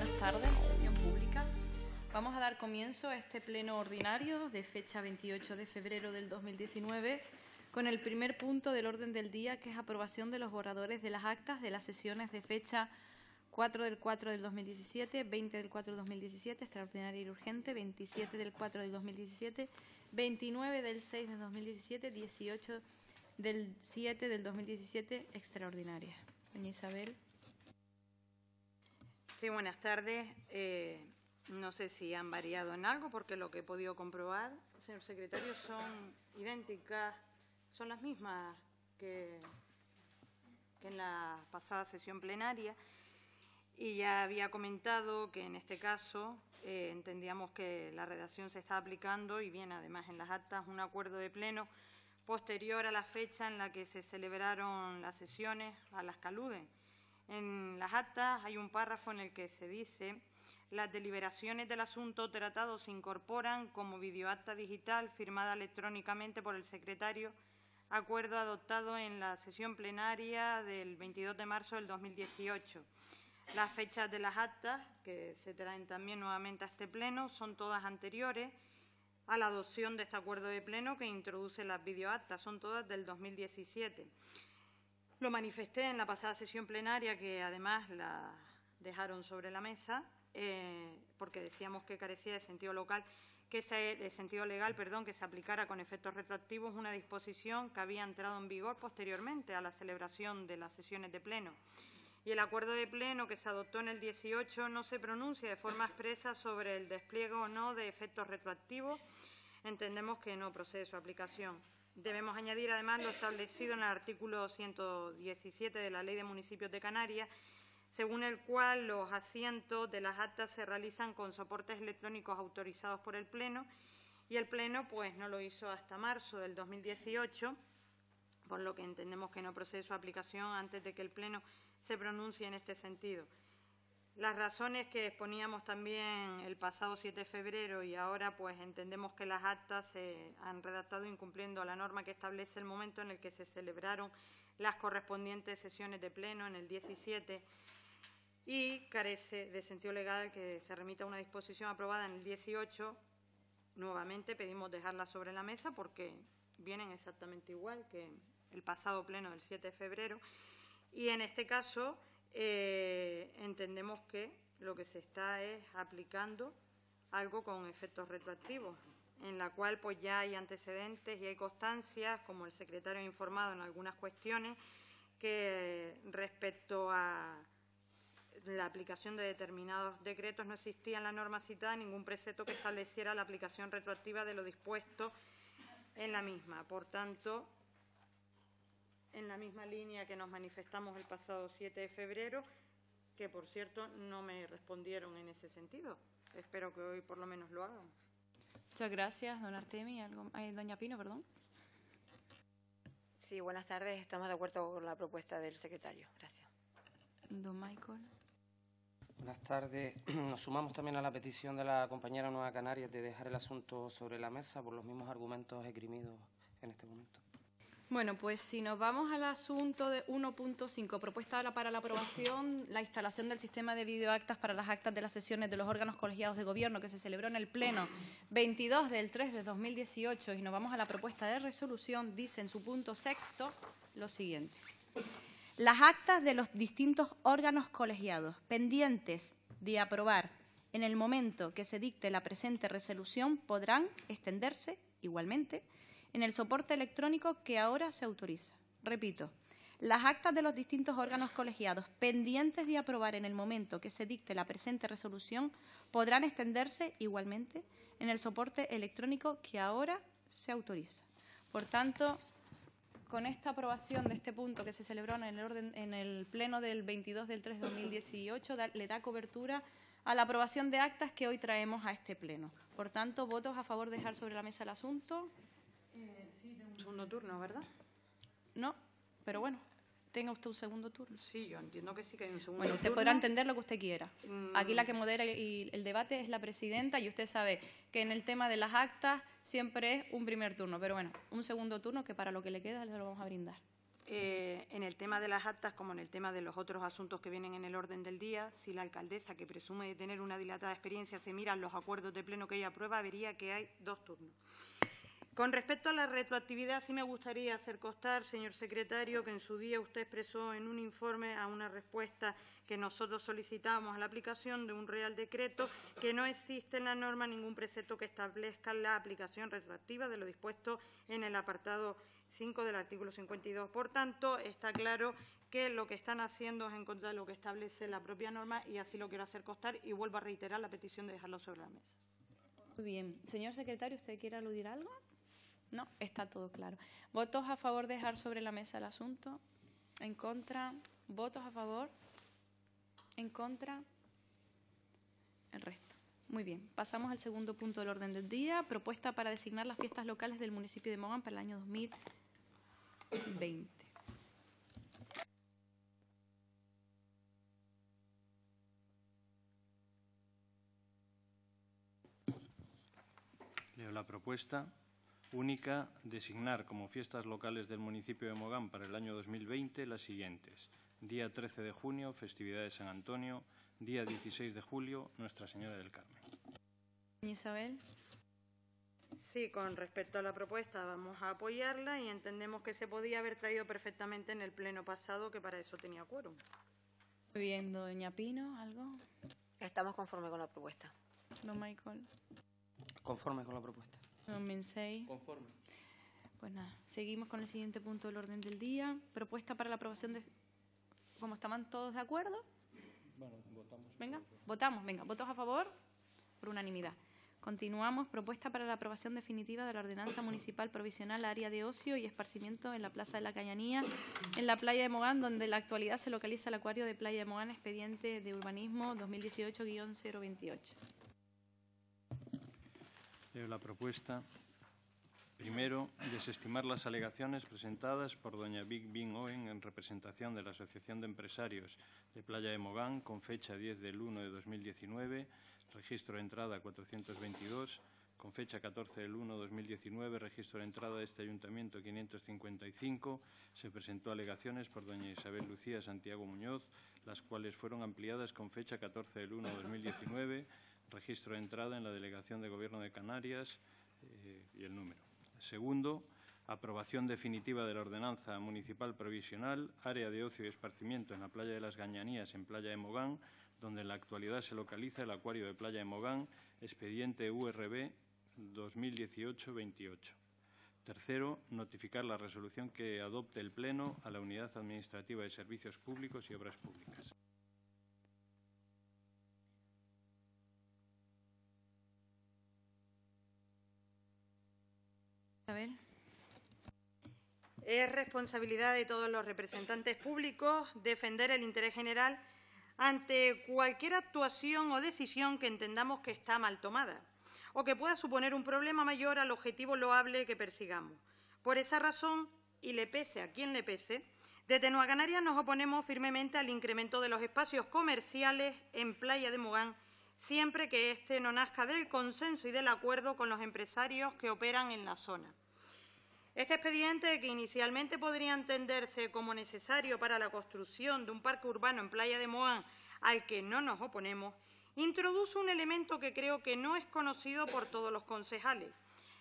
buenas tardes, sesión pública. Vamos a dar comienzo a este pleno ordinario de fecha 28 de febrero del 2019 con el primer punto del orden del día, que es aprobación de los borradores de las actas de las sesiones de fecha 4 del 4 del 2017, 20 del 4 del 2017, extraordinaria y urgente, 27 del 4 del 2017, 29 del 6 del 2017, 18 del 7 del 2017, extraordinaria. Doña Isabel. Sí, buenas tardes. Eh, no sé si han variado en algo, porque lo que he podido comprobar, señor secretario, son idénticas, son las mismas que, en la pasada sesión plenaria. Y ya había comentado que en este caso eh, entendíamos que la redacción se está aplicando y viene además en las actas un acuerdo de pleno posterior a la fecha en la que se celebraron las sesiones a las caludes. En las actas hay un párrafo en el que se dice las deliberaciones del asunto tratado se incorporan como videoacta digital firmada electrónicamente por el secretario, acuerdo adoptado en la sesión plenaria del 22 de marzo del 2018. Las fechas de las actas, que se traen también nuevamente a este pleno, son todas anteriores a la adopción de este acuerdo de pleno que introduce las videoactas, son todas del 2017. Lo manifesté en la pasada sesión plenaria, que además la dejaron sobre la mesa, eh, porque decíamos que carecía de sentido local, que de sentido legal, perdón, que se aplicara con efectos retroactivos una disposición que había entrado en vigor posteriormente a la celebración de las sesiones de pleno. Y el acuerdo de pleno que se adoptó en el 18 no se pronuncia de forma expresa sobre el despliegue o no de efectos retroactivos. Entendemos que no procede su aplicación. Debemos añadir, además, lo establecido en el artículo 117 de la Ley de Municipios de Canarias, según el cual los asientos de las actas se realizan con soportes electrónicos autorizados por el Pleno, y el Pleno pues no lo hizo hasta marzo del 2018, por lo que entendemos que no procede su aplicación antes de que el Pleno se pronuncie en este sentido. Las razones que exponíamos también el pasado 7 de febrero y ahora pues entendemos que las actas se han redactado incumpliendo la norma que establece el momento en el que se celebraron las correspondientes sesiones de pleno en el 17 y carece de sentido legal que se remita una disposición aprobada en el 18. Nuevamente pedimos dejarla sobre la mesa porque vienen exactamente igual que el pasado pleno del 7 de febrero y en este caso eh, entendemos que lo que se está es aplicando algo con efectos retroactivos, en la cual pues ya hay antecedentes y hay constancias, como el secretario ha informado en algunas cuestiones, que respecto a la aplicación de determinados decretos no existía en la norma citada ningún precepto que estableciera la aplicación retroactiva de lo dispuesto en la misma. Por tanto, en la misma línea que nos manifestamos el pasado 7 de febrero, que por cierto no me respondieron en ese sentido. Espero que hoy por lo menos lo hagan. Muchas gracias, don Artemi. ¿Algo? Ay, eh, doña Pino, perdón. Sí, buenas tardes. Estamos de acuerdo con la propuesta del secretario. Gracias. Don Michael. Buenas tardes. Nos sumamos también a la petición de la compañera Nueva Canarias de dejar el asunto sobre la mesa por los mismos argumentos esgrimidos en este momento. Bueno, pues si nos vamos al asunto de 1.5, propuesta para la aprobación, la instalación del sistema de videoactas para las actas de las sesiones de los órganos colegiados de gobierno que se celebró en el Pleno 22 del 3 de 2018 y nos vamos a la propuesta de resolución, dice en su punto sexto lo siguiente. Las actas de los distintos órganos colegiados pendientes de aprobar en el momento que se dicte la presente resolución podrán extenderse igualmente en el soporte electrónico que ahora se autoriza. Repito, las actas de los distintos órganos colegiados pendientes de aprobar en el momento que se dicte la presente resolución podrán extenderse igualmente en el soporte electrónico que ahora se autoriza. Por tanto, con esta aprobación de este punto que se celebró en el, orden, Pleno del 22 del 3 de 2018, le da cobertura a la aprobación de actas que hoy traemos a este Pleno. Por tanto, votos a favor de dejar sobre la mesa el asunto sí, un segundo turno, ¿verdad? No, pero bueno, tenga usted un segundo turno. Sí, yo entiendo que sí que hay un segundo turno. Bueno, usted podrá entender lo que usted quiera. Mm. Aquí la que modera el, el, debate es la presidenta y usted sabe que en el tema de las actas siempre es un primer turno, pero bueno, un segundo turno que para lo que le queda le lo vamos a brindar. Eh, en el tema de las actas, como en el tema de los otros asuntos que vienen en el orden del día, si la alcaldesa, que presume de tener una dilatada experiencia, se mira los acuerdos de pleno que ella aprueba, vería que hay dos turnos. Con respecto a la retroactividad, sí me gustaría hacer constar, señor secretario, que en su día usted expresó en un informe a una respuesta que nosotros solicitamos a la aplicación de un Real Decreto que no existe en la norma ningún precepto que establezca la aplicación retroactiva de lo dispuesto en el apartado 5 del artículo 52. Por tanto, está claro que lo que están haciendo es en contra de lo que establece la propia norma y así lo quiero hacer constar y vuelvo a reiterar la petición de dejarlo sobre la mesa. Muy bien. Señor secretario, ¿usted quiere aludir algo? No, está todo claro. ¿Votos a favor de dejar sobre la mesa el asunto? ¿En contra? ¿Votos a favor? ¿En contra? El resto. Muy bien, pasamos al segundo punto del orden del día, propuesta para designar las fiestas locales del municipio de Mogán para el año 2020. Leo la propuesta única designar como fiestas locales del municipio de Mogán para el año 2020 las siguientes. Día 13 de junio, festividad de San Antonio. Día 16 de julio, Nuestra Señora del Carmen. Isabel. Sí, con respecto a la propuesta vamos a apoyarla y entendemos que se podía haber traído perfectamente en el pleno pasado, que para eso tenía quórum. Muy bien, doña Pino, ¿algo? Estamos conforme con la propuesta. Don Michael. Conforme con la propuesta. 2006 Conforme. Pues seguimos con el siguiente punto del orden del día. Propuesta para la aprobación de... ¿Cómo estaban todos de acuerdo? Bueno, votamos. Venga, votamos. Venga, votos a favor por unanimidad. Continuamos. Propuesta para la aprobación definitiva de la Ordenanza Municipal Provisional Área de Ocio y Esparcimiento en la Plaza de la Cañanía, en la Playa de Mogán, donde en la actualidad se localiza el acuario de Playa de Mogán, expediente de urbanismo 2018-028 la propuesta. Primero, desestimar las alegaciones presentadas por doña Big Bing Owen en representación de la Asociación de Empresarios de Playa de Mogán con fecha 10 del 1 de 2019, registro de entrada 422, con fecha 14 del 1 de 2019, registro de entrada de este ayuntamiento 555, se presentó alegaciones por doña Isabel Lucía Santiago Muñoz, las cuales fueron ampliadas con fecha 14 del 1 de 2019, registro de entrada en la Delegación de Gobierno de Canarias eh, y el número. Segundo, aprobación definitiva de la ordenanza municipal provisional, área de ocio y esparcimiento en la playa de las Gañanías, en Playa de Mogán, donde en la actualidad se localiza el acuario de Playa de Mogán, expediente URB 2018-28. Tercero, notificar la resolución que adopte el Pleno a la Unidad Administrativa de Servicios Públicos y Obras Públicas. Es responsabilidad de todos los representantes públicos defender el interés general ante cualquier actuación o decisión que entendamos que está mal tomada o que pueda suponer un problema mayor al objetivo loable que persigamos. Por esa razón, y le pese a quien le pese, desde Nueva Canarias nos oponemos firmemente al incremento de los espacios comerciales en Playa de Mogán siempre que éste no nazca del consenso y del acuerdo con los empresarios que operan en la zona. Este expediente, que inicialmente podría entenderse como necesario para la construcción de un parque urbano en Playa de Moán, al que no nos oponemos, introduce un elemento que creo que no es conocido por todos los concejales.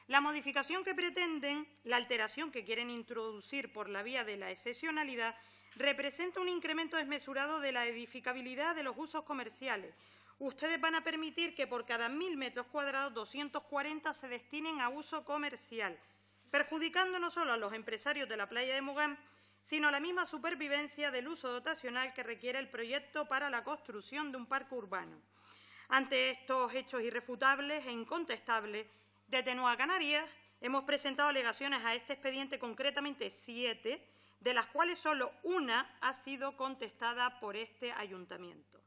La modificación que pretenden, la alteración que quieren introducir por la vía de la excepcionalidad, representa un incremento desmesurado de la edificabilidad de los usos comerciales, Ustedes van a permitir que por cada mil metros cuadrados 240 se destinen a uso comercial, perjudicando no solo a los empresarios de la playa de Mogán, sino a la misma supervivencia del uso dotacional que requiere el proyecto para la construcción de un parque urbano. Ante estos hechos irrefutables e incontestables, de Nueva Canarias hemos presentado alegaciones a este expediente, concretamente siete, de las cuales solo una ha sido contestada por este ayuntamiento.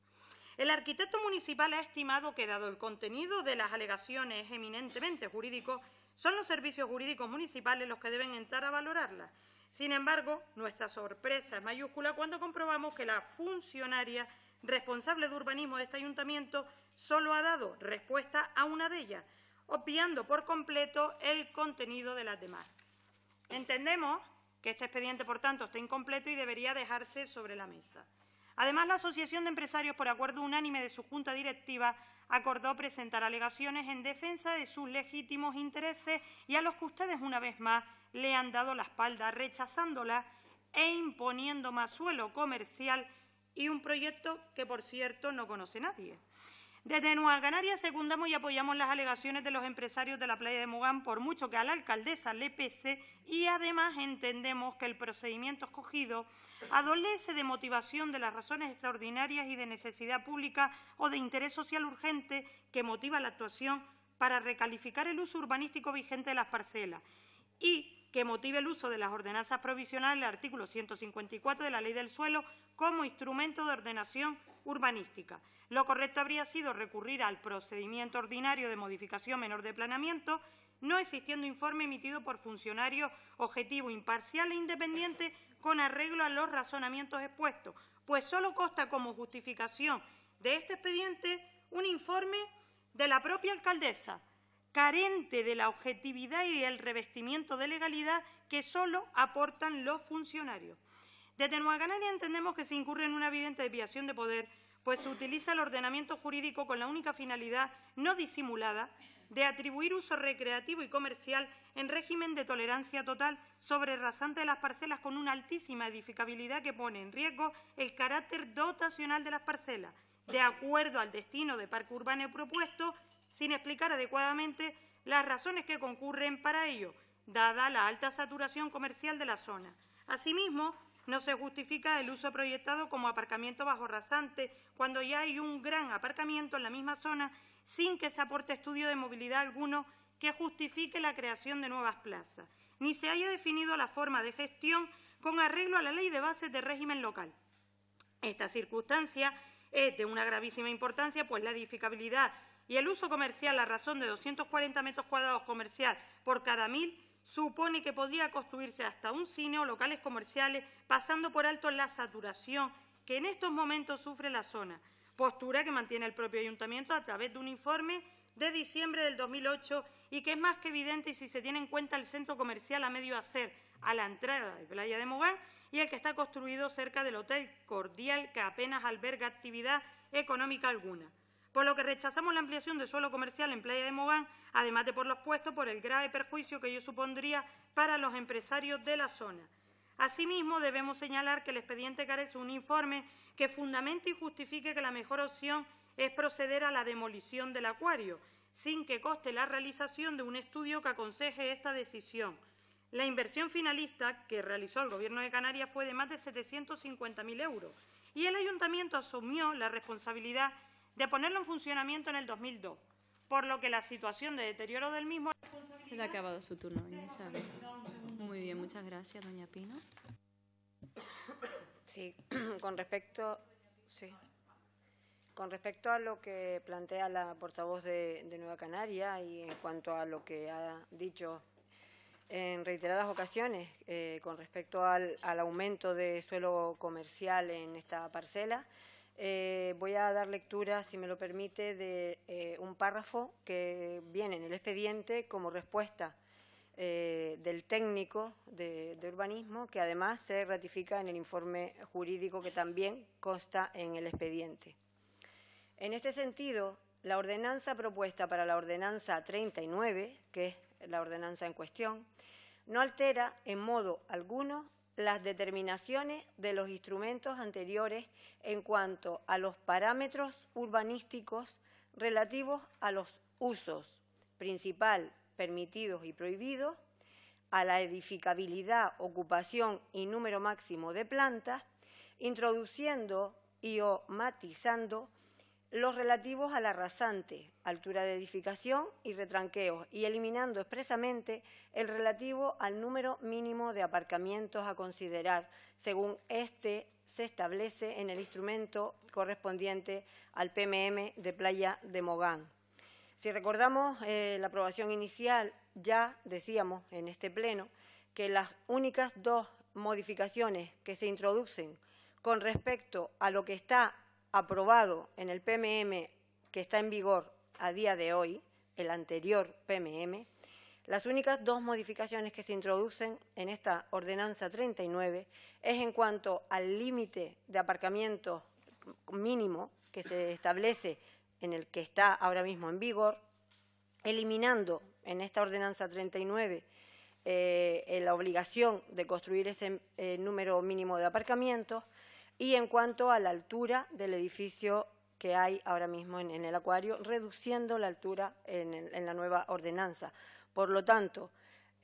El arquitecto municipal ha estimado que, dado el contenido de las alegaciones eminentemente jurídicos, son los servicios jurídicos municipales los que deben entrar a valorarlas. Sin embargo, nuestra sorpresa es mayúscula cuando comprobamos que la funcionaria responsable de urbanismo de este ayuntamiento solo ha dado respuesta a una de ellas, obviando por completo el contenido de las demás. Entendemos que este expediente, por tanto, está incompleto y debería dejarse sobre la mesa. Además, la Asociación de Empresarios, por acuerdo unánime de su Junta Directiva, acordó presentar alegaciones en defensa de sus legítimos intereses y a los que ustedes, una vez más, le han dado la espalda, rechazándola e imponiendo más suelo comercial y un proyecto que, por cierto, no conoce nadie. Desde Nueva Canaria secundamos y apoyamos las alegaciones de los empresarios de la playa de Mogán, por mucho que a la alcaldesa le pese, y además entendemos que el procedimiento escogido adolece de motivación de las razones extraordinarias y de necesidad pública o de interés social urgente que motiva la actuación para recalificar el uso urbanístico vigente de las parcelas y que motive el uso de las ordenanzas provisionales del artículo 154 de la Ley del Suelo como instrumento de ordenación urbanística. Lo correcto habría sido recurrir al procedimiento ordinario de modificación menor de planeamiento, no existiendo informe emitido por funcionario objetivo imparcial e independiente con arreglo a los razonamientos expuestos, pues solo consta como justificación de este expediente un informe de la propia alcaldesa, carente de la objetividad y el revestimiento de legalidad que solo aportan los funcionarios. Desde Nueva Canaria entendemos que se incurre en una evidente desviación de poder, pues se utiliza el ordenamiento jurídico con la única finalidad no disimulada de atribuir uso recreativo y comercial en régimen de tolerancia total sobre rasante de las parcelas con una altísima edificabilidad que pone en riesgo el carácter dotacional de las parcelas, de acuerdo al destino de parque urbano propuesto sin explicar adecuadamente las razones que concurren para ello, dada la alta saturación comercial de la zona. Asimismo, no se justifica el uso proyectado como aparcamiento bajo rasante cuando ya hay un gran aparcamiento en la misma zona sin que se aporte estudio de movilidad alguno que justifique la creación de nuevas plazas, ni se haya definido la forma de gestión con arreglo a la ley de bases de régimen local. Esta circunstancia es de una gravísima importancia, pues la edificabilidad y el uso comercial a razón de 240 metros cuadrados comercial por cada mil supone que podría construirse hasta un cine o locales comerciales, pasando por alto la saturación que en estos momentos sufre la zona, postura que mantiene el propio ayuntamiento a través de un informe de diciembre del 2008 y que es más que evidente si se tiene en cuenta el centro comercial a medio hacer a la entrada de Playa de Mogán y el que está construido cerca del Hotel Cordial, que apenas alberga actividad económica alguna por lo que rechazamos la ampliación de suelo comercial en Playa de Mogán, además de por los puestos, por el grave perjuicio que ello supondría para los empresarios de la zona. Asimismo, debemos señalar que el expediente carece de un informe que fundamente y justifique que la mejor opción es proceder a la demolición del acuario, sin que coste la realización de un estudio que aconseje esta decisión. La inversión finalista que realizó el Gobierno de Canarias fue de más de 750.000 euros y el Ayuntamiento asumió la responsabilidad de ponerlo en funcionamiento en el 2002, por lo que la situación de deterioro del mismo... Se le ha acabado su turno, Muy bien, muchas gracias, doña Pino. Sí, con respecto... Con respecto a lo que plantea la portavoz de, Nueva Canaria y en cuanto a lo que ha dicho en reiteradas ocasiones eh, con respecto al, al, aumento de suelo comercial en esta parcela, eh, voy a dar lectura, si me lo permite, de eh, un párrafo que viene en el expediente como respuesta eh, del técnico de, de, urbanismo, que además se ratifica en el informe jurídico que también consta en el expediente. En este sentido, la ordenanza propuesta para la ordenanza 39, que es la ordenanza en cuestión, no altera en modo alguno las determinaciones de los instrumentos anteriores en cuanto a los parámetros urbanísticos relativos a los usos principal, permitidos y prohibidos, a la edificabilidad, ocupación y número máximo de plantas, introduciendo y o matizando los relativos a la rasante, altura de edificación y retranqueos, y eliminando expresamente el relativo al número mínimo de aparcamientos a considerar, según este se establece en el instrumento correspondiente al PMM de Playa de Mogán. Si recordamos eh, la aprobación inicial, ya decíamos en este pleno que las únicas dos modificaciones que se introducen con respecto a lo que está aprobado en el PMM que está en vigor a día de hoy, el anterior PMM, las únicas dos modificaciones que se introducen en esta ordenanza 39 es en cuanto al límite de aparcamiento mínimo que se establece en el que está ahora mismo en vigor, eliminando en esta ordenanza 39 eh, la obligación de construir ese eh, número mínimo de aparcamientos y en cuanto a la altura del edificio que hay ahora mismo en, el acuario, reduciendo la altura en, en la nueva ordenanza. Por lo tanto,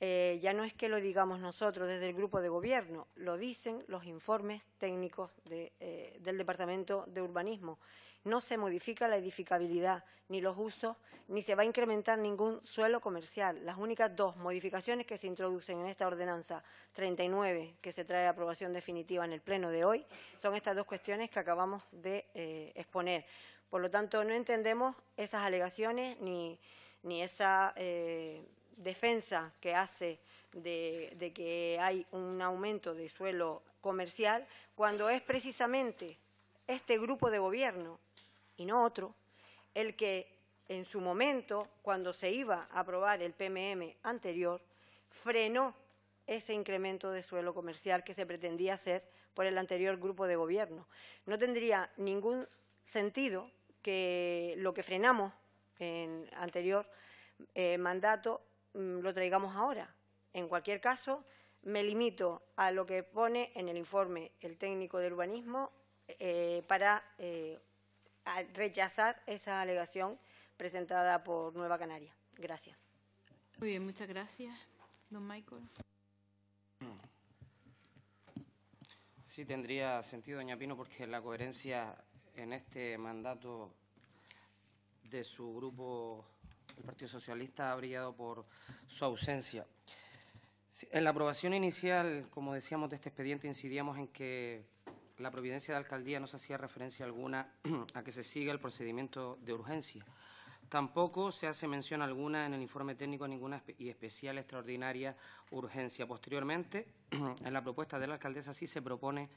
eh, ya no es que lo digamos nosotros desde el grupo de gobierno, lo dicen los informes técnicos eh, del Departamento de Urbanismo. No se modifica la edificabilidad, ni los usos, ni se va a incrementar ningún suelo comercial. Las únicas dos modificaciones que se introducen en esta ordenanza 39, que se trae a aprobación definitiva en el Pleno de hoy, son estas dos cuestiones que acabamos de eh, exponer. Por lo tanto, no entendemos esas alegaciones ni esa defensa que hace de, que hay un aumento de suelo comercial cuando es precisamente este grupo de gobierno, y no otro, el que en su momento, cuando se iba a aprobar el PMM anterior, frenó ese incremento de suelo comercial que se pretendía hacer por el anterior grupo de gobierno. No tendría ningún sentido que lo que frenamos en anterior eh, mandato Mm, lo traigamos ahora. En cualquier caso, me limito a lo que pone en el informe el técnico de urbanismo eh, para eh, rechazar esa alegación presentada por Nueva Canaria. Gracias. Muy bien, muchas gracias, don Michael. Sí, tendría sentido, doña Pino, porque la coherencia en este mandato de su grupo el Partido Socialista ha brillado por su ausencia. En la aprobación inicial, como decíamos, de este expediente incidíamos en que la providencia de alcaldía no se hacía referencia alguna a que se siga el procedimiento de urgencia. Tampoco se hace mención alguna en el informe técnico ninguna y especial extraordinaria urgencia. Posteriormente, en la propuesta de la alcaldesa sí se propone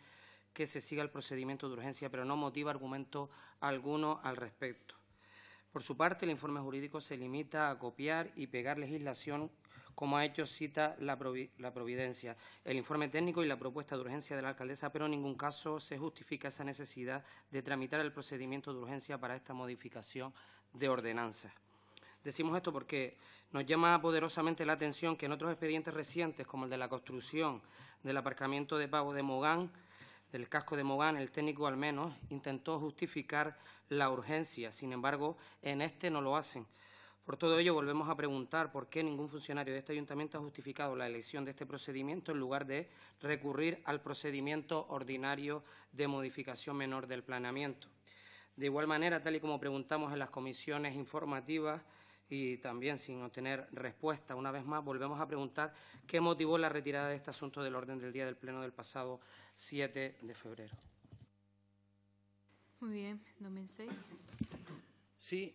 que se siga el procedimiento de urgencia, pero no motiva argumento alguno al respecto. Por su parte, el informe jurídico se limita a copiar y pegar legislación como ha hecho cita la, Providencia, el informe técnico y la propuesta de urgencia de la alcaldesa, pero en ningún caso se justifica esa necesidad de tramitar el procedimiento de urgencia para esta modificación de ordenanza. Decimos esto porque nos llama poderosamente la atención que en otros expedientes recientes, como el de la construcción del aparcamiento de pago de Mogán, del casco de Mogán, el técnico al menos, intentó justificar la urgencia. Sin embargo, en este no lo hacen. Por todo ello, volvemos a preguntar por qué ningún funcionario de este ayuntamiento ha justificado la elección de este procedimiento en lugar de recurrir al procedimiento ordinario de modificación menor del planeamiento. De igual manera, tal y como preguntamos en las comisiones informativas, y también sin obtener respuesta. Una vez más, volvemos a preguntar qué motivó la retirada de este asunto del orden del día del Pleno del pasado 7 de febrero. Muy bien, don Sí,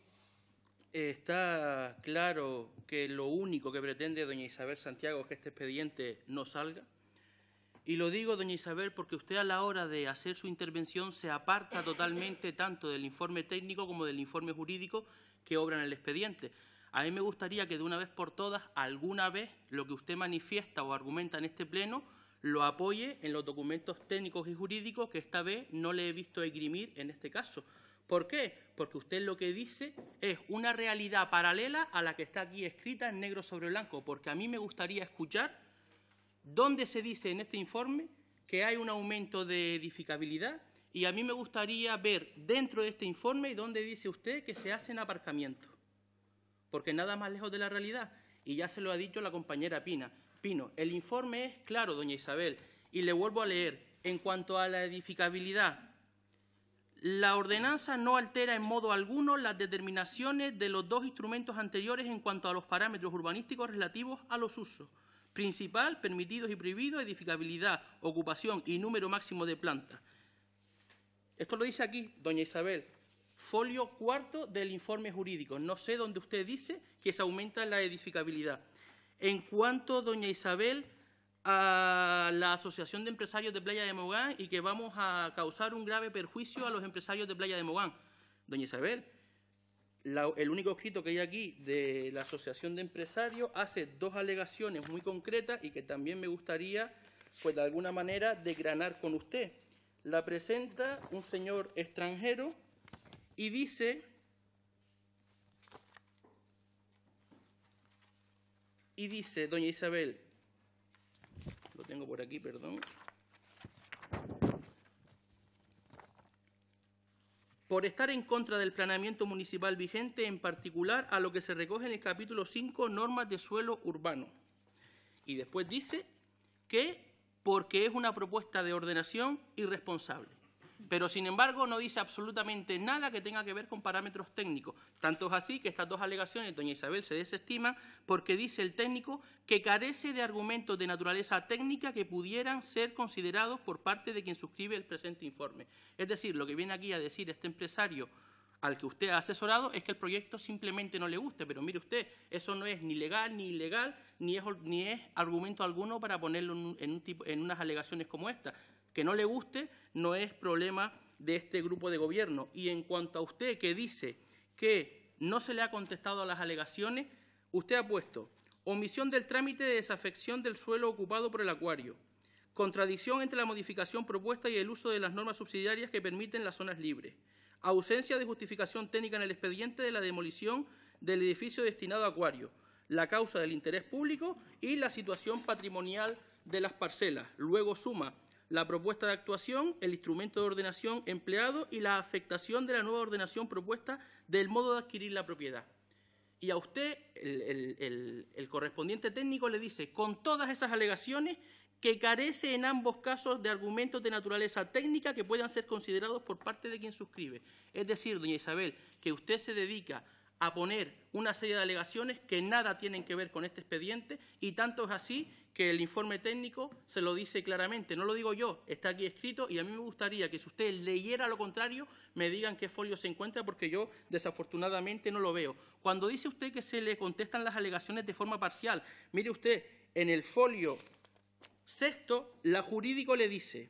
está claro que lo único que pretende doña Isabel Santiago es que este expediente no salga. Y lo digo, doña Isabel, porque usted a la hora de hacer su intervención se aparta totalmente tanto del informe técnico como del informe jurídico que obran el expediente. A mí me gustaría que de una vez por todas, alguna vez, lo que usted manifiesta o argumenta en este pleno lo apoye en los documentos técnicos y jurídicos que esta vez no le he visto esgrimir en este caso. ¿Por qué? Porque usted lo que dice es una realidad paralela a la que está aquí escrita en negro sobre blanco, porque a mí me gustaría escuchar dónde se dice en este informe que hay un aumento de edificabilidad, y a mí me gustaría ver dentro de este informe dónde dice usted que se hacen aparcamientos, porque nada más lejos de la realidad. Y ya se lo ha dicho la compañera Pino, el informe es claro, doña Isabel, y le vuelvo a leer. En cuanto a la edificabilidad, la ordenanza no altera en modo alguno las determinaciones de los dos instrumentos anteriores en cuanto a los parámetros urbanísticos relativos a los usos. Principal, permitidos y prohibidos, edificabilidad, ocupación y número máximo de plantas. Esto lo dice aquí, doña Isabel, folio cuarto del informe jurídico. No sé dónde usted dice que se aumenta la edificabilidad. En cuanto, doña Isabel, a la Asociación de Empresarios de Playa de Mogán y que vamos a causar un grave perjuicio a los empresarios de Playa de Mogán. Doña Isabel, el único escrito que hay aquí de la Asociación de Empresarios hace dos alegaciones muy concretas y que también me gustaría, pues de alguna manera, desgranar con usted la presenta un señor extranjero y dice, y dice, doña Isabel, lo tengo por aquí, perdón, por estar en contra del planeamiento municipal vigente, en particular a lo que se recoge en el capítulo 5, normas de suelo urbano. Y después dice que porque es una propuesta de ordenación irresponsable. Pero, sin embargo, no dice absolutamente nada que tenga que ver con parámetros técnicos. Tanto es así que estas dos alegaciones, doña Isabel, se desestiman porque dice el técnico que carece de argumentos de naturaleza técnica que pudieran ser considerados por parte de quien suscribe el presente informe. Es decir, lo que viene aquí a decir este empresario al que usted ha asesorado es que el proyecto simplemente no le guste, pero mire usted, eso no es ni legal, ni ilegal, ni es, argumento alguno para ponerlo en, un, en unas alegaciones como esta. Que no le guste no es problema de este grupo de gobierno. Y en cuanto a usted que dice que no se le ha contestado a las alegaciones, usted ha puesto omisión del trámite de desafección del suelo ocupado por el acuario, contradicción entre la modificación propuesta y el uso de las normas subsidiarias que permiten las zonas libres, Ausencia de justificación técnica en el expediente de la demolición del edificio destinado a acuario, la causa del interés público y la situación patrimonial de las parcelas. Luego suma la propuesta de actuación, el instrumento de ordenación empleado y la afectación de la nueva ordenación propuesta del modo de adquirir la propiedad. Y a usted, el, correspondiente técnico, le dice, con todas esas alegaciones que carece en ambos casos de argumentos de naturaleza técnica que puedan ser considerados por parte de quien suscribe. Es decir, doña Isabel, que usted se dedica a poner una serie de alegaciones que nada tienen que ver con este expediente y tanto es así que el informe técnico se lo dice claramente. No lo digo yo, está aquí escrito y a mí me gustaría que si usted leyera lo contrario me digan qué folio se encuentra porque yo desafortunadamente no lo veo. Cuando dice usted que se le contestan las alegaciones de forma parcial, mire usted, en el folio Sexto, la jurídico le dice,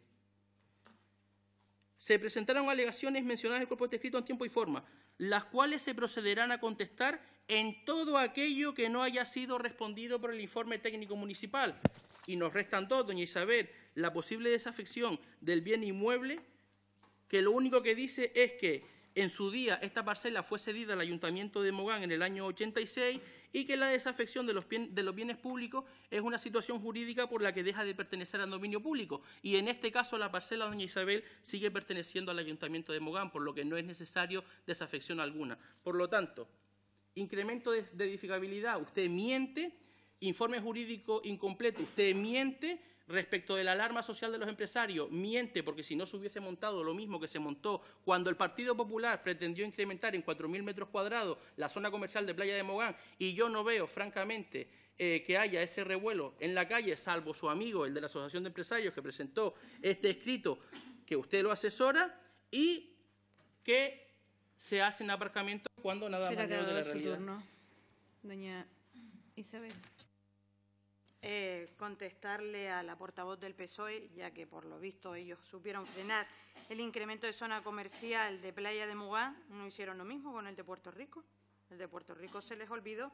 se presentaron alegaciones mencionadas en el cuerpo de este escrito en tiempo y forma, las cuales se procederán a contestar en todo aquello que no haya sido respondido por el informe técnico municipal. Y nos restan dos, doña Isabel, la posible desafección del bien inmueble, que lo único que dice es que en su día esta parcela fue cedida al Ayuntamiento de Mogán en el año 86 y que la desafección de los, bienes públicos es una situación jurídica por la que deja de pertenecer al dominio público. Y en este caso la parcela Doña Isabel sigue perteneciendo al Ayuntamiento de Mogán, por lo que no es necesario desafección alguna. Por lo tanto, incremento de edificabilidad, usted miente, informe jurídico incompleto, usted miente Respecto de la alarma social de los empresarios, miente porque si no se hubiese montado lo mismo que se montó cuando el Partido Popular pretendió incrementar en 4.000 metros cuadrados la zona comercial de Playa de Mogán y yo no veo, francamente, eh, que haya ese revuelo en la calle, salvo su amigo, el de la Asociación de Empresarios, que presentó este escrito, que usted lo asesora y que se hacen aparcamientos cuando nada más de la realidad. doña Isabel. Eh, contestarle a la portavoz del PSOE, ya que por lo visto ellos supieron frenar el incremento de zona comercial de Playa de Mugán, no hicieron lo mismo con el de Puerto Rico. El de Puerto Rico se les olvidó.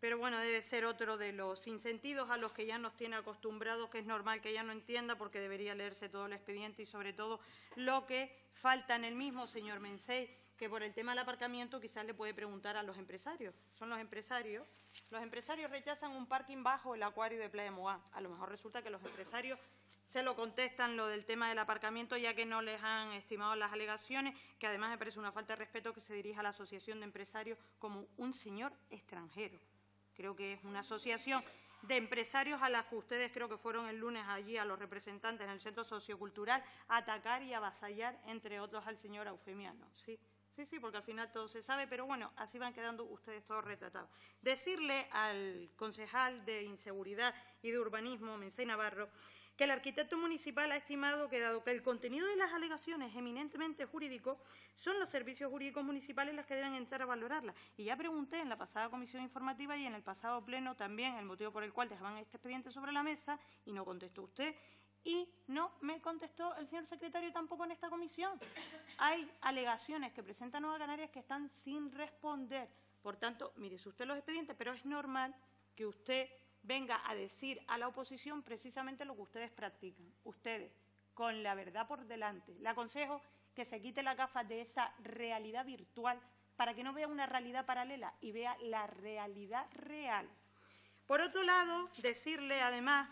Pero bueno, debe ser otro de los incentivos a los que ya nos tiene acostumbrados, que es normal que ya no entienda porque debería leerse todo el expediente y sobre todo lo que falta en el mismo, señor Mensei que por el tema del aparcamiento quizás le puede preguntar a los empresarios. Son los empresarios. Los empresarios rechazan un parking bajo el acuario de Playa de Mogán. A lo mejor resulta que los empresarios se lo contestan lo del tema del aparcamiento ya que no les han estimado las alegaciones, que además me parece una falta de respeto que se dirija a la Asociación de Empresarios como un señor extranjero. Creo que es una asociación de empresarios a las que ustedes creo que fueron el lunes allí a los representantes en el Centro Sociocultural a atacar y avasallar, entre otros, al señor Eufemiano. ¿sí? Sí, sí, porque al final todo se sabe, pero bueno, así van quedando ustedes todos retratados. Decirle al concejal de Inseguridad y de Urbanismo, Mencé Navarro, que el arquitecto municipal ha estimado que, dado que el contenido de las alegaciones es eminentemente jurídico, son los servicios jurídicos municipales las que deben entrar a valorarlas. Y ya pregunté en la pasada comisión informativa y en el pasado pleno también el motivo por el cual dejaban este expediente sobre la mesa y no contestó usted y no me contestó el señor secretario tampoco en esta comisión. Hay alegaciones que presenta Nueva Canarias que están sin responder. Por tanto, mire usted los expedientes, pero es normal que usted venga a decir a la oposición precisamente lo que ustedes practican. Ustedes, con la verdad por delante. Le aconsejo que se quite la gafa de esa realidad virtual para que no vea una realidad paralela y vea la realidad real. Por otro lado, decirle además,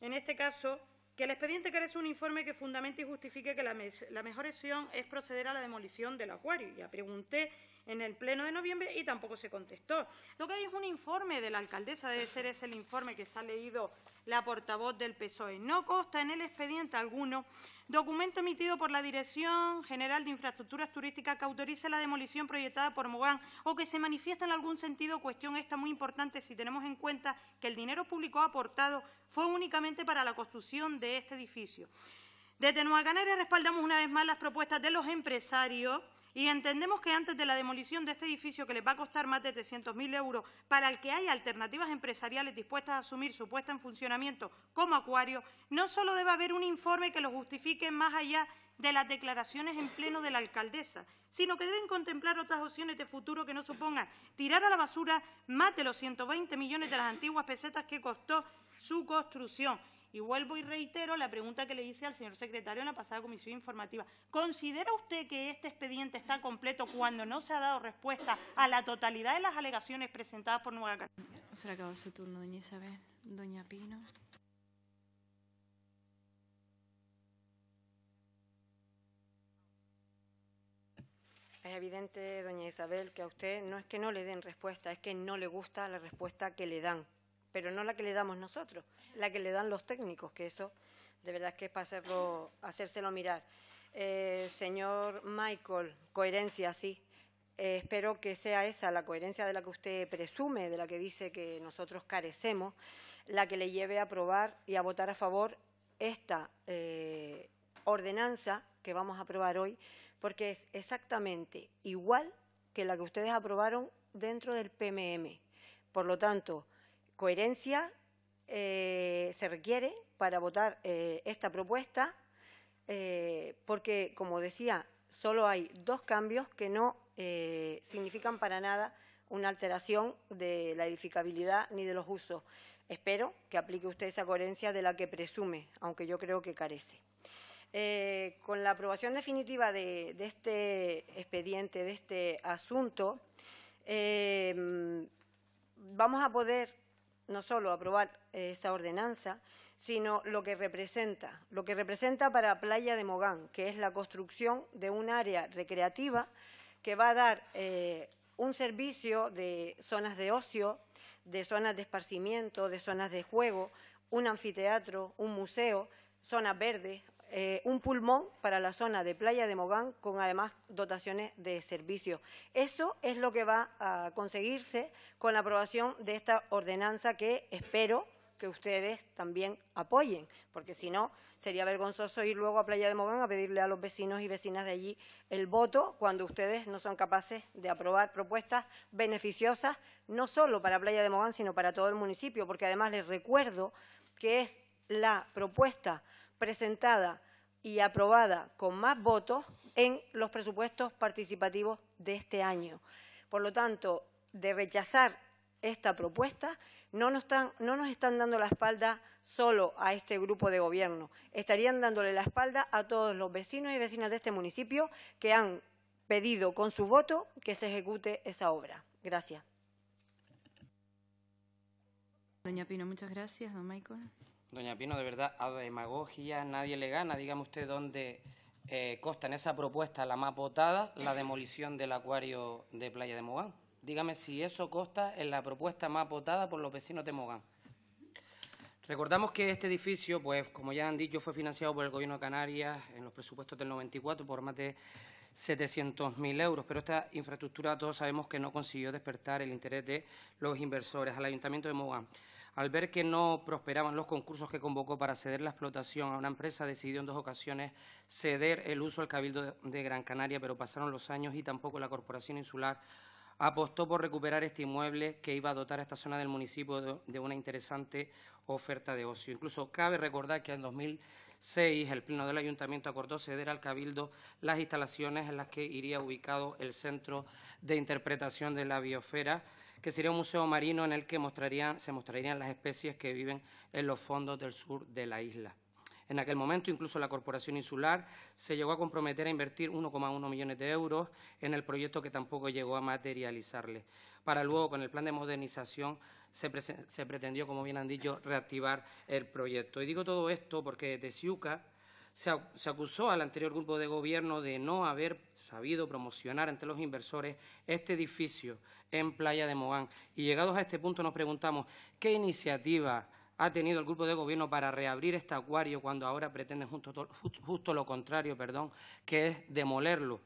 en este caso, que el expediente carece un informe que fundamente y justifique que la, mejor opción es proceder a la demolición del acuario. Ya pregunté en el pleno de noviembre y tampoco se contestó. Lo que hay es un informe de la alcaldesa, debe ser ese el informe que se ha leído la portavoz del PSOE. No consta en el expediente alguno Documento emitido por la Dirección General de Infraestructuras Turísticas que autoriza la demolición proyectada por Mogán o que se manifiesta en algún sentido cuestión esta muy importante si tenemos en cuenta que el dinero público aportado fue únicamente para la construcción de este edificio. Desde Nueva Canaria respaldamos una vez más las propuestas de los empresarios y entendemos que antes de la demolición de este edificio, que les va a costar más de 300.000 euros, para el que hay alternativas empresariales dispuestas a asumir su puesta en funcionamiento como acuario, no solo debe haber un informe que lo justifique más allá de las declaraciones en pleno de la alcaldesa, sino que deben contemplar otras opciones de futuro que no supongan tirar a la basura más de los 120 millones de las antiguas pesetas que costó su construcción, y vuelvo y reitero la pregunta que le hice al señor secretario en la pasada comisión informativa. ¿Considera usted que este expediente está completo cuando no se ha dado respuesta a la totalidad de las alegaciones presentadas por Nueva Cataluña? Se le acabó su turno, doña Isabel. Doña Pino. Es evidente, doña Isabel, que a usted no es que no le den respuesta, es que no le gusta la respuesta que le dan pero no la que le damos nosotros, la que le dan los técnicos, que eso de verdad que es para hacérselo mirar. Eh, señor Michael, coherencia, sí. Eh, espero que sea esa la coherencia de la que usted presume, de la que dice que nosotros carecemos, la que le lleve a aprobar y a votar a favor esta eh, ordenanza que vamos a aprobar hoy, porque es exactamente igual que la que ustedes aprobaron dentro del PMM. Por lo tanto, coherencia eh, se requiere para votar eh, esta propuesta, eh, porque, como decía, solo hay dos cambios que no significan para nada una alteración de la edificabilidad ni de los usos. Espero que aplique usted esa coherencia de la que presume, aunque yo creo que carece. con la aprobación definitiva de, este expediente, de este asunto, vamos a poder no solo aprobar esa ordenanza, sino lo que representa, lo que representa para Playa de Mogán, que es la construcción de un área recreativa que va a dar eh, un servicio de zonas de ocio, de zonas de esparcimiento, de zonas de juego, un anfiteatro, un museo, zonas verdes, eh, un pulmón para la zona de Playa de Mogán con además dotaciones de servicios. Eso es lo que va a conseguirse con la aprobación de esta ordenanza que espero que ustedes también apoyen, porque si no sería vergonzoso ir luego a Playa de Mogán a pedirle a los vecinos y vecinas de allí el voto cuando ustedes no son capaces de aprobar propuestas beneficiosas no solo para Playa de Mogán, sino para todo el municipio, porque además les recuerdo que es la propuesta presentada y aprobada con más votos en los presupuestos participativos de este año. Por lo tanto, de rechazar esta propuesta, no nos, están, dando la espalda solo a este grupo de gobierno, estarían dándole la espalda a todos los vecinos y vecinas de este municipio que han pedido con su voto que se ejecute esa obra. Gracias. Doña Pino, muchas gracias. Don Michael. Doña Pino, de verdad, a demagogia nadie le gana. Dígame usted dónde costa eh, consta en esa propuesta la más votada, la demolición del acuario de Playa de Mogán. Dígame si eso consta en la propuesta más votada por los vecinos de Mogán. Recordamos que este edificio, pues como ya han dicho, fue financiado por el Gobierno de Canarias en los presupuestos del 94 por más de 700.000 euros, pero esta infraestructura todos sabemos que no consiguió despertar el interés de los inversores al Ayuntamiento de Mogán. Al ver que no prosperaban los concursos que convocó para ceder la explotación a una empresa, decidió en dos ocasiones ceder el uso al Cabildo de Gran Canaria, pero pasaron los años y tampoco la Corporación Insular apostó por recuperar este inmueble que iba a dotar a esta zona del municipio de una interesante oferta de ocio. Incluso cabe recordar que en 2006 el Pleno del Ayuntamiento acordó ceder al Cabildo las instalaciones en las que iría ubicado el Centro de Interpretación de la Biosfera, que sería un museo marino en el que se mostrarían las especies que viven en los fondos del sur de la isla. En aquel momento, incluso la Corporación Insular se llegó a comprometer a invertir 1,1 millones de euros en el proyecto que tampoco llegó a materializarle. Para luego, con el plan de modernización, se, se pretendió, como bien han dicho, reactivar el proyecto. Y digo todo esto porque desde Siuca se, acusó al anterior grupo de gobierno de no haber sabido promocionar ante los inversores este edificio en Playa de Mogán. Y llegados a este punto nos preguntamos qué iniciativa ha tenido el grupo de gobierno para reabrir este acuario cuando ahora pretende justo, lo contrario, perdón, que es demolerlo.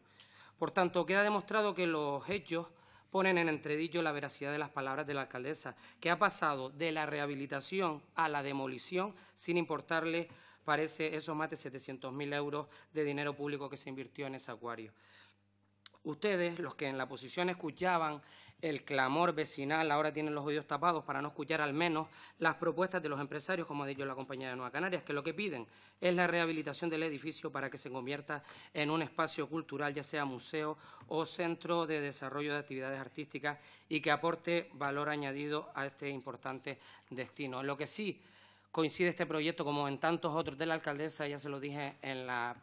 Por tanto, queda demostrado que los hechos ponen en entredicho la veracidad de las palabras de la alcaldesa, que ha pasado de la rehabilitación a la demolición sin importarle parece eso más de 700.000 euros de dinero público que se invirtió en ese acuario. Ustedes, los que en la posición escuchaban el clamor vecinal, ahora tienen los oídos tapados para no escuchar al menos las propuestas de los empresarios, como ha dicho la compañía de Nueva Canarias, que lo que piden es la rehabilitación del edificio para que se convierta en un espacio cultural, ya sea museo o centro de desarrollo de actividades artísticas y que aporte valor añadido a este importante destino. Lo que sí coincide este proyecto, como en tantos otros de la alcaldesa, ya se lo dije en la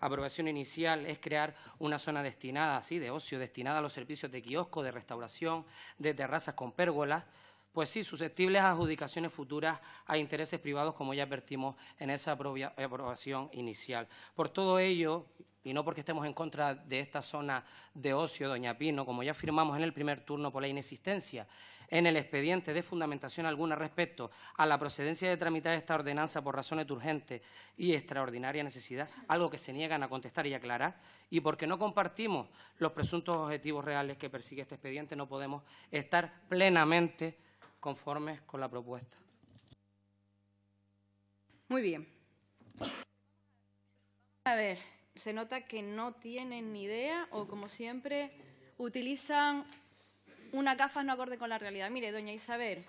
aprobación inicial es crear una zona destinada, así de ocio, destinada a los servicios de kiosco, de restauración, de terrazas con pérgolas, pues sí, susceptibles a adjudicaciones futuras a intereses privados, como ya advertimos en esa aprobación inicial. Por todo ello, y no porque estemos en contra de esta zona de ocio, Doña Pino, como ya afirmamos en el primer turno por la inexistencia en el expediente de fundamentación alguna respecto a la procedencia de tramitar esta ordenanza por razones de urgente y extraordinaria necesidad, algo que se niegan a contestar y aclarar, y porque no compartimos los presuntos objetivos reales que persigue este expediente, no podemos estar plenamente conformes con la propuesta. Muy bien. A ver, se nota que no tienen ni idea o, como siempre, utilizan una gafas no acorde con la realidad. Mire, doña Isabel,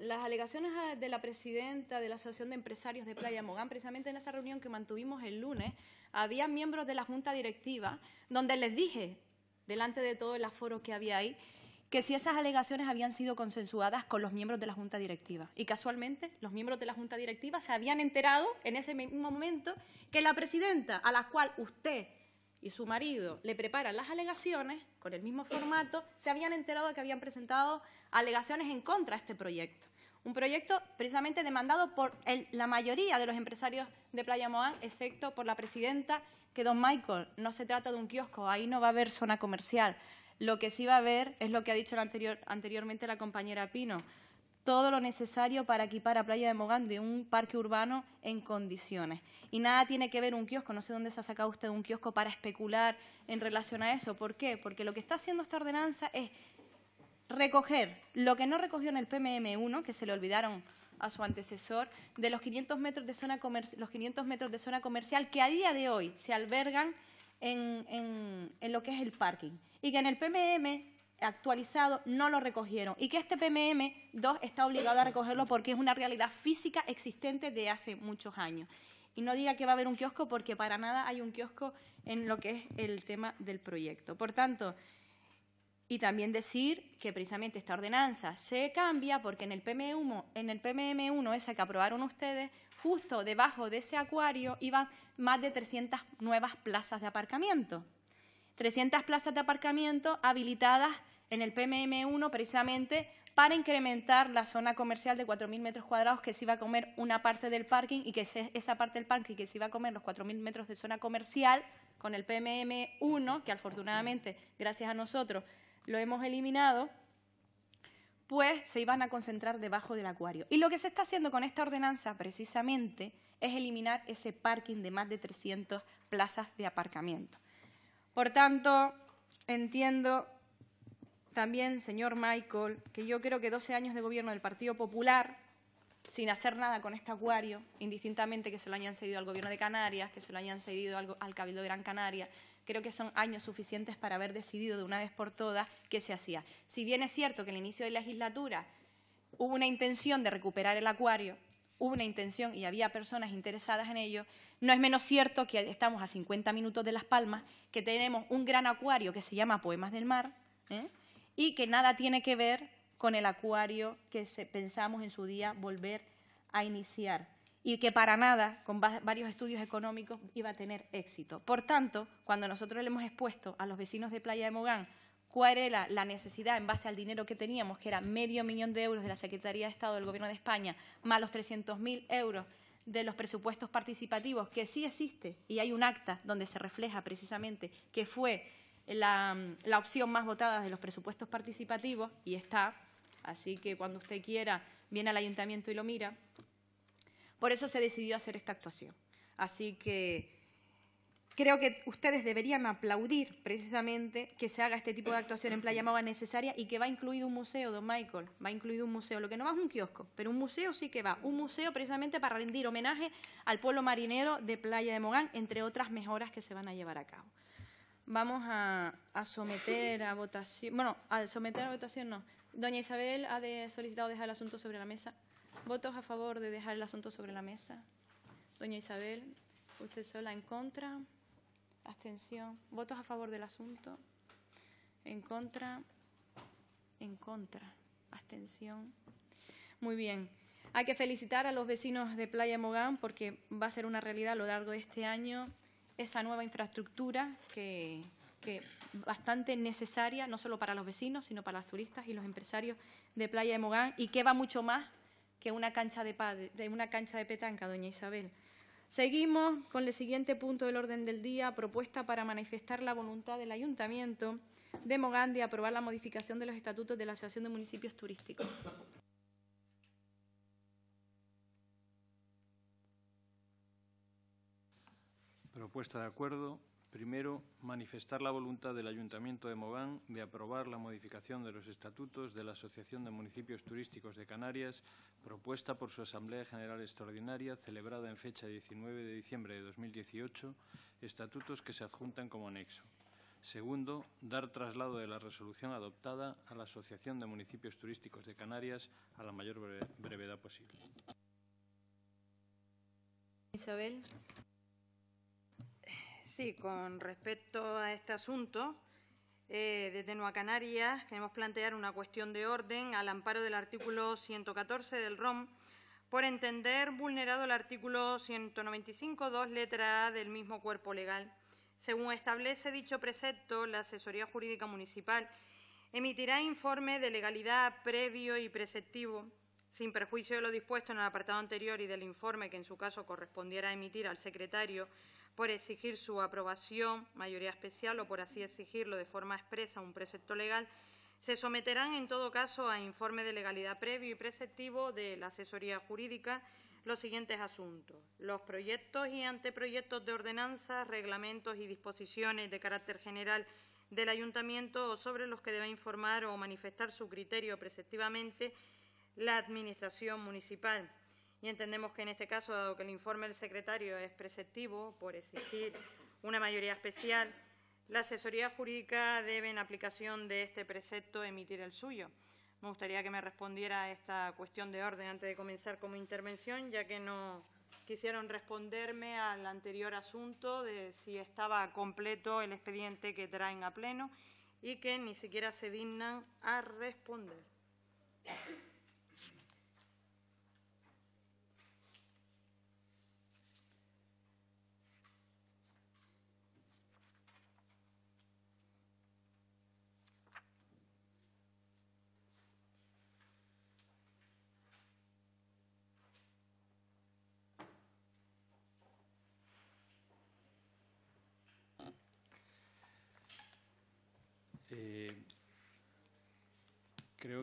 las alegaciones de la presidenta de la Asociación de Empresarios de Playa Mogán, precisamente en esa reunión que mantuvimos el lunes, había miembros de la Junta Directiva donde les dije, delante de todo el aforo que había ahí, que si esas alegaciones habían sido consensuadas con los miembros de la Junta Directiva. Y casualmente, los miembros de la Junta Directiva se habían enterado en ese mismo momento que la presidenta, a la cual usted y su marido le preparan las alegaciones con el mismo formato, se habían enterado de que habían presentado alegaciones en contra de este proyecto. Un proyecto precisamente demandado por la mayoría de los empresarios de Playa Moán, excepto por la presidenta, que don Michael, no se trata de un kiosco, ahí no va a haber zona comercial. Lo que sí va a haber es lo que ha dicho anteriormente la compañera Pino, todo lo necesario para equipar a Playa de Mogán de un parque urbano en condiciones. Y nada tiene que ver un kiosco, no sé dónde se ha sacado usted un kiosco para especular en relación a eso. ¿Por qué? Porque lo que está haciendo esta ordenanza es recoger lo que no recogió en el PMM1, que se le olvidaron a su antecesor, de los 500 metros de zona, los 500 de zona comercial que a día de hoy se albergan en, en lo que es el parking. Y que en el PMM actualizado no lo recogieron y que este PMM 2 está obligado a recogerlo porque es una realidad física existente de hace muchos años. Y no diga que va a haber un kiosco porque para nada hay un kiosco en lo que es el tema del proyecto. Por tanto, y también decir que precisamente esta ordenanza se cambia porque en el PMM1, en el PMM1 esa que aprobaron ustedes, justo debajo de ese acuario iban más de 300 nuevas plazas de aparcamiento. 300 plazas de aparcamiento habilitadas en el PMM1 precisamente para incrementar la zona comercial de 4.000 metros cuadrados que se iba a comer una parte del parking y que esa parte del parking que se iba a comer los 4.000 metros de zona comercial con el PMM1, que afortunadamente, gracias a nosotros, lo hemos eliminado, pues se iban a concentrar debajo del acuario. Y lo que se está haciendo con esta ordenanza precisamente es eliminar ese parking de más de 300 plazas de aparcamiento. Por tanto, entiendo también, señor Michael, que yo creo que 12 años de gobierno del Partido Popular, sin hacer nada con este acuario, indistintamente que se lo hayan cedido al Gobierno de Canarias, que se lo hayan cedido al, Cabildo de Gran Canaria, creo que son años suficientes para haber decidido de una vez por todas qué se hacía. Si bien es cierto que en el inicio de la legislatura hubo una intención de recuperar el acuario, hubo una intención y había personas interesadas en ello, no es menos cierto que estamos a 50 minutos de Las Palmas, que tenemos un gran acuario que se llama Poemas del Mar ¿eh? y que nada tiene que ver con el acuario que se, pensamos en su día volver a iniciar y que para nada, con varios estudios económicos, iba a tener éxito. Por tanto, cuando nosotros le hemos expuesto a los vecinos de Playa de Mogán cuál era la necesidad en base al dinero que teníamos, que era medio millón de euros de la Secretaría de Estado del Gobierno de España, más los 300.000 euros de los presupuestos participativos, que sí existe y hay un acta donde se refleja precisamente que fue la, la opción más votada de los presupuestos participativos y está, así que cuando usted quiera viene al ayuntamiento y lo mira. Por eso se decidió hacer esta actuación. Así que creo que ustedes deberían aplaudir precisamente que se haga este tipo de actuación en Playa Moga necesaria y que va incluido un museo, don Michael, va incluido un museo, lo que no va es un kiosco, pero un museo sí que va, un museo precisamente para rendir homenaje al pueblo marinero de Playa de Mogán, entre otras mejoras que se van a llevar a cabo. Vamos a, someter a votación, bueno, a someter a votación no. Doña Isabel ha de solicitado dejar el asunto sobre la mesa. ¿Votos a favor de dejar el asunto sobre la mesa? Doña Isabel, usted sola en contra abstención, votos a favor del asunto, en contra, en contra, abstención. Muy bien. Hay que felicitar a los vecinos de Playa Mogán porque va a ser una realidad a lo largo de este año esa nueva infraestructura que, que bastante necesaria, no solo para los vecinos, sino para los turistas y los empresarios de Playa de Mogán y que va mucho más que una cancha de, de una cancha de petanca, doña Isabel. Seguimos con el siguiente punto del orden del día, propuesta para manifestar la voluntad del Ayuntamiento de Mogán de aprobar la modificación de los estatutos de la Asociación de Municipios Turísticos. Propuesta de acuerdo. Primero, manifestar la voluntad del Ayuntamiento de Mogán de aprobar la modificación de los estatutos de la Asociación de Municipios Turísticos de Canarias propuesta por su Asamblea General Extraordinaria celebrada en fecha 19 de diciembre de 2018, estatutos que se adjuntan como anexo. Segundo, dar traslado de la resolución adoptada a la Asociación de Municipios Turísticos de Canarias a la mayor brevedad posible. Isabel. Sí, con respecto a este asunto, eh, desde Nueva Canarias queremos plantear una cuestión de orden al amparo del artículo 114 del ROM por entender vulnerado el artículo 195.2 letra A del mismo cuerpo legal. Según establece dicho precepto, la asesoría jurídica municipal emitirá informe de legalidad previo y preceptivo, sin perjuicio de lo dispuesto en el apartado anterior y del informe que en su caso correspondiera emitir al secretario por exigir su aprobación, mayoría especial, o por así exigirlo de forma expresa un precepto legal, se someterán en todo caso a informe de legalidad previo y preceptivo de la asesoría jurídica los siguientes asuntos. Los proyectos y anteproyectos de ordenanzas, reglamentos y disposiciones de carácter general del ayuntamiento o sobre los que deba informar o manifestar su criterio preceptivamente la Administración municipal y entendemos que en este caso, dado que el informe del secretario es preceptivo por exigir una mayoría especial, la asesoría jurídica debe, en aplicación de este precepto, emitir el suyo. Me gustaría que me respondiera a esta cuestión de orden antes de comenzar como intervención, ya que no quisieron responderme al anterior asunto de si estaba completo el expediente que traen a pleno y que ni siquiera se dignan a responder.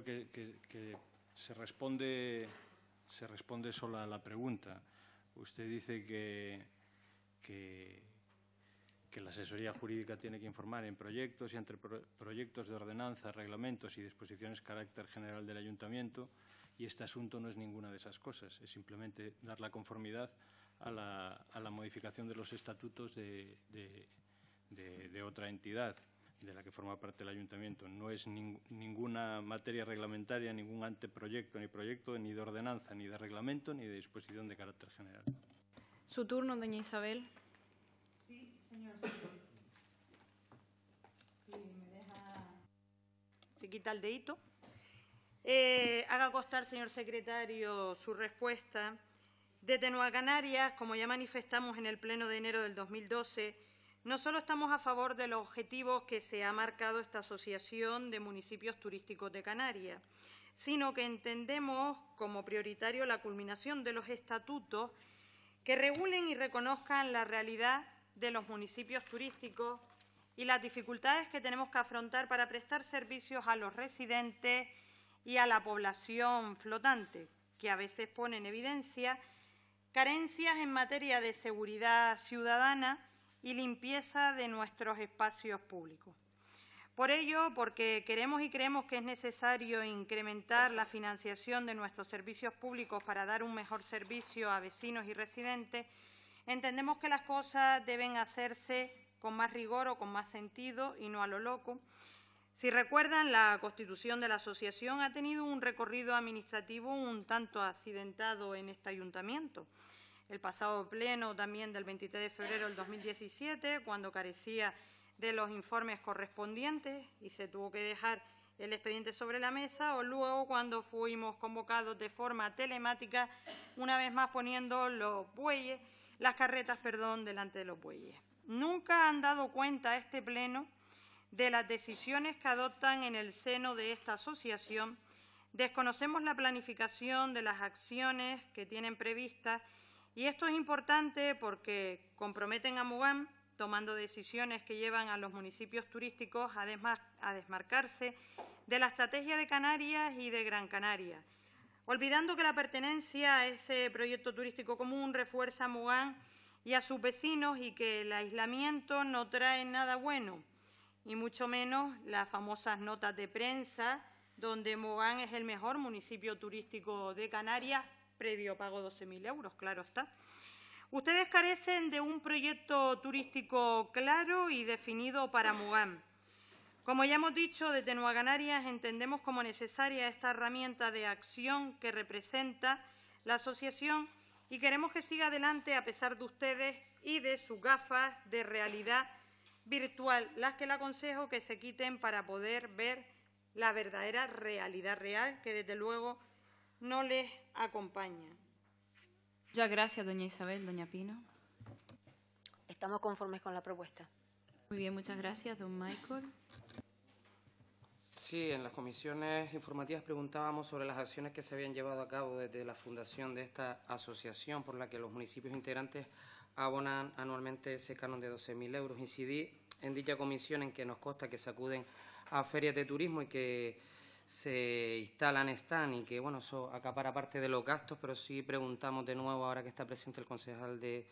creo que, se, responde, se sola a la pregunta. Usted dice que, la asesoría jurídica tiene que informar en proyectos y entre proyectos de ordenanza, reglamentos y disposiciones carácter general del ayuntamiento y este asunto no es ninguna de esas cosas, es simplemente dar la conformidad a la, modificación de los estatutos de otra entidad de la que forma parte el ayuntamiento. No es ninguna materia reglamentaria, ningún anteproyecto, ni proyecto, ni de ordenanza, ni de reglamento, ni de disposición de carácter general. Su turno, doña Isabel. Sí, señor. me deja... Se quita el dedito. Eh, haga constar, señor secretario, su respuesta. Desde Nueva Canarias, como ya manifestamos en el Pleno de enero del 2012, no solo estamos a favor de los objetivos que se ha marcado esta Asociación de Municipios Turísticos de Canarias, sino que entendemos como prioritario la culminación de los estatutos que regulen y reconozcan la realidad de los municipios turísticos y las dificultades que tenemos que afrontar para prestar servicios a los residentes y a la población flotante, que a veces pone en evidencia carencias en materia de seguridad ciudadana, y limpieza de nuestros espacios públicos. Por ello, porque queremos y creemos que es necesario incrementar la financiación de nuestros servicios públicos para dar un mejor servicio a vecinos y residentes, entendemos que las cosas deben hacerse con más rigor o con más sentido y no a lo loco. Si recuerdan, la constitución de la asociación ha tenido un recorrido administrativo un tanto accidentado en este ayuntamiento el pasado pleno también del 23 de febrero del 2017, cuando carecía de los informes correspondientes y se tuvo que dejar el expediente sobre la mesa o luego cuando fuimos convocados de forma telemática, una vez más poniendo los bueyes, las carretas, perdón, delante de los bueyes. Nunca han dado cuenta este Pleno de las decisiones que adoptan en el seno de esta asociación. Desconocemos la planificación de las acciones que tienen previstas y esto es importante porque comprometen a Mogán tomando decisiones que llevan a los municipios turísticos a, a desmarcarse de la estrategia de Canarias y de Gran Canaria. Olvidando que la pertenencia a ese proyecto turístico común refuerza a Mugán y a sus vecinos y que el aislamiento no trae nada bueno, y mucho menos las famosas notas de prensa, donde Mogán es el mejor municipio turístico de Canarias, previo pago 12.000 euros, claro está. Ustedes carecen de un proyecto turístico claro y definido para Mugán. Como ya hemos dicho, desde Nueva Canarias entendemos como necesaria esta herramienta de acción que representa la asociación y queremos que siga adelante a pesar de ustedes y de sus gafas de realidad virtual, las que le aconsejo que se quiten para poder ver la verdadera realidad real, que desde luego no les acompaña. Ya gracias, doña Isabel, doña Pino. Estamos conformes con la propuesta. Muy bien, muchas gracias, don Michael. Sí, en las comisiones informativas preguntábamos sobre las acciones que se habían llevado a cabo desde la fundación de esta asociación por la que los municipios integrantes abonan anualmente ese canon de 12.000 euros. Incidí en dicha comisión en que nos consta que se acuden a ferias de turismo y que se instalan están y que, bueno, eso acapara parte de los gastos, pero sí preguntamos de nuevo, ahora que está presente el concejal de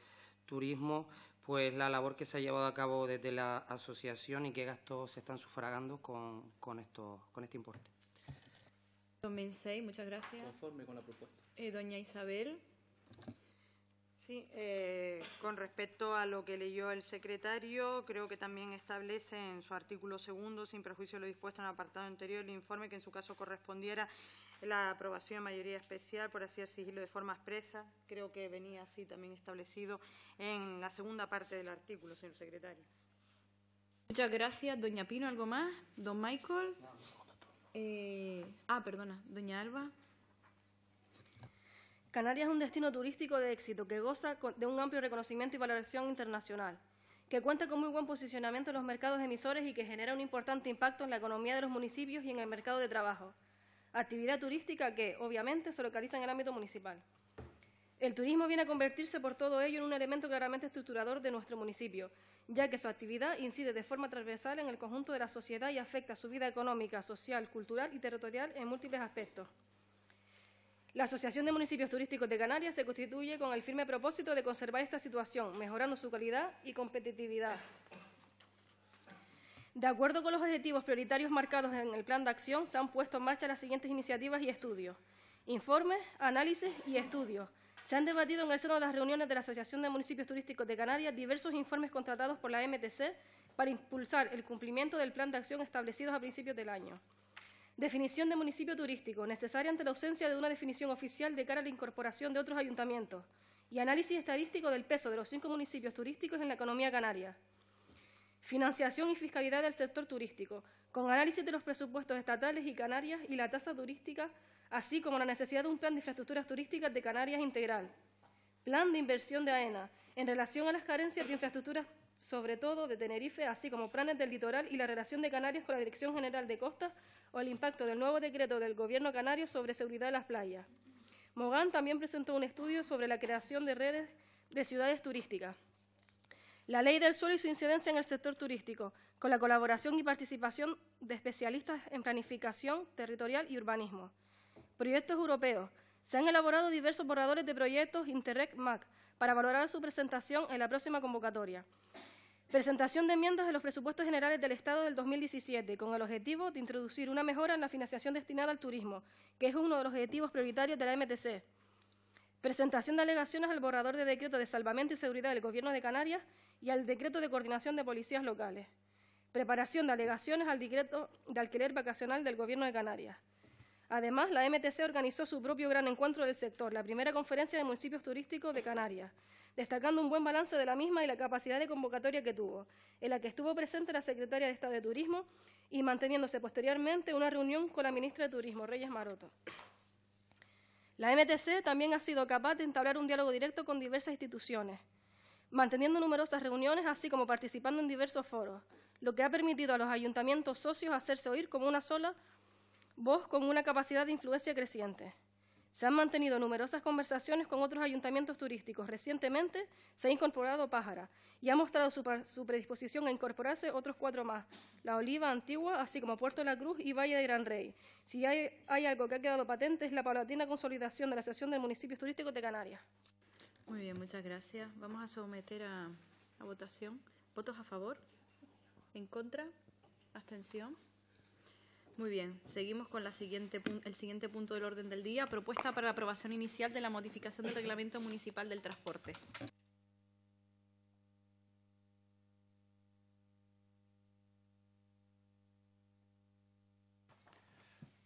Turismo, pues la labor que se ha llevado a cabo desde la asociación y qué gastos se están sufragando con, con, con este importe. muchas gracias. Conforme con la propuesta. Eh, doña Isabel. Sí, eh, con respecto a lo que leyó el secretario, creo que también establece en su artículo segundo, sin prejuicio de lo dispuesto en el apartado anterior, el informe que en su caso correspondiera la aprobación de mayoría especial, por así decirlo, de forma expresa. Creo que venía así también establecido en la segunda parte del artículo, señor secretario. Muchas gracias, doña Pino. ¿Algo más? Don Michael. Eh, ah, perdona, doña Alba. Canarias es un destino turístico de éxito que goza de un amplio reconocimiento y valoración internacional, que cuenta con muy buen posicionamiento en los mercados emisores y que genera un importante impacto en la economía de los municipios y en el mercado de trabajo. Actividad turística que, obviamente, se localiza en el ámbito municipal. El turismo viene a convertirse por todo ello en un elemento claramente estructurador de nuestro municipio, ya que su actividad incide de forma transversal en el conjunto de la sociedad y afecta su vida económica, social, cultural y territorial en múltiples aspectos. La Asociación de Municipios Turísticos de Canarias se constituye con el firme propósito de conservar esta situación, mejorando su calidad y competitividad. De acuerdo con los objetivos prioritarios marcados en el plan de acción, se han puesto en marcha las siguientes iniciativas y estudios. Informes, análisis y estudios. Se han debatido en el seno de las reuniones de la Asociación de Municipios Turísticos de Canarias diversos informes contratados por la MTC para impulsar el cumplimiento del plan de acción establecido a principios del año. Definición de municipio turístico, necesaria ante la ausencia de una definición oficial de cara a la incorporación de otros ayuntamientos. Y análisis estadístico del peso de los cinco municipios turísticos en la economía canaria. Financiación y fiscalidad del sector turístico, con análisis de los presupuestos estatales y Canarias y la tasa turística, así como la necesidad de un plan de infraestructuras turísticas de Canarias integral. Plan de inversión de AENA, en relación a las carencias de infraestructuras sobre todo de Tenerife, así como planes del litoral y la relación de Canarias con la Dirección General de Costas o el impacto del nuevo decreto del Gobierno canario sobre seguridad de las playas. Mogán también presentó un estudio sobre la creación de redes de ciudades turísticas. La ley del suelo y su incidencia en el sector turístico, con la colaboración y participación de especialistas en planificación territorial y urbanismo. Proyectos europeos, se han elaborado diversos borradores de proyectos Interreg MAC para valorar su presentación en la próxima convocatoria. Presentación de enmiendas a los presupuestos generales del Estado del 2017 con el objetivo de introducir una mejora en la financiación destinada al turismo, que es uno de los objetivos prioritarios de la MTC. Presentación de alegaciones al borrador de decreto de salvamento y seguridad del Gobierno de Canarias y al decreto de coordinación de policías locales. Preparación de alegaciones al decreto de alquiler vacacional del Gobierno de Canarias. Además, la MTC organizó su propio gran encuentro del sector, la primera conferencia de municipios turísticos de Canarias, destacando un buen balance de la misma y la capacidad de convocatoria que tuvo, en la que estuvo presente la secretaria de Estado de Turismo y manteniéndose posteriormente una reunión con la ministra de Turismo, Reyes Maroto. La MTC también ha sido capaz de entablar un diálogo directo con diversas instituciones, manteniendo numerosas reuniones, así como participando en diversos foros, lo que ha permitido a los ayuntamientos socios hacerse oír como una sola voz con una capacidad de influencia creciente. Se han mantenido numerosas conversaciones con otros ayuntamientos turísticos. Recientemente se ha incorporado Pájara y ha mostrado su, predisposición a incorporarse otros cuatro más, La Oliva Antigua, así como Puerto La Cruz y Valle de Gran Rey. Si hay, algo que ha quedado patente es la paulatina consolidación de la Asociación de Municipios Turísticos de Canarias. Muy bien, muchas gracias. Vamos a someter a votación. ¿Votos a favor? ¿En contra? ¿Abstención? Muy bien, seguimos con el siguiente punto del orden del día, propuesta para la aprobación inicial de la modificación del Reglamento Municipal del Transporte.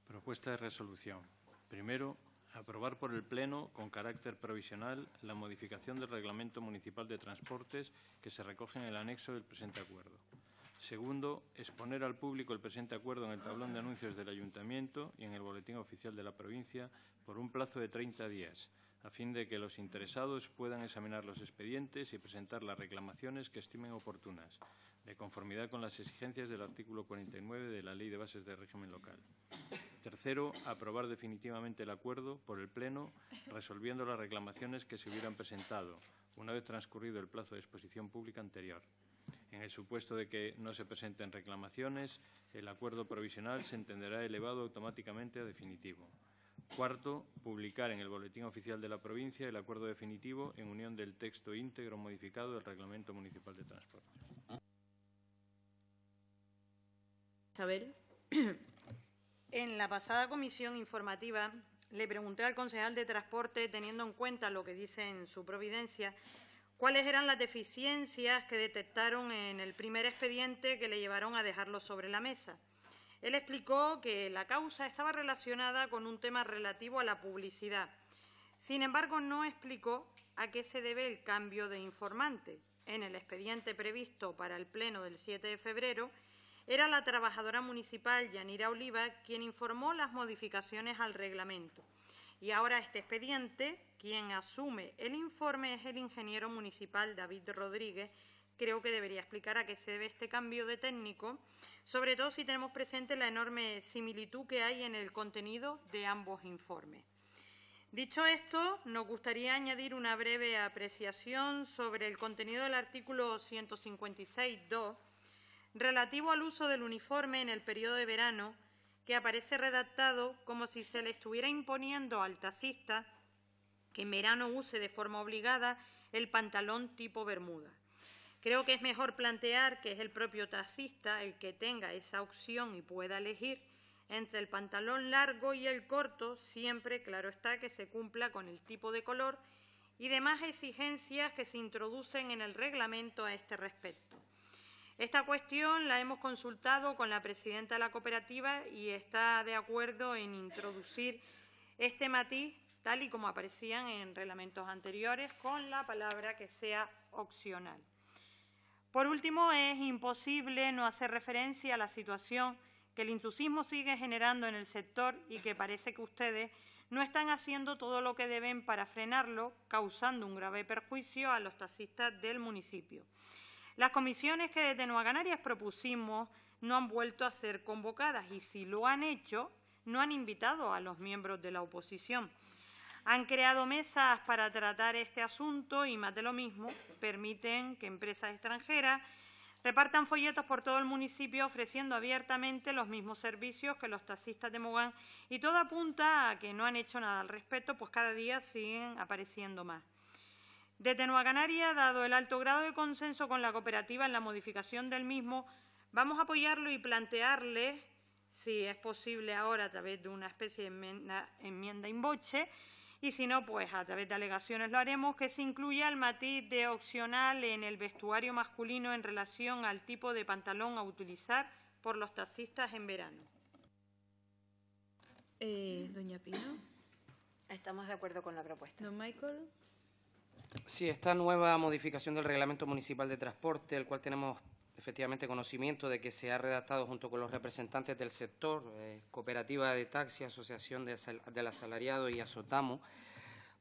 Propuesta de resolución. Primero, aprobar por el Pleno, con carácter provisional, la modificación del Reglamento Municipal de Transportes que se recoge en el anexo del presente acuerdo. Segundo, exponer al público el presente acuerdo en el tablón de anuncios del Ayuntamiento y en el Boletín Oficial de la provincia por un plazo de 30 días, a fin de que los interesados puedan examinar los expedientes y presentar las reclamaciones que estimen oportunas, de conformidad con las exigencias del artículo 49 de la Ley de Bases de Régimen Local. Tercero, aprobar definitivamente el acuerdo por el Pleno, resolviendo las reclamaciones que se hubieran presentado, una vez transcurrido el plazo de exposición pública anterior. En el supuesto de que no se presenten reclamaciones, el acuerdo provisional se entenderá elevado automáticamente a definitivo. Cuarto, publicar en el Boletín Oficial de la Provincia el acuerdo definitivo en unión del texto íntegro modificado del Reglamento Municipal de Transporte. En la pasada comisión informativa le pregunté al concejal de Transporte, teniendo en cuenta lo que dice en su providencia, cuáles eran las deficiencias que detectaron en el primer expediente que le llevaron a dejarlo sobre la mesa. Él explicó que la causa estaba relacionada con un tema relativo a la publicidad. Sin embargo, no explicó a qué se debe el cambio de informante. En el expediente previsto para el Pleno del 7 de febrero, era la trabajadora municipal Yanira Oliva quien informó las modificaciones al reglamento. Y ahora este expediente, quien asume el informe es el ingeniero municipal David Rodríguez. Creo que debería explicar a qué se debe este cambio de técnico, sobre todo si tenemos presente la enorme similitud que hay en el contenido de ambos informes. Dicho esto, nos gustaría añadir una breve apreciación sobre el contenido del artículo 156.2 relativo al uso del uniforme en el periodo de verano que aparece redactado como si se le estuviera imponiendo al taxista que en verano use de forma obligada el pantalón tipo bermuda. Creo que es mejor plantear que es el propio taxista el que tenga esa opción y pueda elegir entre el pantalón largo y el corto, siempre, claro está, que se cumpla con el tipo de color y demás exigencias que se introducen en el reglamento a este respecto. Esta cuestión la hemos consultado con la presidenta de la cooperativa y está de acuerdo en introducir este matiz, tal y como aparecían en reglamentos anteriores, con la palabra que sea opcional. Por último, es imposible no hacer referencia a la situación que el intrusismo sigue generando en el sector y que parece que ustedes no están haciendo todo lo que deben para frenarlo, causando un grave perjuicio a los taxistas del municipio. Las comisiones que desde Nueva Canarias propusimos no han vuelto a ser convocadas y si lo han hecho, no han invitado a los miembros de la oposición. Han creado mesas para tratar este asunto y, más de lo mismo, permiten que empresas extranjeras repartan folletos por todo el municipio ofreciendo abiertamente los mismos servicios que los taxistas de Mogán y todo apunta a que no han hecho nada al respecto, pues cada día siguen apareciendo más. Desde Nueva Canaria, dado el alto grado de consenso con la cooperativa en la modificación del mismo, vamos a apoyarlo y plantearle, si es posible ahora a través de una especie de enmienda, enmienda in boche, y si no, pues a través de alegaciones lo haremos, que se incluya el matiz de opcional en el vestuario masculino en relación al tipo de pantalón a utilizar por los taxistas en verano. Eh, doña Pino. Estamos de acuerdo con la propuesta. Don Michael. Sí, esta nueva modificación del Reglamento Municipal de Transporte, el cual tenemos efectivamente conocimiento de que se ha redactado junto con los representantes del sector, eh, Cooperativa de Taxi, Asociación de, del Asalariado y Azotamo,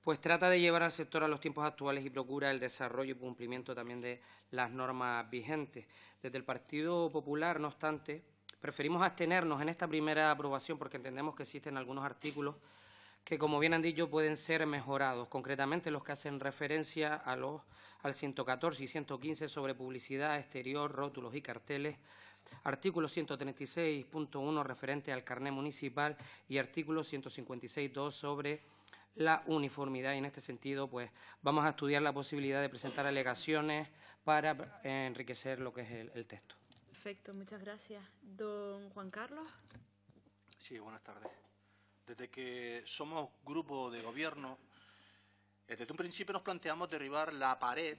pues trata de llevar al sector a los tiempos actuales y procura el desarrollo y cumplimiento también de las normas vigentes. Desde el Partido Popular, no obstante, preferimos abstenernos en esta primera aprobación porque entendemos que existen algunos artículos que, como bien han dicho, pueden ser mejorados, concretamente los que hacen referencia a los, al 114 y 115 sobre publicidad exterior, rótulos y carteles, artículo 136.1 referente al carné municipal y artículo 156.2 sobre la uniformidad y en este sentido pues vamos a estudiar la posibilidad de presentar alegaciones para enriquecer lo que es el, el texto. Perfecto, muchas gracias. Don Juan Carlos. Sí, buenas tardes. Desde que somos grupo de gobierno, eh, desde un principio nos planteamos derribar la pared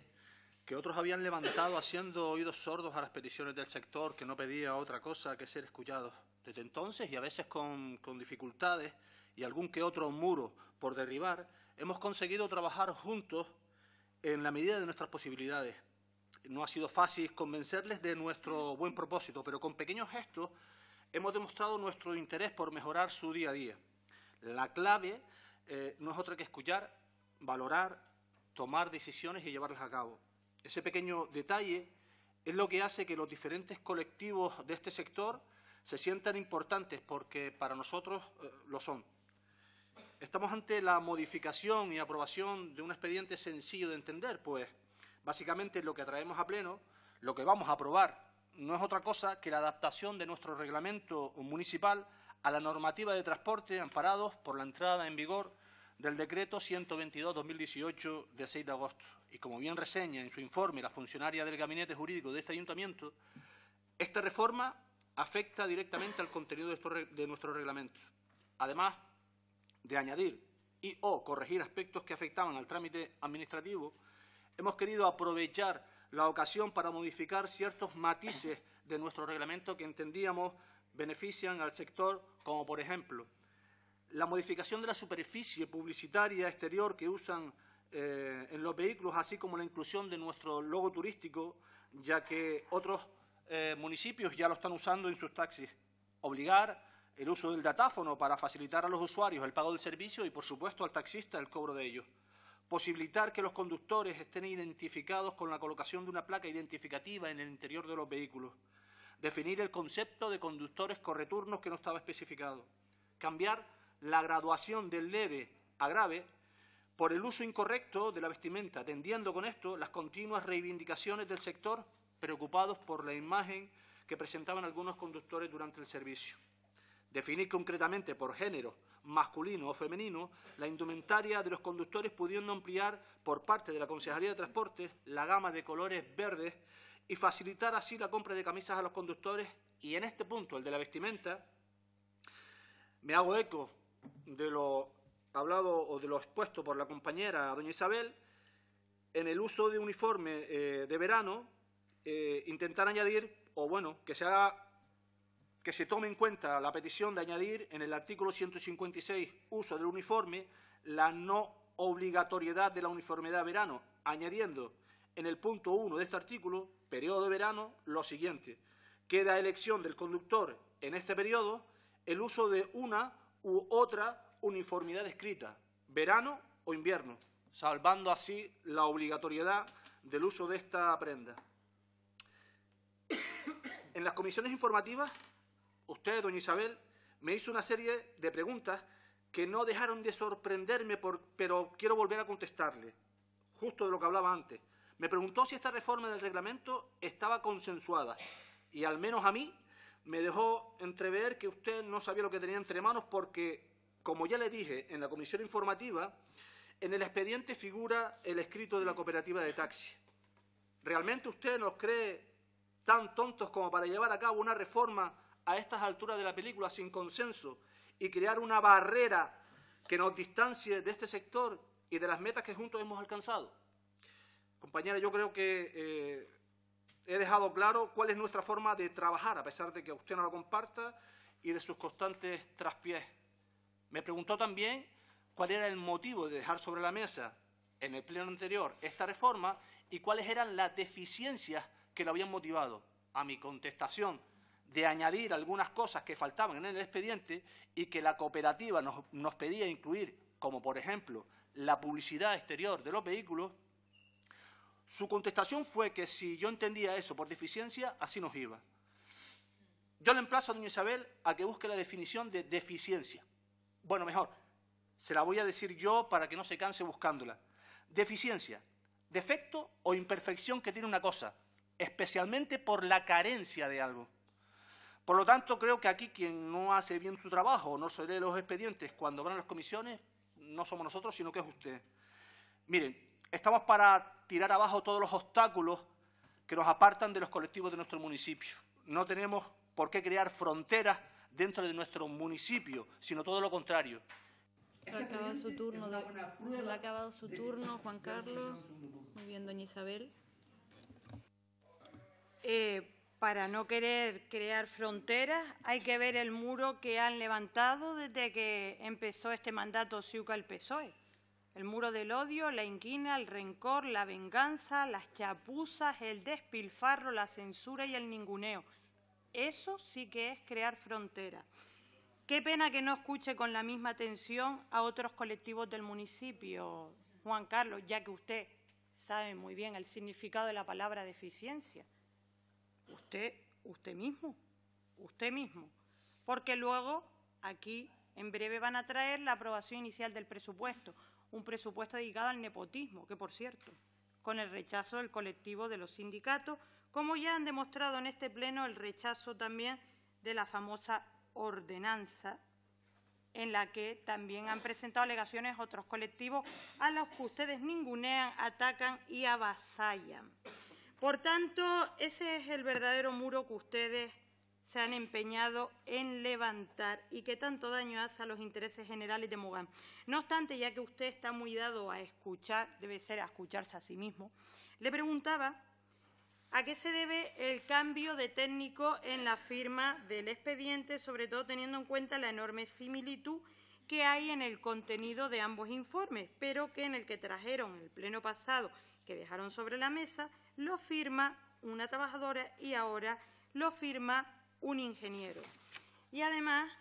que otros habían levantado haciendo oídos sordos a las peticiones del sector, que no pedía otra cosa que ser escuchados. Desde entonces, y a veces con, con dificultades y algún que otro muro por derribar, hemos conseguido trabajar juntos en la medida de nuestras posibilidades. No ha sido fácil convencerles de nuestro buen propósito, pero con pequeños gestos hemos demostrado nuestro interés por mejorar su día a día. La clave eh, no es otra que escuchar, valorar, tomar decisiones y llevarlas a cabo. Ese pequeño detalle es lo que hace que los diferentes colectivos de este sector se sientan importantes porque para nosotros eh, lo son. Estamos ante la modificación y aprobación de un expediente sencillo de entender, pues básicamente lo que traemos a pleno, lo que vamos a aprobar, no es otra cosa que la adaptación de nuestro reglamento municipal a la normativa de transporte amparados por la entrada en vigor del Decreto 122-2018 de 6 de agosto. Y como bien reseña en su informe la funcionaria del Gabinete Jurídico de este Ayuntamiento, esta reforma afecta directamente al contenido de nuestro reglamento. Además de añadir y o corregir aspectos que afectaban al trámite administrativo, hemos querido aprovechar la ocasión para modificar ciertos matices de nuestro reglamento que entendíamos benefician al sector, como por ejemplo la modificación de la superficie publicitaria exterior que usan eh, en los vehículos, así como la inclusión de nuestro logo turístico, ya que otros eh, municipios ya lo están usando en sus taxis. Obligar el uso del datáfono para facilitar a los usuarios el pago del servicio y, por supuesto, al taxista el cobro de ellos. Posibilitar que los conductores estén identificados con la colocación de una placa identificativa en el interior de los vehículos definir el concepto de conductores correturnos que no estaba especificado, cambiar la graduación del leve a grave por el uso incorrecto de la vestimenta, atendiendo con esto las continuas reivindicaciones del sector preocupados por la imagen que presentaban algunos conductores durante el servicio. Definir concretamente por género, masculino o femenino, la indumentaria de los conductores pudiendo ampliar por parte de la Consejería de Transportes la gama de colores verdes y facilitar así la compra de camisas a los conductores. Y en este punto, el de la vestimenta, me hago eco de lo hablado o de lo expuesto por la compañera doña Isabel, en el uso de uniforme eh, de verano, eh, intentar añadir, o bueno, que se que se tome en cuenta la petición de añadir en el artículo 156 uso del uniforme la no obligatoriedad de la uniformidad de verano, añadiendo en el punto 1 de este artículo, periodo de verano, lo siguiente. Queda elección del conductor en este periodo el uso de una u otra uniformidad escrita, verano o invierno, salvando así la obligatoriedad del uso de esta prenda. En las comisiones informativas, usted, doña Isabel, me hizo una serie de preguntas que no dejaron de sorprenderme, pero quiero volver a contestarle, justo de lo que hablaba antes. Me preguntó si esta reforma del reglamento estaba consensuada y al menos a mí me dejó entrever que usted no sabía lo que tenía entre manos porque, como ya le dije en la comisión informativa, en el expediente figura el escrito de la cooperativa de taxi. ¿Realmente usted nos cree tan tontos como para llevar a cabo una reforma a estas alturas de la película sin consenso y crear una barrera que nos distancie de este sector y de las metas que juntos hemos alcanzado? Compañera, yo creo que eh, he dejado claro cuál es nuestra forma de trabajar, a pesar de que usted no lo comparta, y de sus constantes traspiés. Me preguntó también cuál era el motivo de dejar sobre la mesa en el pleno anterior esta reforma y cuáles eran las deficiencias que lo habían motivado. A mi contestación de añadir algunas cosas que faltaban en el expediente y que la cooperativa nos pedía incluir, como por ejemplo la publicidad exterior de los vehículos, su contestación fue que si yo entendía eso por deficiencia, así nos iba. Yo le emplazo a doña Isabel a que busque la definición de deficiencia. Bueno, mejor, se la voy a decir yo para que no se canse buscándola. Deficiencia, defecto o imperfección que tiene una cosa, especialmente por la carencia de algo. Por lo tanto, creo que aquí quien no hace bien su trabajo o no se lee los expedientes cuando van a las comisiones, no somos nosotros, sino que es usted. Miren, Estamos para tirar abajo todos los obstáculos que nos apartan de los colectivos de nuestro municipio. No tenemos por qué crear fronteras dentro de nuestro municipio, sino todo lo contrario. Se le, ha acabado su este turno, Juan Carlos. Muy bien, doña Isabel. Eh, para no querer crear fronteras, hay que ver el muro que han levantado desde que empezó este mandato CIUCA el PSOE el muro del odio, la inquina, el rencor, la venganza, las chapuzas, el despilfarro, la censura y el ninguneo. Eso sí que es crear frontera. Qué pena que no escuche con la misma atención a otros colectivos del municipio, Juan Carlos, ya que usted sabe muy bien el significado de la palabra deficiencia. Usted, usted mismo, usted mismo. Porque luego aquí en breve van a traer la aprobación inicial del presupuesto un presupuesto dedicado al nepotismo, que por cierto, con el rechazo del colectivo de los sindicatos, como ya han demostrado en este pleno el rechazo también de la famosa ordenanza, en la que también han presentado alegaciones otros colectivos a los que ustedes ningunean, atacan y avasallan. Por tanto, ese es el verdadero muro que ustedes se han empeñado en levantar y que tanto daño hace a los intereses generales de Mogán. No obstante, ya que usted está muy dado a escuchar, debe ser a escucharse a sí mismo, le preguntaba a qué se debe el cambio de técnico en la firma del expediente, sobre todo teniendo en cuenta la enorme similitud que hay en el contenido de ambos informes, pero que en el que trajeron el pleno pasado, que dejaron sobre la mesa, lo firma una trabajadora y ahora lo firma un ingeniero. Y además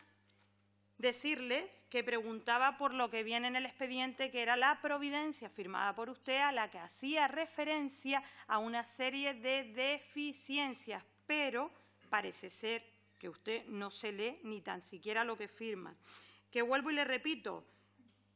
decirle que preguntaba por lo que viene en el expediente, que era la providencia firmada por usted, a la que hacía referencia a una serie de deficiencias, pero parece ser que usted no se lee ni tan siquiera lo que firma. Que vuelvo y le repito,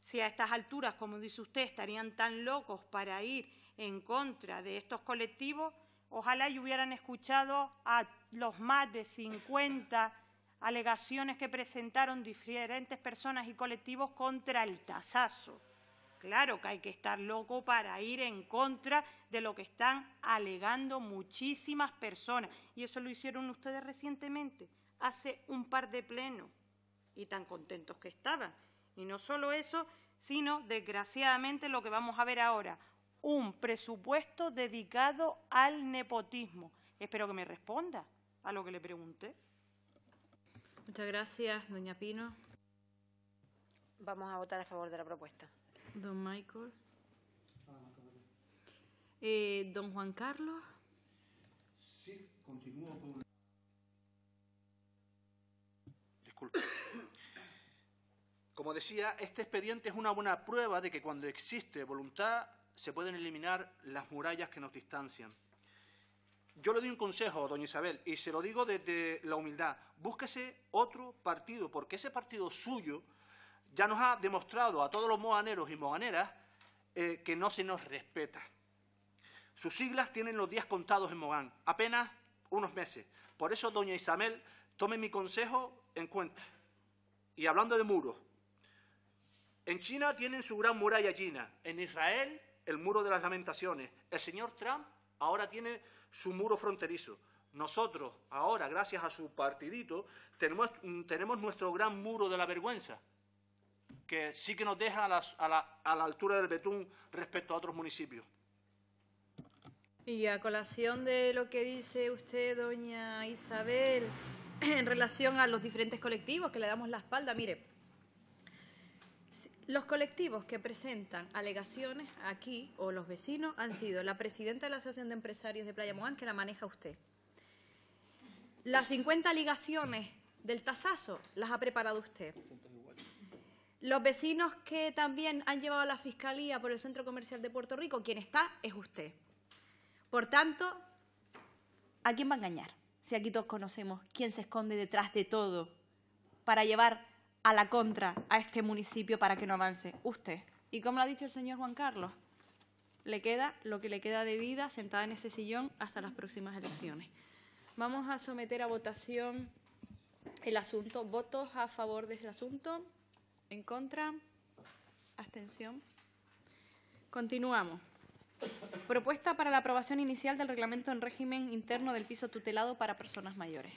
si a estas alturas, como dice usted, estarían tan locos para ir en contra de estos colectivos, Ojalá y hubieran escuchado a los más de 50 alegaciones que presentaron diferentes personas y colectivos contra el tasazo. Claro que hay que estar loco para ir en contra de lo que están alegando muchísimas personas. Y eso lo hicieron ustedes recientemente, hace un par de plenos, y tan contentos que estaban. Y no solo eso, sino, desgraciadamente, lo que vamos a ver ahora, un presupuesto dedicado al nepotismo. Espero que me responda a lo que le pregunté. Muchas gracias, doña Pino. Vamos a votar a favor de la propuesta. Don Michael. Eh, don Juan Carlos. Sí, continúo con... Disculpe. Como decía, este expediente es una buena prueba de que cuando existe voluntad se pueden eliminar las murallas que nos distancian. Yo le doy un consejo, doña Isabel, y se lo digo desde la humildad. Búsquese otro partido, porque ese partido suyo ya nos ha demostrado a todos los moaneros y moganeras eh, que no se nos respeta. Sus siglas tienen los días contados en Mogán, apenas unos meses. Por eso, doña Isabel, tome mi consejo en cuenta. Y hablando de muros, en China tienen su gran muralla china, en Israel el muro de las lamentaciones. El señor Trump ahora tiene su muro fronterizo. Nosotros, ahora, gracias a su partidito, tenemos, mm, tenemos nuestro gran muro de la vergüenza, que sí que nos deja a la altura del betún respecto a otros municipios. Y a colación de lo que dice usted, doña Isabel, en relación a los diferentes colectivos que le damos la espalda, mire, los colectivos que presentan alegaciones aquí o los vecinos han sido la presidenta de la Asociación de Empresarios de Playa Mogán, que la maneja usted. Las 50 ligaciones del tasazo las ha preparado usted. Los vecinos que también han llevado a la Fiscalía por el Centro Comercial de Puerto Rico, quien está es usted. Por tanto, ¿a quién va a engañar? Si aquí todos conocemos quién se esconde detrás de todo para llevar a la contra a este municipio para que no avance. Usted. Y como lo ha dicho el señor Juan Carlos, le queda lo que le queda de vida sentada en ese sillón hasta las próximas elecciones. Vamos a someter a votación el asunto. ¿Votos a favor del asunto? ¿En contra? ¿Abstención? Continuamos. Propuesta para la aprobación inicial del reglamento en régimen interno del piso tutelado para personas mayores.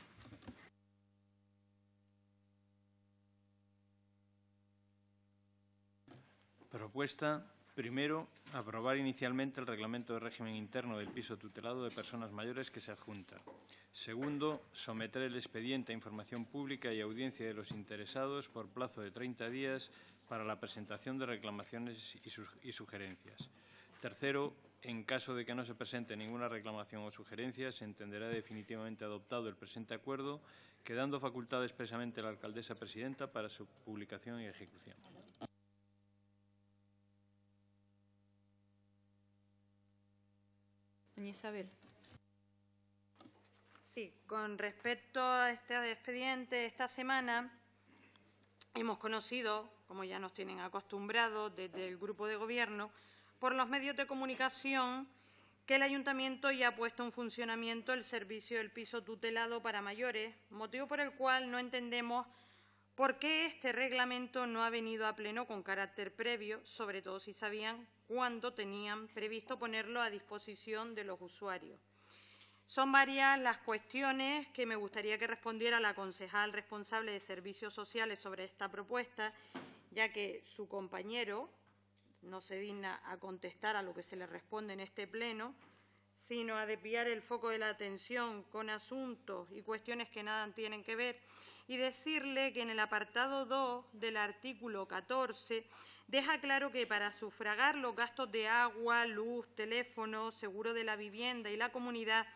Propuesta, primero, aprobar inicialmente el reglamento de régimen interno del piso tutelado de personas mayores que se adjunta. Segundo, someter el expediente a información pública y audiencia de los interesados por plazo de 30 días para la presentación de reclamaciones y, sugerencias. Tercero, en caso de que no se presente ninguna reclamación o sugerencia, se entenderá definitivamente adoptado el presente acuerdo, quedando facultada expresamente la alcaldesa presidenta para su publicación y ejecución. Sí, con respecto a este expediente, esta semana hemos conocido, como ya nos tienen acostumbrados desde el Grupo de Gobierno, por los medios de comunicación que el Ayuntamiento ya ha puesto en funcionamiento el servicio del piso tutelado para mayores, motivo por el cual no entendemos ¿Por qué este reglamento no ha venido a pleno con carácter previo, sobre todo si sabían cuándo tenían previsto ponerlo a disposición de los usuarios? Son varias las cuestiones que me gustaría que respondiera la concejal responsable de Servicios Sociales sobre esta propuesta, ya que su compañero no se digna a contestar a lo que se le responde en este pleno sino a desviar el foco de la atención con asuntos y cuestiones que nada tienen que ver, y decirle que en el apartado 2 del artículo 14 deja claro que para sufragar los gastos de agua, luz, teléfono, seguro de la vivienda y la comunidad,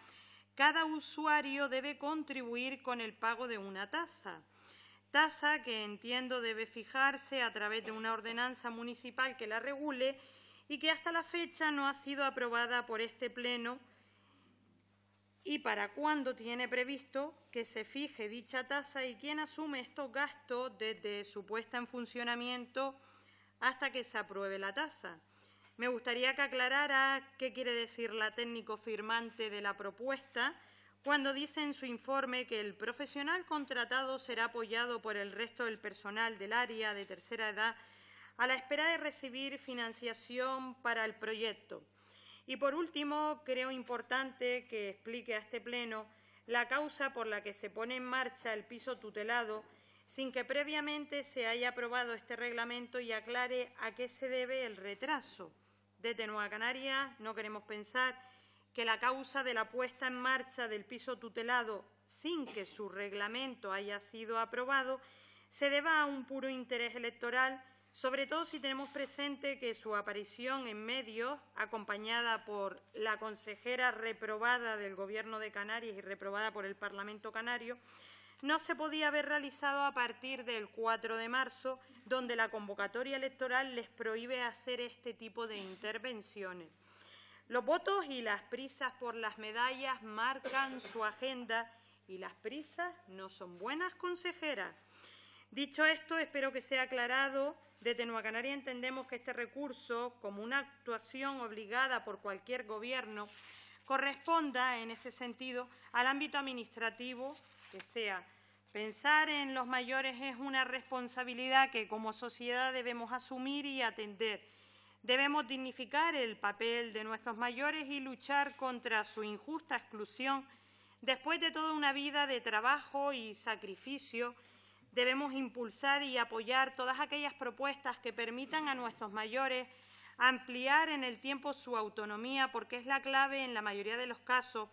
cada usuario debe contribuir con el pago de una tasa tasa que entiendo debe fijarse a través de una ordenanza municipal que la regule y que hasta la fecha no ha sido aprobada por este Pleno y para cuándo tiene previsto que se fije dicha tasa y quién asume estos gastos desde su puesta en funcionamiento hasta que se apruebe la tasa. Me gustaría que aclarara qué quiere decir la técnico firmante de la propuesta cuando dice en su informe que el profesional contratado será apoyado por el resto del personal del área de tercera edad a la espera de recibir financiación para el proyecto. Y por último, creo importante que explique a este Pleno la causa por la que se pone en marcha el piso tutelado sin que previamente se haya aprobado este reglamento y aclare a qué se debe el retraso. Desde Nueva Canaria no queremos pensar que la causa de la puesta en marcha del piso tutelado sin que su reglamento haya sido aprobado se deba a un puro interés electoral sobre todo si tenemos presente que su aparición en medios, acompañada por la consejera reprobada del Gobierno de Canarias y reprobada por el Parlamento Canario, no se podía haber realizado a partir del 4 de marzo, donde la convocatoria electoral les prohíbe hacer este tipo de intervenciones. Los votos y las prisas por las medallas marcan su agenda y las prisas no son buenas consejeras. Dicho esto, espero que sea aclarado desde Nueva Canaria entendemos que este recurso, como una actuación obligada por cualquier gobierno, corresponda en ese sentido al ámbito administrativo que sea. Pensar en los mayores es una responsabilidad que como sociedad debemos asumir y atender. Debemos dignificar el papel de nuestros mayores y luchar contra su injusta exclusión después de toda una vida de trabajo y sacrificio debemos impulsar y apoyar todas aquellas propuestas que permitan a nuestros mayores ampliar en el tiempo su autonomía, porque es la clave en la mayoría de los casos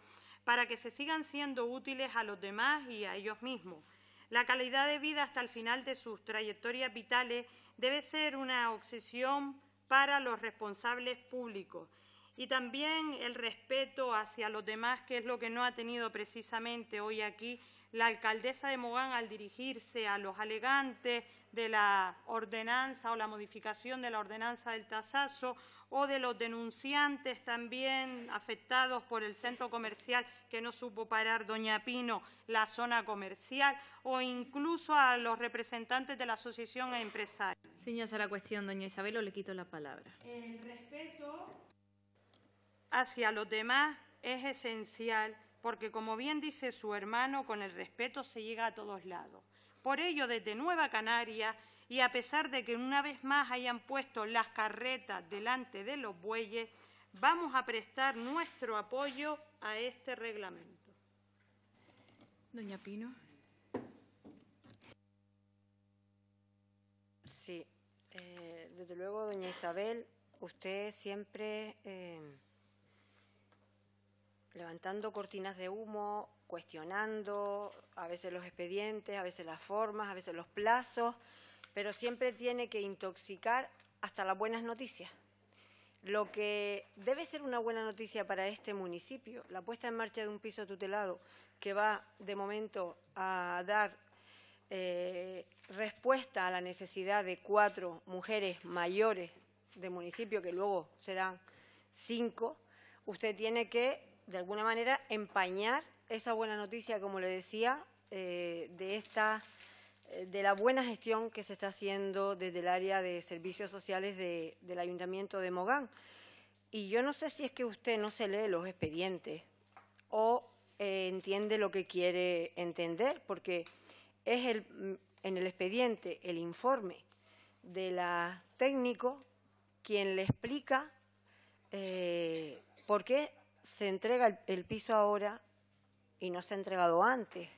para que se sigan siendo útiles a los demás y a ellos mismos. La calidad de vida hasta el final de sus trayectorias vitales debe ser una obsesión para los responsables públicos y también el respeto hacia los demás, que es lo que no ha tenido precisamente hoy aquí la alcaldesa de Mogán, al dirigirse a los alegantes de la ordenanza o la modificación de la ordenanza del tasazo o de los denunciantes también afectados por el centro comercial que no supo parar Doña Pino, la zona comercial, o incluso a los representantes de la asociación empresaria. Señor, la cuestión, doña Isabel, le quito la palabra. El respeto hacia los demás es esencial porque como bien dice su hermano, con el respeto se llega a todos lados. Por ello, desde Nueva Canaria, y a pesar de que una vez más hayan puesto las carretas delante de los bueyes, vamos a prestar nuestro apoyo a este reglamento. Doña Pino. Sí, eh, desde luego, doña Isabel, usted siempre... Eh, levantando cortinas de humo, cuestionando a veces los expedientes, a veces las formas, a veces los plazos, pero siempre tiene que intoxicar hasta las buenas noticias. Lo que debe ser una buena noticia para este municipio, la puesta en marcha de un piso tutelado que va de momento a dar eh, respuesta a la necesidad de cuatro mujeres mayores de municipio, que luego serán cinco, usted tiene que de alguna manera, empañar esa buena noticia, como le decía, eh, de esta eh, de la buena gestión que se está haciendo desde el área de servicios sociales del Ayuntamiento de Mogán. Y yo no sé si es que usted no se lee los expedientes o eh, entiende lo que quiere entender, porque es mm, en el expediente el informe de la técnico quien le explica por qué se entrega el, piso ahora y no se ha entregado antes.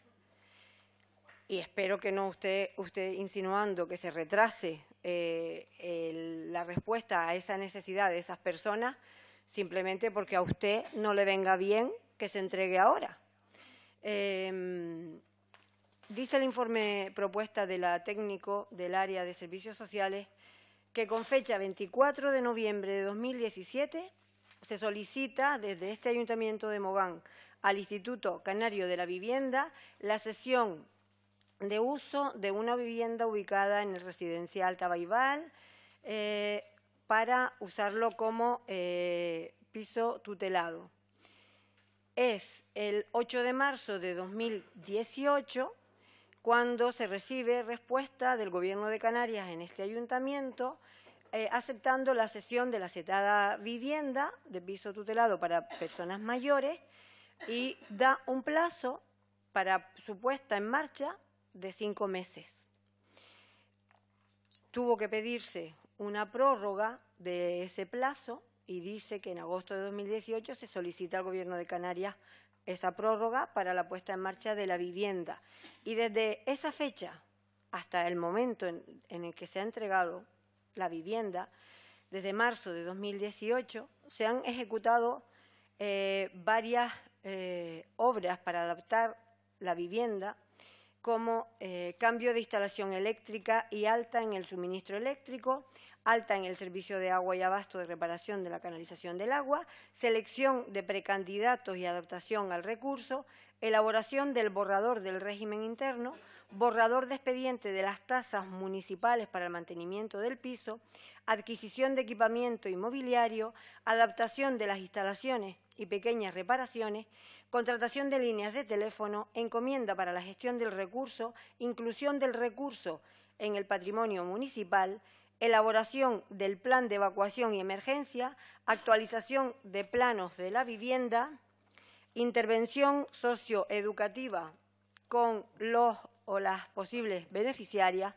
Y espero que no usted, usted insinuando que se retrase eh, la respuesta a esa necesidad de esas personas, simplemente porque a usted no le venga bien que se entregue ahora. Em, dice el informe propuesta de la técnico del área de servicios sociales que con fecha 24 de noviembre de 2017 se solicita desde este Ayuntamiento de Mogán al Instituto Canario de la Vivienda la cesión de uso de una vivienda ubicada en el residencial Tabaibal eh, para usarlo como eh, piso tutelado. Es el 8 de marzo de 2018 cuando se recibe respuesta del Gobierno de Canarias en este ayuntamiento eh, aceptando la cesión de la aceptada vivienda de piso tutelado para personas mayores y da un plazo para su puesta en marcha de cinco meses. Tuvo que pedirse una prórroga de ese plazo y dice que en agosto de 2018 se solicita al Gobierno de Canarias esa prórroga para la puesta en marcha de la vivienda. Y desde esa fecha hasta el momento en el que se ha entregado la vivienda, desde marzo de 2018 se han ejecutado eh, varias eh, obras para adaptar la vivienda como eh, cambio de instalación eléctrica y alta en el suministro eléctrico, alta en el servicio de agua y abasto de reparación de la canalización del agua, selección de precandidatos y adaptación al recurso, elaboración del borrador del régimen interno, borrador de expediente de las tasas municipales para el mantenimiento del piso, adquisición de equipamiento inmobiliario, adaptación de las instalaciones y pequeñas reparaciones, contratación de líneas de teléfono, encomienda para la gestión del recurso, inclusión del recurso en el patrimonio municipal, elaboración del plan de evacuación y emergencia, actualización de planos de la vivienda, intervención socioeducativa con los o las posibles beneficiarias,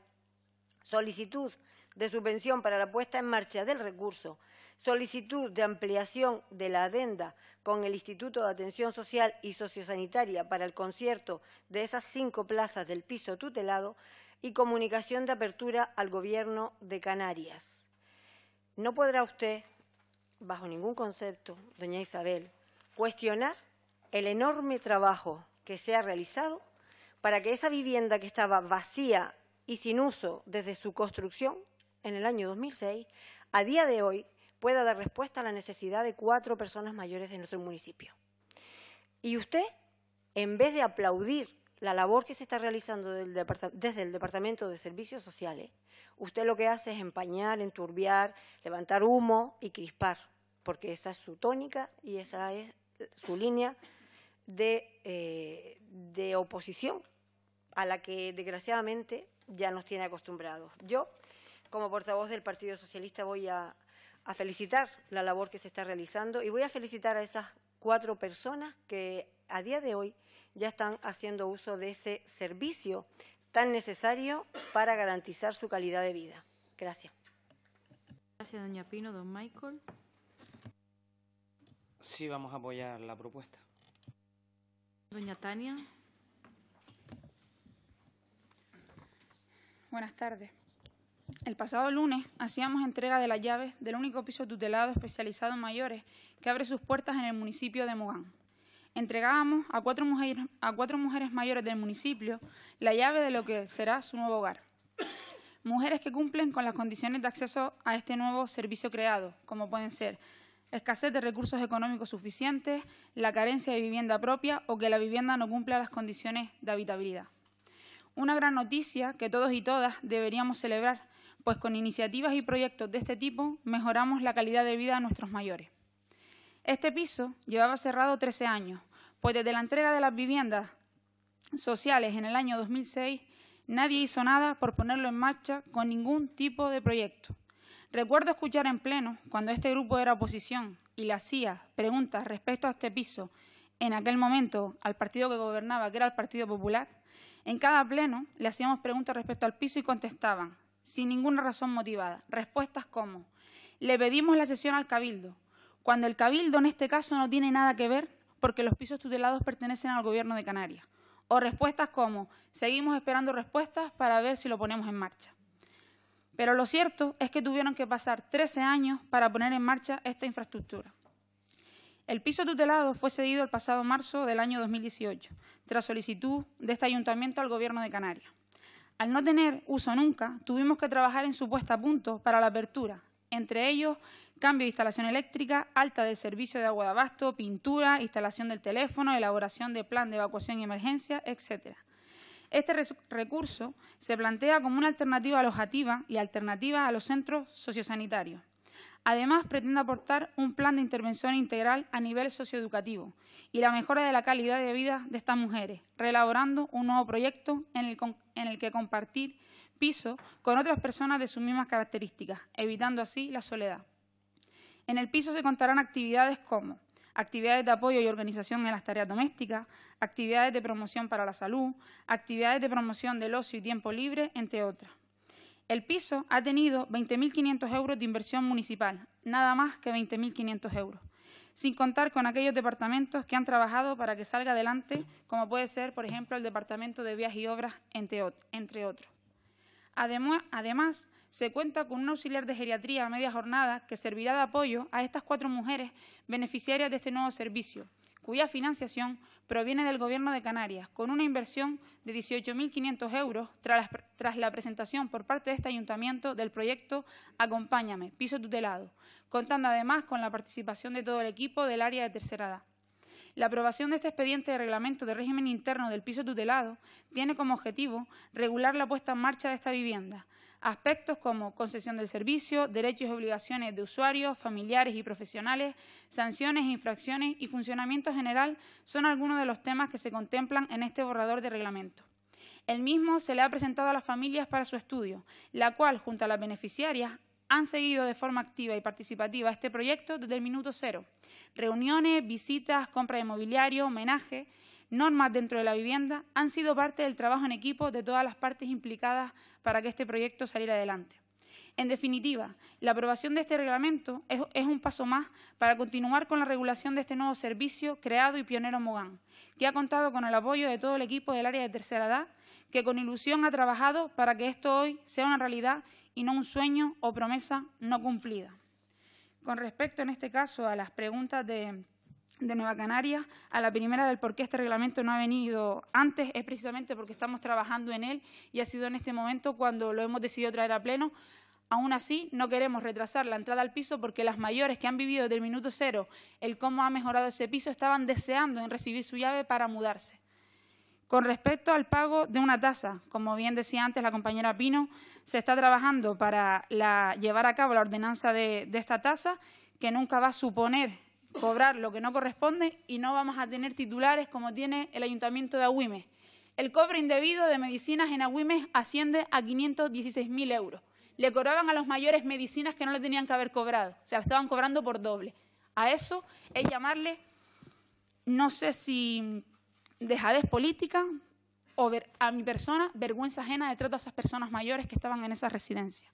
solicitud de subvención para la puesta en marcha del recurso, solicitud de ampliación de la adenda con el Instituto de Atención Social y Sociosanitaria para el concierto de esas cinco plazas del piso tutelado y comunicación de apertura al Gobierno de Canarias. No podrá usted, bajo ningún concepto, doña Isabel, cuestionar el enorme trabajo que se ha realizado para que esa vivienda que estaba vacía y sin uso desde su construcción en el año 2006, a día de hoy pueda dar respuesta a la necesidad de cuatro personas mayores de nuestro municipio. Y usted, en vez de aplaudir la labor que se está realizando desde el Departamento de Servicios Sociales, usted lo que hace es empañar, enturbiar, levantar humo y crispar, porque esa es su tónica y esa es su línea eh, de, oposición a la que, desgraciadamente, ya nos tiene acostumbrados. Yo, como portavoz del Partido Socialista, voy a, a felicitar la labor que se está realizando y voy a felicitar a esas cuatro personas que a día de hoy ya están haciendo uso de ese servicio tan necesario para garantizar su calidad de vida. Gracias. Gracias, doña Pino. Don Michael. Sí, vamos a apoyar la propuesta. Doña Tania. Buenas tardes. El pasado lunes hacíamos entrega de las llaves del único piso tutelado especializado en mayores que abre sus puertas en el municipio de Mogán. Entregábamos a cuatro, mujeres, a cuatro mujeres mayores del municipio la llave de lo que será su nuevo hogar. Mujeres que cumplen con las condiciones de acceso a este nuevo servicio creado, como pueden ser escasez de recursos económicos suficientes, la carencia de vivienda propia o que la vivienda no cumpla las condiciones de habitabilidad. Una gran noticia que todos y todas deberíamos celebrar, pues con iniciativas y proyectos de este tipo mejoramos la calidad de vida de nuestros mayores. Este piso llevaba cerrado 13 años, pues desde la entrega de las viviendas sociales en el año 2006 nadie hizo nada por ponerlo en marcha con ningún tipo de proyecto. Recuerdo escuchar en pleno, cuando este grupo era oposición y le hacía preguntas respecto a este piso, en aquel momento al partido que gobernaba, que era el Partido Popular, en cada pleno le hacíamos preguntas respecto al piso y contestaban, sin ninguna razón motivada, respuestas como, le pedimos la sesión al Cabildo, cuando el Cabildo en este caso no tiene nada que ver porque los pisos tutelados pertenecen al Gobierno de Canarias. O respuestas como, seguimos esperando respuestas para ver si lo ponemos en marcha. Pero lo cierto es que tuvieron que pasar 13 años para poner en marcha esta infraestructura. El piso tutelado fue cedido el pasado marzo del año 2018, tras solicitud de este ayuntamiento al Gobierno de Canarias. Al no tener uso nunca, tuvimos que trabajar en su puesta a punto para la apertura, entre ellos cambio de instalación eléctrica, alta del servicio de agua de abasto, pintura, instalación del teléfono, elaboración de plan de evacuación y emergencia, etcétera. Este recurso se plantea como una alternativa alojativa y alternativa a los centros sociosanitarios. Además, pretende aportar un plan de intervención integral a nivel socioeducativo y la mejora de la calidad de vida de estas mujeres, reelaborando un nuevo proyecto en el, en el que compartir piso con otras personas de sus mismas características, evitando así la soledad. En el piso se contarán actividades como actividades de apoyo y organización en las tareas domésticas, actividades de promoción para la salud, actividades de promoción del ocio y tiempo libre, entre otras. El piso ha tenido 20.500 euros de inversión municipal, nada más que 20.500 euros, sin contar con aquellos departamentos que han trabajado para que salga adelante, como puede ser, por ejemplo, el Departamento de Vías y Obras, entre otros. Además, se cuenta con un auxiliar de geriatría a media jornada que servirá de apoyo a estas cuatro mujeres beneficiarias de este nuevo servicio, cuya financiación proviene del Gobierno de Canarias, con una inversión de 18.500 euros tras la presentación por parte de este ayuntamiento del proyecto Acompáñame, piso tutelado, contando además con la participación de todo el equipo del área de tercera edad. La aprobación de este expediente de reglamento de régimen interno del piso tutelado tiene como objetivo regular la puesta en marcha de esta vivienda, aspectos como concesión del servicio, derechos y obligaciones de usuarios, familiares y profesionales, sanciones, infracciones y funcionamiento general son algunos de los temas que se contemplan en este borrador de reglamento. El mismo se le ha presentado a las familias para su estudio, la cual, junto a las beneficiarias, han seguido de forma activa y participativa este proyecto desde el minuto cero. Reuniones, visitas, compra de mobiliario, homenaje, normas dentro de la vivienda han sido parte del trabajo en equipo de todas las partes implicadas para que este proyecto saliera adelante. En definitiva, la aprobación de este reglamento es, un paso más para continuar con la regulación de este nuevo servicio creado y pionero Mogán, que ha contado con el apoyo de todo el equipo del área de tercera edad, que con ilusión ha trabajado para que esto hoy sea una realidad y no un sueño o promesa no cumplida. Con respecto, en este caso, a las preguntas de, Nueva Canaria, a la primera del por qué este reglamento no ha venido antes, es precisamente porque estamos trabajando en él y ha sido en este momento cuando lo hemos decidido traer a pleno. Aún así, no queremos retrasar la entrada al piso porque las mayores que han vivido desde el minuto cero el cómo ha mejorado ese piso estaban deseando en recibir su llave para mudarse. Con respecto al pago de una tasa, como bien decía antes la compañera Pino, se está trabajando para la, llevar a cabo la ordenanza de, esta tasa, que nunca va a suponer cobrar lo que no corresponde y no vamos a tener titulares como tiene el Ayuntamiento de Agüimes. El cobro indebido de medicinas en Agüimes asciende a 516.000 euros. Le cobraban a los mayores medicinas que no le tenían que haber cobrado, se las estaban cobrando por doble. A eso es llamarle, no sé si dejadez política o a mi persona vergüenza ajena de trato a esas personas mayores que estaban en esa residencia.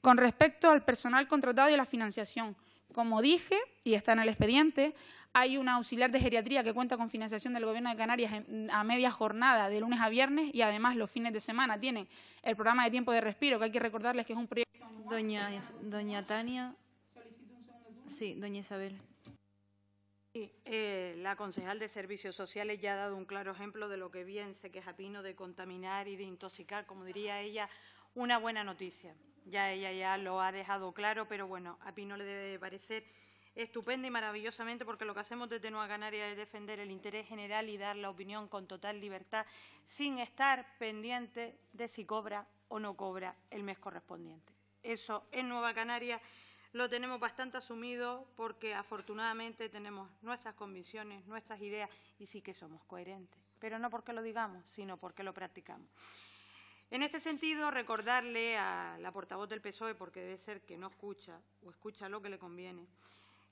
Con respecto al personal contratado y la financiación, como dije, y está en el expediente, hay una auxiliar de geriatría que cuenta con financiación del Gobierno de Canarias a media jornada, de lunes a viernes, y además los fines de semana tienen el programa de tiempo de respiro, que hay que recordarles que es un proyecto... Doña, doña Tania... Sí, doña Isabel. Eh, la concejal de Servicios Sociales ya ha dado un claro ejemplo de lo que bien se queja Pino de contaminar y de intoxicar, como diría ella, una buena noticia. Ya ella ya lo ha dejado claro, pero bueno, a Pino le debe parecer estupenda y maravillosamente porque lo que hacemos desde Nueva Canaria es defender el interés general y dar la opinión con total libertad sin estar pendiente de si cobra o no cobra el mes correspondiente. Eso en Nueva Canaria lo tenemos bastante asumido porque afortunadamente tenemos nuestras convicciones, nuestras ideas y sí que somos coherentes, pero no porque lo digamos, sino porque lo practicamos. En este sentido, recordarle a la portavoz del PSOE, porque debe ser que no escucha o escucha lo que le conviene,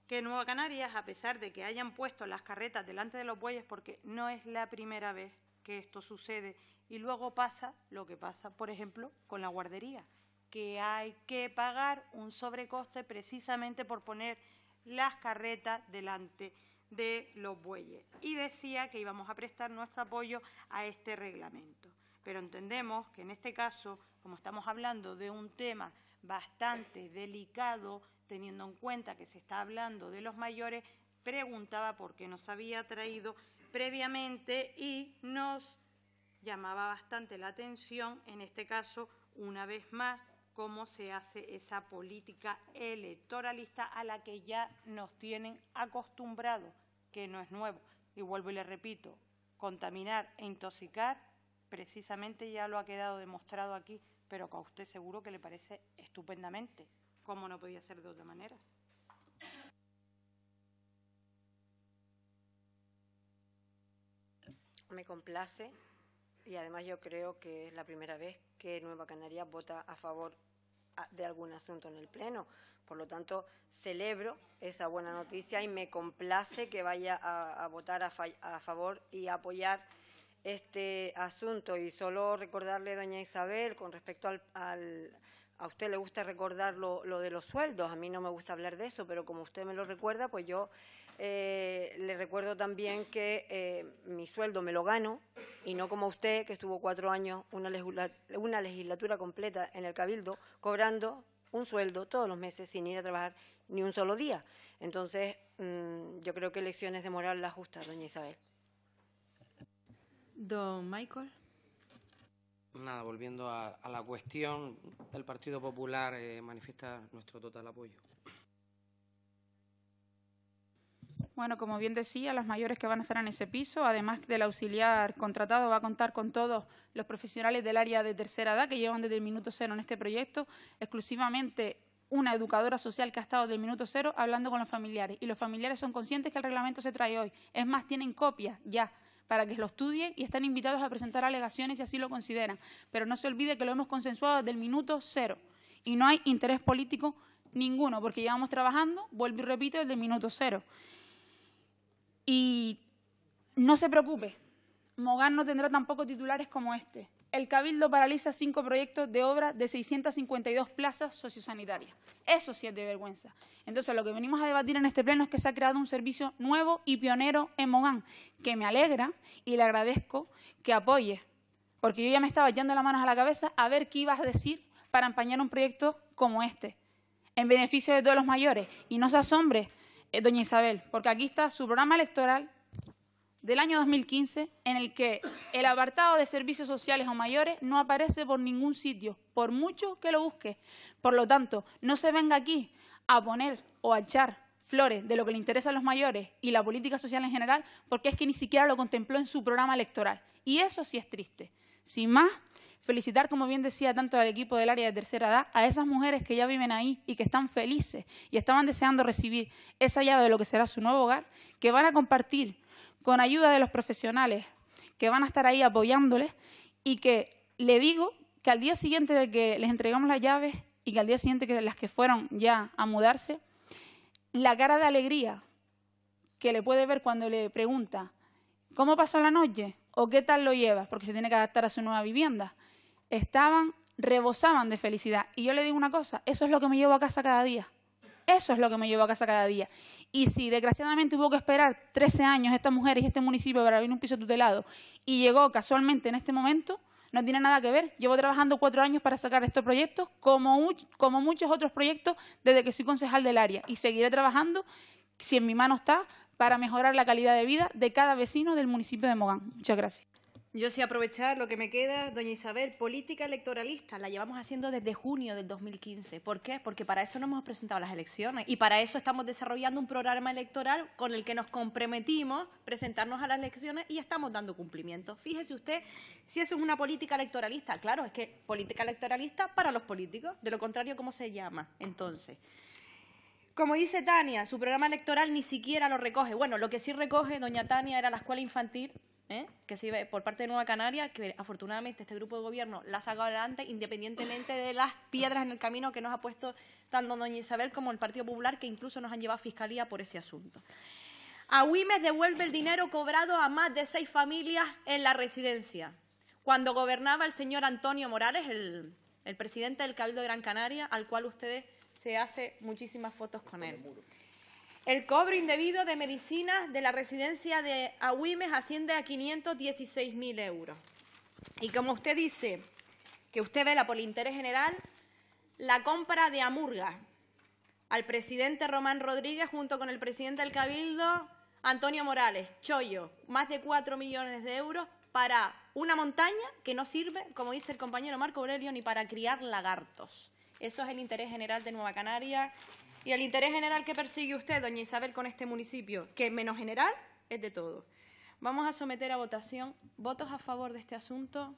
que Nueva Canarias, a pesar de que hayan puesto las carretas delante de los bueyes, porque no es la primera vez que esto sucede, y luego pasa lo que pasa, por ejemplo, con la guardería, que hay que pagar un sobrecoste precisamente por poner las carretas delante de los bueyes. Y decía que íbamos a prestar nuestro apoyo a este reglamento. Pero entendemos que en este caso, como estamos hablando de un tema bastante delicado, teniendo en cuenta que se está hablando de los mayores, preguntaba por qué nos había traído previamente y nos llamaba bastante la atención, en este caso, una vez más, cómo se hace esa política electoralista a la que ya nos tienen acostumbrados, que no es nuevo. Y vuelvo y le repito, contaminar e intoxicar, precisamente ya lo ha quedado demostrado aquí, pero que a usted seguro que le parece estupendamente, como no podía ser de otra manera. Me complace y además yo creo que es la primera vez que Nueva Canarias vota a favor de algún asunto en el Pleno. Por lo tanto, celebro esa buena noticia y me complace que vaya a, votar a, favor y apoyar este asunto. Y solo recordarle, doña Isabel, con respecto al, a usted le gusta recordar lo, de los sueldos, a mí no me gusta hablar de eso, pero como usted me lo recuerda, pues yo eh, le recuerdo también que eh, mi sueldo me lo gano y no como usted, que estuvo cuatro años, una legislatura, completa en el Cabildo, cobrando un sueldo todos los meses sin ir a trabajar ni un solo día. Entonces, mm, yo creo que elecciones de moral las justas, doña Isabel. Don Michael. Nada, volviendo a, la cuestión, el Partido Popular eh, manifiesta nuestro total apoyo. Bueno, como bien decía, las mayores que van a estar en ese piso, además del auxiliar contratado, va a contar con todos los profesionales del área de tercera edad que llevan desde el minuto cero en este proyecto, exclusivamente una educadora social que ha estado desde el minuto cero hablando con los familiares. Y los familiares son conscientes que el reglamento se trae hoy. Es más, tienen copia ya para que lo estudien y están invitados a presentar alegaciones si así lo consideran. Pero no se olvide que lo hemos consensuado desde el minuto cero y no hay interés político ninguno, porque llevamos trabajando, vuelvo y repito, desde el minuto cero. Y no se preocupe, Mogán no tendrá tampoco titulares como este. El Cabildo paraliza cinco proyectos de obra de 652 plazas sociosanitarias. Eso sí es de vergüenza. Entonces, lo que venimos a debatir en este pleno es que se ha creado un servicio nuevo y pionero en Mogán, que me alegra y le agradezco que apoye, porque yo ya me estaba yendo las manos a la cabeza a ver qué ibas a decir para empañar un proyecto como este, en beneficio de todos los mayores. Y no se asombre eh, doña Isabel, porque aquí está su programa electoral del año 2015 en el que el apartado de servicios sociales o mayores no aparece por ningún sitio, por mucho que lo busque. Por lo tanto, no se venga aquí a poner o a echar flores de lo que le interesa a los mayores y la política social en general, porque es que ni siquiera lo contempló en su programa electoral. Y eso sí es triste. Sin más, Felicitar, como bien decía, tanto al equipo del área de tercera edad, a esas mujeres que ya viven ahí y que están felices y estaban deseando recibir esa llave de lo que será su nuevo hogar, que van a compartir con ayuda de los profesionales, que van a estar ahí apoyándoles y que le digo que al día siguiente de que les entregamos las llaves y que al día siguiente que las que fueron ya a mudarse, la cara de alegría que le puede ver cuando le pregunta, ¿cómo pasó la noche? ¿O qué tal lo llevas? Porque se tiene que adaptar a su nueva vivienda estaban, rebosaban de felicidad. Y yo le digo una cosa, eso es lo que me llevo a casa cada día. Eso es lo que me llevo a casa cada día. Y si desgraciadamente hubo que esperar 13 años esta mujer y este municipio para abrir un piso tutelado y llegó casualmente en este momento, no tiene nada que ver. Llevo trabajando cuatro años para sacar estos proyectos, como, como muchos otros proyectos, desde que soy concejal del área. Y seguiré trabajando, si en mi mano está, para mejorar la calidad de vida de cada vecino del municipio de Mogán. Muchas gracias. Yo sí aprovechar lo que me queda, doña Isabel, política electoralista, la llevamos haciendo desde junio del 2015. ¿Por qué? Porque para eso no hemos presentado las elecciones y para eso estamos desarrollando un programa electoral con el que nos comprometimos presentarnos a las elecciones y estamos dando cumplimiento. Fíjese usted si eso es una política electoralista. Claro, es que política electoralista para los políticos, de lo contrario, ¿cómo se llama entonces? Como dice Tania, su programa electoral ni siquiera lo recoge. Bueno, lo que sí recoge doña Tania era la escuela infantil ¿Eh? que se ve por parte de Nueva Canaria, que afortunadamente este grupo de gobierno la ha sacado adelante independientemente de las piedras en el camino que nos ha puesto tanto doña Isabel como el Partido Popular, que incluso nos han llevado a Fiscalía por ese asunto. A Wimes devuelve el dinero cobrado a más de seis familias en la residencia. Cuando gobernaba el señor Antonio Morales, el, presidente del Cabildo de Gran Canaria, al cual ustedes se hacen muchísimas fotos con él. El cobro indebido de medicinas de la residencia de Agüimes asciende a 516.000 euros. Y como usted dice que usted vela por el interés general, la compra de Amurga al presidente Román Rodríguez junto con el presidente del Cabildo, Antonio Morales, Chollo, más de 4 millones de euros para una montaña que no sirve, como dice el compañero Marco Aurelio, ni para criar lagartos. Eso es el interés general de Nueva Canaria y el interés general que persigue usted, doña Isabel, con este municipio, que menos general es de todo. Vamos a someter a votación votos a favor de este asunto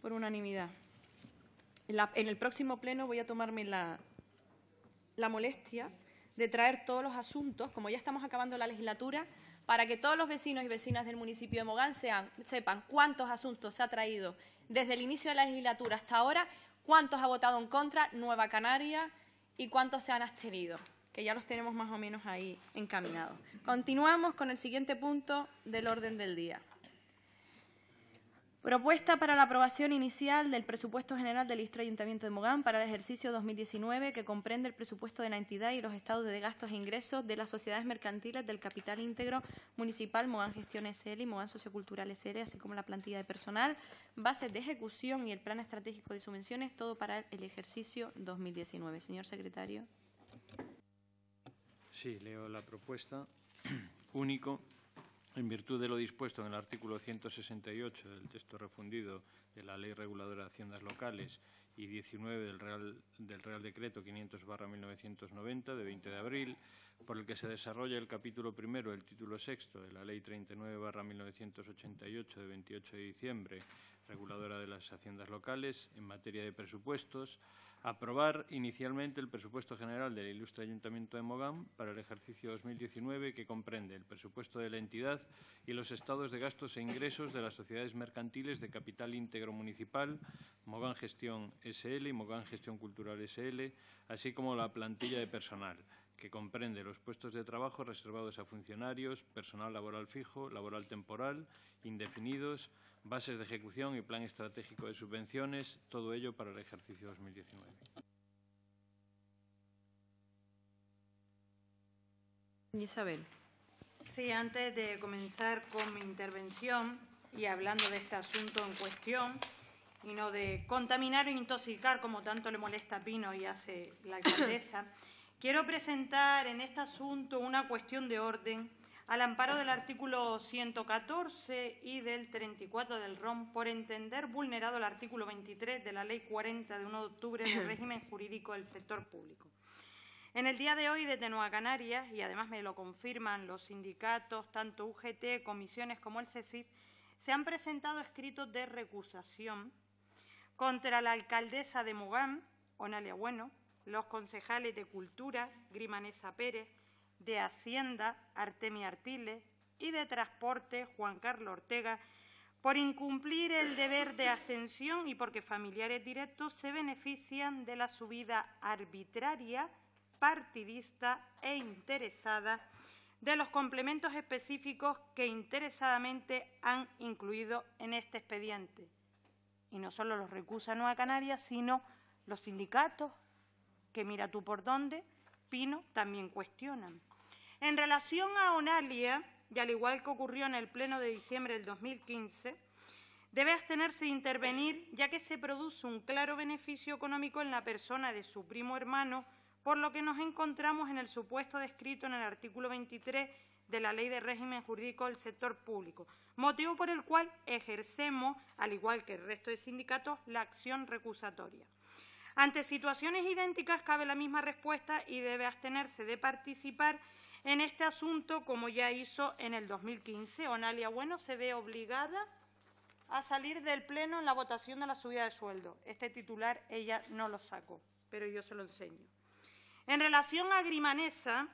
por unanimidad. En, el próximo pleno voy a tomarme la, molestia de traer todos los asuntos, como ya estamos acabando la legislatura, para que todos los vecinos y vecinas del municipio de Mogán sepan cuántos asuntos se ha traído desde el inicio de la legislatura hasta ahora, cuántos ha votado en contra, Nueva Canaria, y cuántos se han abstenido, que ya los tenemos más o menos ahí encaminados. Continuamos con el siguiente punto del orden del día. Propuesta para la aprobación inicial del presupuesto general del Istro Ayuntamiento de Mogán para el ejercicio 2019 que comprende el presupuesto de la entidad y los estados de gastos e ingresos de las sociedades mercantiles del capital íntegro municipal Mogán Gestión SL y Mogán Sociocultural SL, así como la plantilla de personal, bases de ejecución y el plan estratégico de subvenciones, todo para el ejercicio 2019. Señor secretario. Sí, leo la propuesta. Único en virtud de lo dispuesto en el artículo 168 del texto refundido de la Ley Reguladora de Haciendas Locales y 19 del Real, Decreto 500-1990 de 20 de abril, por el que se desarrolla el capítulo primero, del título sexto de la Ley 39-1988 de 28 de diciembre, reguladora de las haciendas locales, en materia de presupuestos, Aprobar inicialmente el presupuesto general del ilustre Ayuntamiento de Mogán para el ejercicio 2019 que comprende el presupuesto de la entidad y los estados de gastos e ingresos de las sociedades mercantiles de capital íntegro municipal, Mogán Gestión SL y Mogán Gestión Cultural SL, así como la plantilla de personal que comprende los puestos de trabajo reservados a funcionarios, personal laboral fijo, laboral temporal, indefinidos, bases de ejecución y plan estratégico de subvenciones, todo ello para el ejercicio 2019. Isabel. Sí, antes de comenzar con mi intervención y hablando de este asunto en cuestión, y no de contaminar o intoxicar como tanto le molesta a Pino y hace la alcaldesa, quiero presentar en este asunto una cuestión de orden al amparo del artículo 114 y del 34 del ROM, por entender vulnerado el artículo 23 de la Ley 40 de 1 de octubre del régimen jurídico del sector público. En el día de hoy desde Nueva Canarias, y además me lo confirman los sindicatos, tanto UGT, comisiones como el CECIF, se han presentado escritos de recusación contra la alcaldesa de Mogán, Onalia Bueno, los concejales de Cultura, Grimanesa Pérez, de Hacienda, Artemia Artile y de Transporte, Juan Carlos Ortega, por incumplir el deber de abstención y porque familiares directos se benefician de la subida arbitraria, partidista e interesada de los complementos específicos que interesadamente han incluido en este expediente. Y no solo los recusa Nueva Canarias, sino los sindicatos, que mira tú por dónde, Pino, también cuestionan. En relación a Onalia, y al igual que ocurrió en el Pleno de diciembre del 2015, debe abstenerse de intervenir ya que se produce un claro beneficio económico en la persona de su primo hermano, por lo que nos encontramos en el supuesto descrito en el artículo 23 de la Ley de Régimen Jurídico del Sector Público, motivo por el cual ejercemos, al igual que el resto de sindicatos, la acción recusatoria. Ante situaciones idénticas cabe la misma respuesta y debe abstenerse de participar en este asunto, como ya hizo en el 2015. Onalia Bueno se ve obligada a salir del Pleno en la votación de la subida de sueldo. Este titular ella no lo sacó, pero yo se lo enseño. En relación a Grimanesa,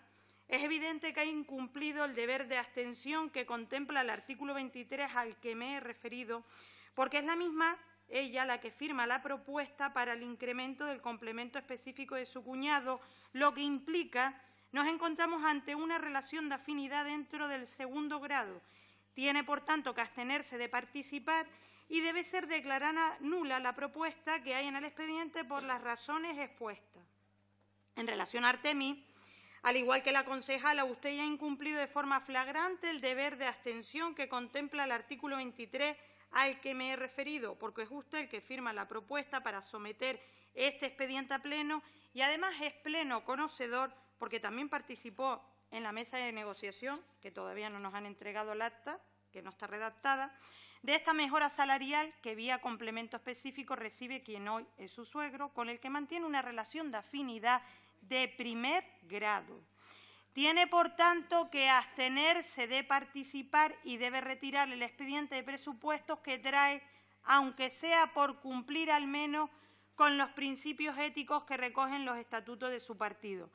es evidente que ha incumplido el deber de abstención que contempla el artículo 23 al que me he referido, porque es la misma ella la que firma la propuesta para el incremento del complemento específico de su cuñado, lo que implica nos encontramos ante una relación de afinidad dentro del segundo grado. Tiene, por tanto, que abstenerse de participar y debe ser declarada nula la propuesta que hay en el expediente por las razones expuestas. En relación a Artemis, al igual que la concejala, usted ya ha incumplido de forma flagrante el deber de abstención que contempla el artículo 23 al que me he referido, porque es usted el que firma la propuesta para someter este expediente a pleno y además es pleno conocedor porque también participó en la mesa de negociación, que todavía no nos han entregado el acta, que no está redactada, de esta mejora salarial que vía complemento específico recibe quien hoy es su suegro, con el que mantiene una relación de afinidad de primer grado. Tiene, por tanto, que abstenerse de participar y debe retirar el expediente de presupuestos que trae, aunque sea por cumplir al menos con los principios éticos que recogen los estatutos de su partido.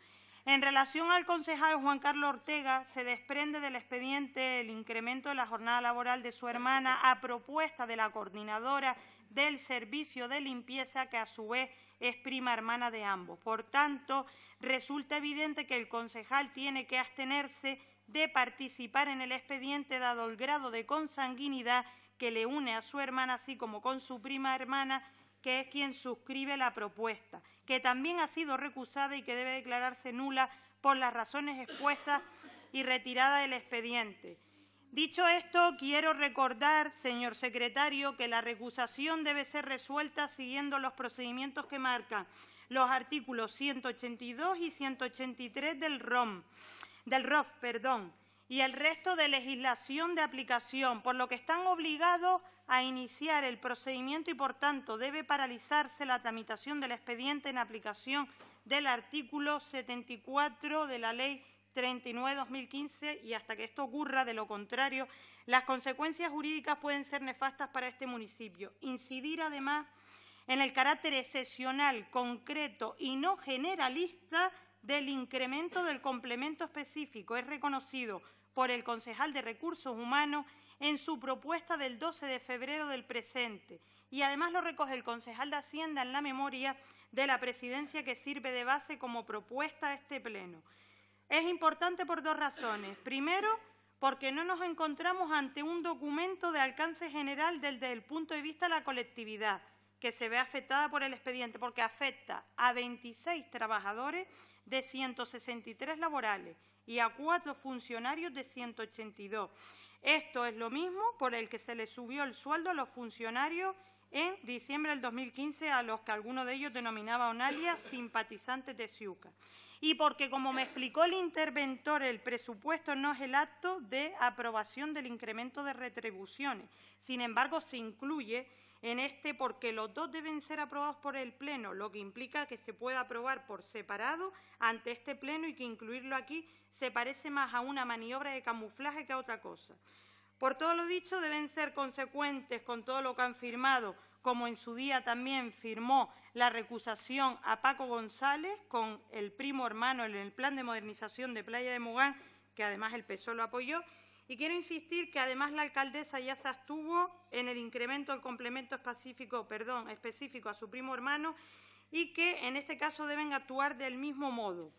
En relación al concejal Juan Carlos Ortega, se desprende del expediente el incremento de la jornada laboral de su hermana a propuesta de la coordinadora del servicio de limpieza, que a su vez es prima hermana de ambos. Por tanto, resulta evidente que el concejal tiene que abstenerse de participar en el expediente dado el grado de consanguinidad que le une a su hermana, así como con su prima hermana, que es quien suscribe la propuesta que también ha sido recusada y que debe declararse nula por las razones expuestas y retirada del expediente. Dicho esto, quiero recordar, señor secretario, que la recusación debe ser resuelta siguiendo los procedimientos que marcan los artículos 182 y 183 del ROM, del ROF, perdón y el resto de legislación de aplicación, por lo que están obligados a iniciar el procedimiento y, por tanto, debe paralizarse la tramitación del expediente en aplicación del artículo 74 de la Ley 39-2015 y hasta que esto ocurra, de lo contrario, las consecuencias jurídicas pueden ser nefastas para este municipio. Incidir, además, en el carácter excepcional, concreto y no generalista del incremento del complemento específico es reconocido por el concejal de Recursos Humanos en su propuesta del 12 de febrero del presente y además lo recoge el concejal de Hacienda en la memoria de la presidencia que sirve de base como propuesta a este pleno. Es importante por dos razones. Primero, porque no nos encontramos ante un documento de alcance general desde el punto de vista de la colectividad que se ve afectada por el expediente, porque afecta a 26 trabajadores de 163 laborales y a cuatro funcionarios de 182. Esto es lo mismo por el que se le subió el sueldo a los funcionarios en diciembre del 2015 a los que alguno de ellos denominaba alias simpatizantes de SIUCA. Y porque, como me explicó el interventor, el presupuesto no es el acto de aprobación del incremento de retribuciones. Sin embargo, se incluye en este porque los dos deben ser aprobados por el Pleno, lo que implica que se pueda aprobar por separado ante este Pleno y que incluirlo aquí se parece más a una maniobra de camuflaje que a otra cosa. Por todo lo dicho, deben ser consecuentes con todo lo que han firmado, como en su día también firmó la recusación a Paco González con el primo hermano en el plan de modernización de Playa de Mugán, que además el PSOE lo apoyó, y quiero insistir que además la alcaldesa ya se abstuvo en el incremento del complemento específico, específico a su primo hermano y que en este caso deben actuar del mismo modo.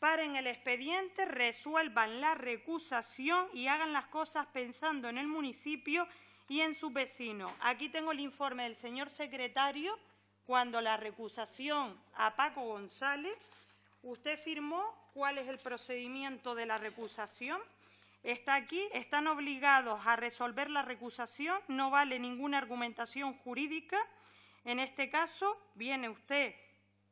Paren el expediente, resuelvan la recusación y hagan las cosas pensando en el municipio y en su vecino. Aquí tengo el informe del señor secretario cuando la recusación a Paco González, usted firmó cuál es el procedimiento de la recusación está aquí, están obligados a resolver la recusación, no vale ninguna argumentación jurídica. En este caso, viene usted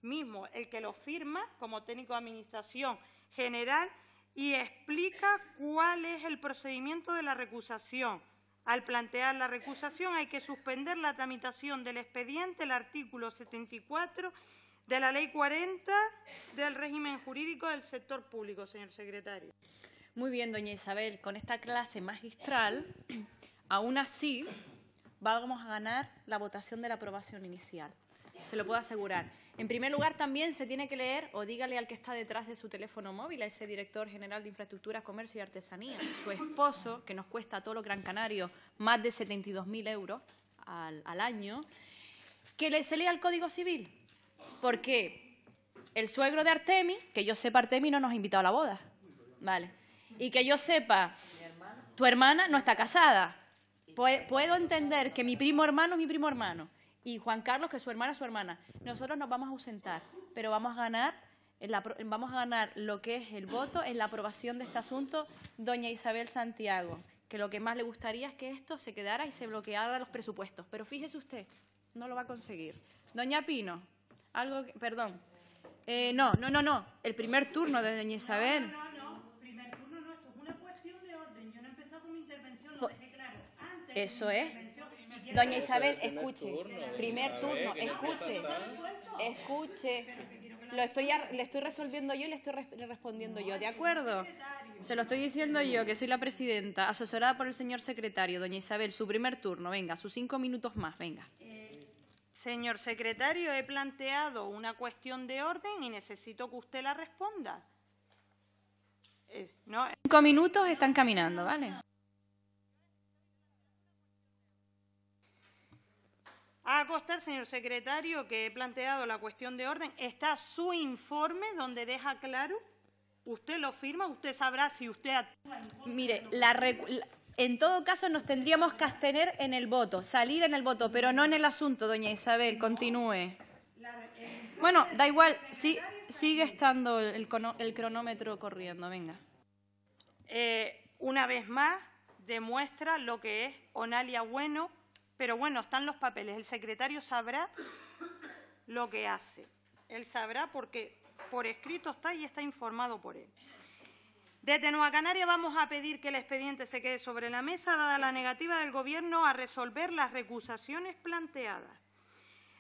mismo, el que lo firma como técnico de Administración General, y explica cuál es el procedimiento de la recusación. Al plantear la recusación hay que suspender la tramitación del expediente, el artículo 74 de la Ley 40 del régimen jurídico del sector público, señor secretario. Muy bien, doña Isabel, con esta clase magistral, aún así, vamos a ganar la votación de la aprobación inicial. Se lo puedo asegurar. En primer lugar, también se tiene que leer o dígale al que está detrás de su teléfono móvil, a ese director general de Infraestructuras, Comercio y Artesanía, su esposo, que nos cuesta a todos los Gran Canarios más de 72.000 euros al, año, que le, se lea el Código Civil. Porque el suegro de Artemi, que yo sepa, Artemis no nos ha invitado a la boda. Vale y que yo sepa, tu hermana no está casada. Puedo entender que mi primo hermano es mi primo hermano y Juan Carlos que su hermana es su hermana. Nosotros nos vamos a ausentar, pero vamos a ganar vamos a ganar lo que es el voto en la aprobación de este asunto, doña Isabel Santiago, que lo que más le gustaría es que esto se quedara y se bloqueara los presupuestos. Pero fíjese usted, no lo va a conseguir. Doña Pino, algo que, perdón. Eh, no, no, no, no, el primer turno de doña Isabel. Eso es. Doña Isabel, escuche. Primer turno, escuche. Escuche. Lo estoy, le estoy resolviendo yo y le estoy respondiendo yo, ¿de acuerdo? Se lo estoy diciendo yo, que soy la presidenta, asesorada por el señor secretario. Doña Isabel, su primer turno, venga, sus cinco minutos más, venga. Señor secretario, he planteado una cuestión de orden y necesito que usted la responda. Eh, cinco minutos están caminando, ¿vale? A costar, señor secretario, que he planteado la cuestión de orden. Está su informe donde deja claro. Usted lo firma, usted sabrá si usted... Mire, la en todo caso nos tendríamos que abstener en el voto, salir en el voto, pero no en el asunto, doña Isabel. Continúe. Bueno, da igual, sigue estando el, cronómetro corriendo, venga. Eh, una vez más, demuestra lo que es Onalia Bueno pero bueno, están los papeles. El secretario sabrá lo que hace. Él sabrá porque por escrito está y está informado por él. Desde Nueva Canaria vamos a pedir que el expediente se quede sobre la mesa, dada la negativa del Gobierno a resolver las recusaciones planteadas.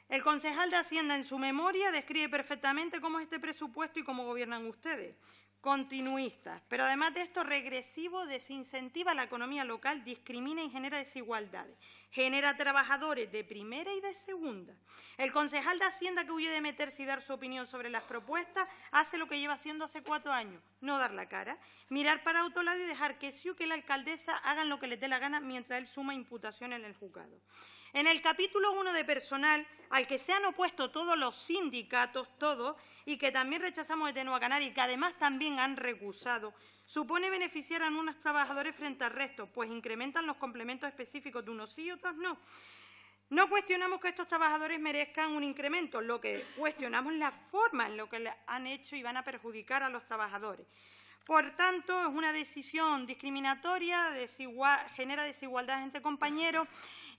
El concejal de Hacienda, en su memoria, describe perfectamente cómo es este presupuesto y cómo gobiernan ustedes. Continuistas, pero además de esto, regresivo, desincentiva la economía local, discrimina y genera desigualdades genera trabajadores de primera y de segunda. El concejal de Hacienda que huye de meterse y dar su opinión sobre las propuestas hace lo que lleva haciendo hace cuatro años, no dar la cara, mirar para otro lado y dejar que sí o que la alcaldesa hagan lo que les dé la gana mientras él suma imputación en el juzgado. En el capítulo 1 de personal, al que se han opuesto todos los sindicatos, todos, y que también rechazamos de Nueva Canaria y que además también han recusado, supone beneficiar a unos trabajadores frente al resto, pues incrementan los complementos específicos de unos sí y otros no. No cuestionamos que estos trabajadores merezcan un incremento, lo que cuestionamos es la forma en la que han hecho y van a perjudicar a los trabajadores. Por tanto, es una decisión discriminatoria, genera desigualdad entre compañeros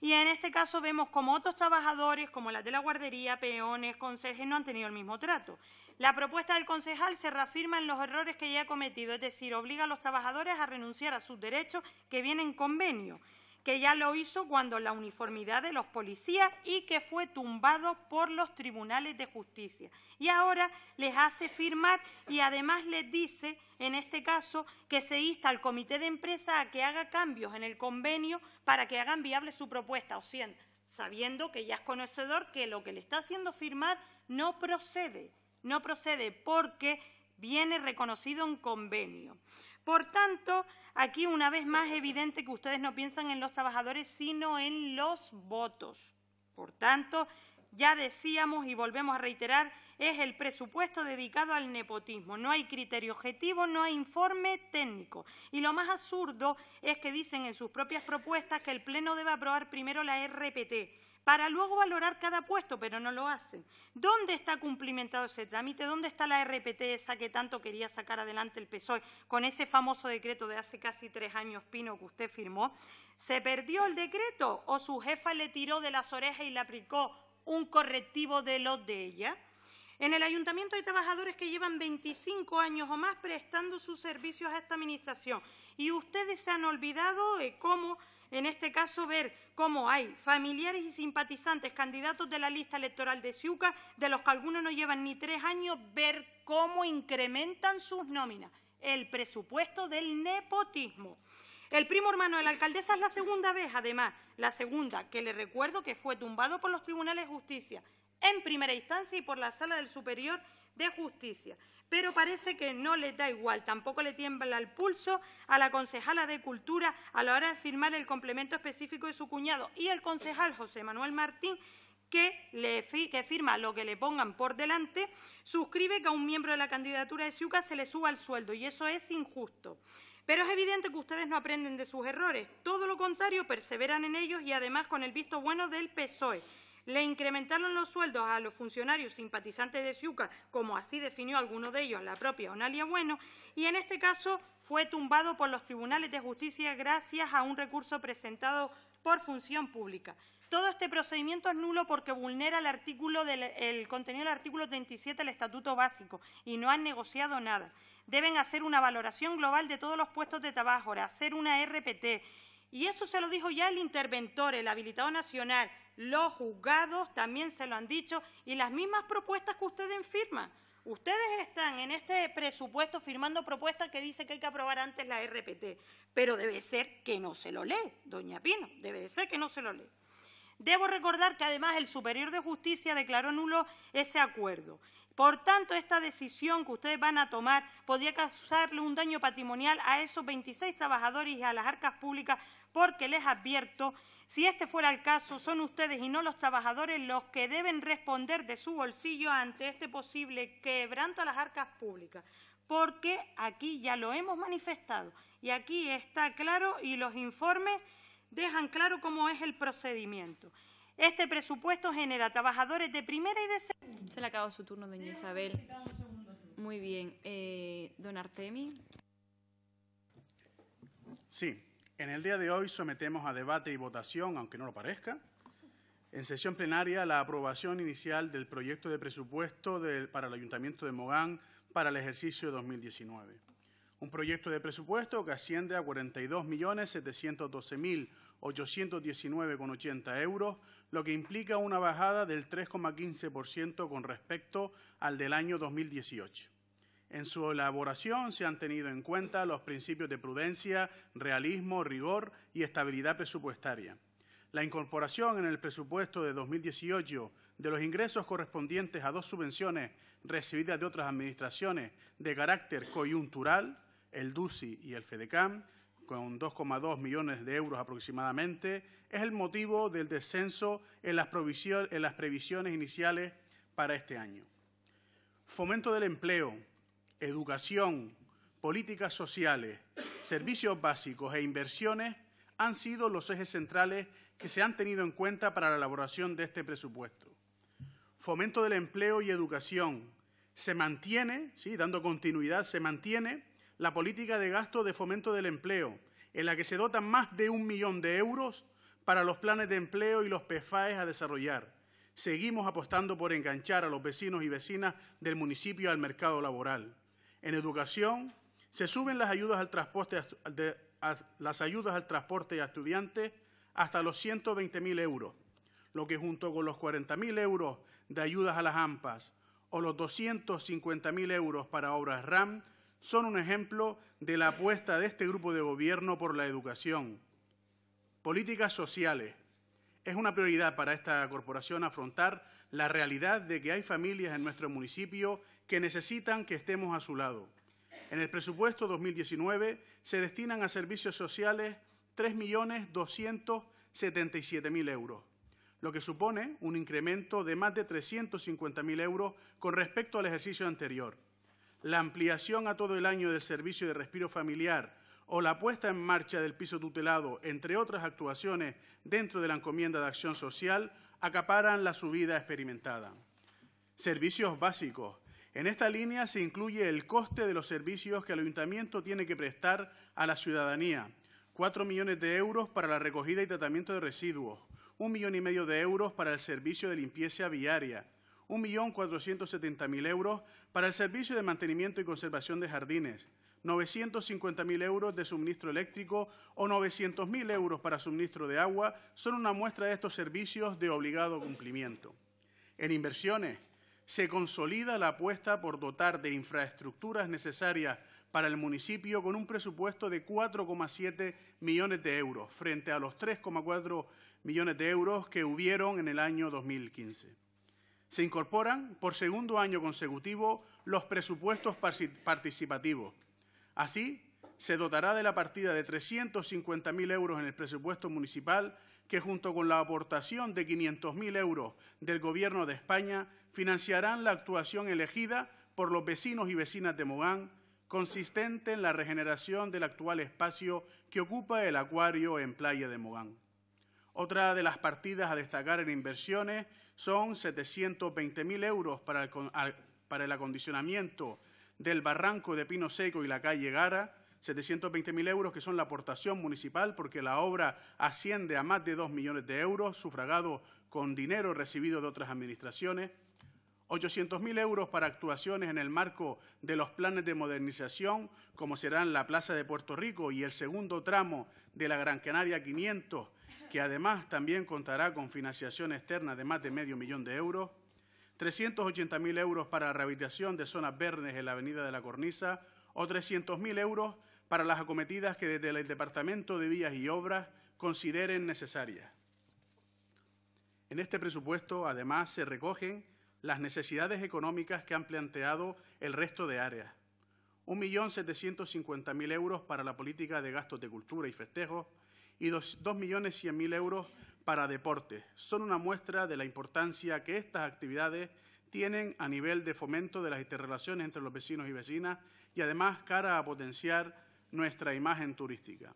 y en este caso vemos como otros trabajadores, como las de la guardería, peones, conserjes, no han tenido el mismo trato. La propuesta del concejal se reafirma en los errores que ya ha cometido, es decir, obliga a los trabajadores a renunciar a sus derechos que vienen en convenio que ya lo hizo cuando la uniformidad de los policías y que fue tumbado por los tribunales de justicia. Y ahora les hace firmar y además les dice, en este caso, que se insta al comité de empresa a que haga cambios en el convenio para que hagan viable su propuesta, o sea, sabiendo que ya es conocedor que lo que le está haciendo firmar no procede, no procede porque viene reconocido en convenio. Por tanto, aquí una vez más evidente que ustedes no piensan en los trabajadores, sino en los votos. Por tanto, ya decíamos y volvemos a reiterar, es el presupuesto dedicado al nepotismo. No hay criterio objetivo, no hay informe técnico. Y lo más absurdo es que dicen en sus propias propuestas que el Pleno debe aprobar primero la RPT para luego valorar cada puesto, pero no lo hacen. ¿Dónde está cumplimentado ese trámite? ¿Dónde está la RPT esa que tanto quería sacar adelante el PSOE con ese famoso decreto de hace casi tres años, Pino, que usted firmó? ¿Se perdió el decreto o su jefa le tiró de las orejas y le aplicó un correctivo de los de ella? En el Ayuntamiento hay trabajadores que llevan 25 años o más prestando sus servicios a esta Administración y ustedes se han olvidado de cómo en este caso, ver cómo hay familiares y simpatizantes candidatos de la lista electoral de Ciuca, de los que algunos no llevan ni tres años, ver cómo incrementan sus nóminas. El presupuesto del nepotismo. El primo hermano de la alcaldesa es la segunda vez, además, la segunda que le recuerdo que fue tumbado por los tribunales de justicia en primera instancia y por la sala del superior de justicia pero parece que no le da igual, tampoco le tiembla el pulso a la concejala de Cultura a la hora de firmar el complemento específico de su cuñado y el concejal José Manuel Martín, que, firma lo que le pongan por delante, suscribe que a un miembro de la candidatura de Ciuca se le suba el sueldo y eso es injusto. Pero es evidente que ustedes no aprenden de sus errores, todo lo contrario, perseveran en ellos y además con el visto bueno del PSOE. Le incrementaron los sueldos a los funcionarios simpatizantes de Ciuca, como así definió alguno de ellos la propia Onalia Bueno, y en este caso fue tumbado por los tribunales de justicia gracias a un recurso presentado por función pública. Todo este procedimiento es nulo porque vulnera el, del, el contenido del artículo 37 del Estatuto Básico y no han negociado nada. Deben hacer una valoración global de todos los puestos de trabajo, hacer una RPT, y eso se lo dijo ya el interventor, el habilitado nacional, los juzgados también se lo han dicho y las mismas propuestas que ustedes firman. Ustedes están en este presupuesto firmando propuestas que dice que hay que aprobar antes la RPT, pero debe ser que no se lo lee, doña Pino, debe de ser que no se lo lee. Debo recordar que además el Superior de Justicia declaró nulo ese acuerdo por tanto, esta decisión que ustedes van a tomar podría causarle un daño patrimonial a esos 26 trabajadores y a las arcas públicas, porque les advierto, si este fuera el caso, son ustedes y no los trabajadores los que deben responder de su bolsillo ante este posible quebranto a las arcas públicas, porque aquí ya lo hemos manifestado y aquí está claro y los informes dejan claro cómo es el procedimiento. Este presupuesto genera trabajadores de primera y de segunda. Se le acaba su turno, doña Isabel. Muy bien. Eh, don Artemi. Sí, en el día de hoy sometemos a debate y votación, aunque no lo parezca, en sesión plenaria la aprobación inicial del proyecto de presupuesto para el Ayuntamiento de Mogán para el ejercicio 2019. Un proyecto de presupuesto que asciende a 42.712.000 819,80 euros, lo que implica una bajada del 3,15% con respecto al del año 2018. En su elaboración se han tenido en cuenta los principios de prudencia, realismo, rigor y estabilidad presupuestaria. La incorporación en el presupuesto de 2018 de los ingresos correspondientes a dos subvenciones recibidas de otras administraciones de carácter coyuntural, el DUCI y el FEDECAM, con 2,2 millones de euros aproximadamente, es el motivo del descenso en las, previsiones iniciales para este año. Fomento del empleo, educación, políticas sociales, servicios básicos e inversiones han sido los ejes centrales que se han tenido en cuenta para la elaboración de este presupuesto. Fomento del empleo y educación se mantiene, ¿sí? dando continuidad, se mantiene la política de gasto de fomento del empleo, en la que se dotan más de un millón de euros para los planes de empleo y los PFAES a desarrollar. Seguimos apostando por enganchar a los vecinos y vecinas del municipio al mercado laboral. En educación, se suben las ayudas al transporte, de, a, las ayudas al transporte estudiantes hasta los 120.000 euros, lo que junto con los 40.000 euros de ayudas a las AMPAs o los 250.000 euros para obras RAM son un ejemplo de la apuesta de este grupo de gobierno por la educación. Políticas sociales. Es una prioridad para esta corporación afrontar la realidad de que hay familias en nuestro municipio que necesitan que estemos a su lado. En el presupuesto 2019 se destinan a servicios sociales 3.277.000 euros, lo que supone un incremento de más de 350.000 euros con respecto al ejercicio anterior la ampliación a todo el año del servicio de respiro familiar o la puesta en marcha del piso tutelado, entre otras actuaciones dentro de la encomienda de acción social, acaparan la subida experimentada. Servicios básicos. En esta línea se incluye el coste de los servicios que el ayuntamiento tiene que prestar a la ciudadanía. 4 millones de euros para la recogida y tratamiento de residuos, un millón y medio de euros para el servicio de limpieza viaria, 1.470.000 euros para el servicio de mantenimiento y conservación de jardines, 950.000 euros de suministro eléctrico o 900.000 euros para suministro de agua son una muestra de estos servicios de obligado cumplimiento. En inversiones, se consolida la apuesta por dotar de infraestructuras necesarias para el municipio con un presupuesto de 4,7 millones de euros frente a los 3,4 millones de euros que hubieron en el año 2015 se incorporan por segundo año consecutivo los presupuestos participativos. Así, se dotará de la partida de 350.000 euros en el presupuesto municipal, que junto con la aportación de 500.000 euros del Gobierno de España financiarán la actuación elegida por los vecinos y vecinas de Mogán, consistente en la regeneración del actual espacio que ocupa el acuario en Playa de Mogán. Otra de las partidas a destacar en inversiones son 720.000 euros para el, para el acondicionamiento del barranco de Pino Seco y la calle Gara, 720.000 euros que son la aportación municipal porque la obra asciende a más de 2 millones de euros, sufragado con dinero recibido de otras administraciones, 800.000 euros para actuaciones en el marco de los planes de modernización, como serán la Plaza de Puerto Rico y el segundo tramo de la Gran Canaria 500, que además también contará con financiación externa de más de medio millón de euros. 380.000 euros para la rehabilitación de zonas verdes en la Avenida de la Cornisa o 300.000 euros para las acometidas que desde el Departamento de Vías y Obras consideren necesarias. En este presupuesto, además, se recogen las necesidades económicas que han planteado el resto de áreas. 1.750.000 euros para la política de gastos de cultura y festejos y 2.100.000 euros para deporte. Son una muestra de la importancia que estas actividades tienen a nivel de fomento de las interrelaciones entre los vecinos y vecinas y además cara a potenciar nuestra imagen turística.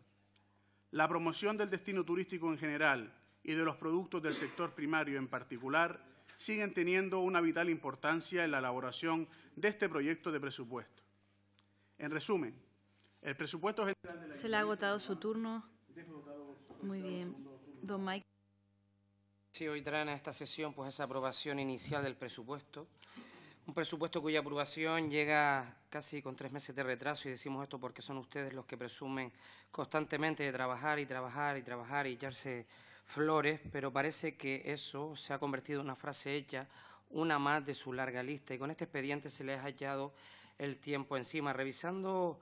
La promoción del destino turístico en general y de los productos del sector primario en particular siguen teniendo una vital importancia en la elaboración de este proyecto de presupuesto. En resumen, el presupuesto general de la... Se le ha agotado su turno. Muy bien. Don Mike. Sí, hoy traen a esta sesión pues esa aprobación inicial del presupuesto. Un presupuesto cuya aprobación llega casi con tres meses de retraso y decimos esto porque son ustedes los que presumen constantemente de trabajar y trabajar y trabajar y echarse flores, pero parece que eso se ha convertido en una frase hecha, una más de su larga lista, y con este expediente se le ha hallado el tiempo encima. Revisando,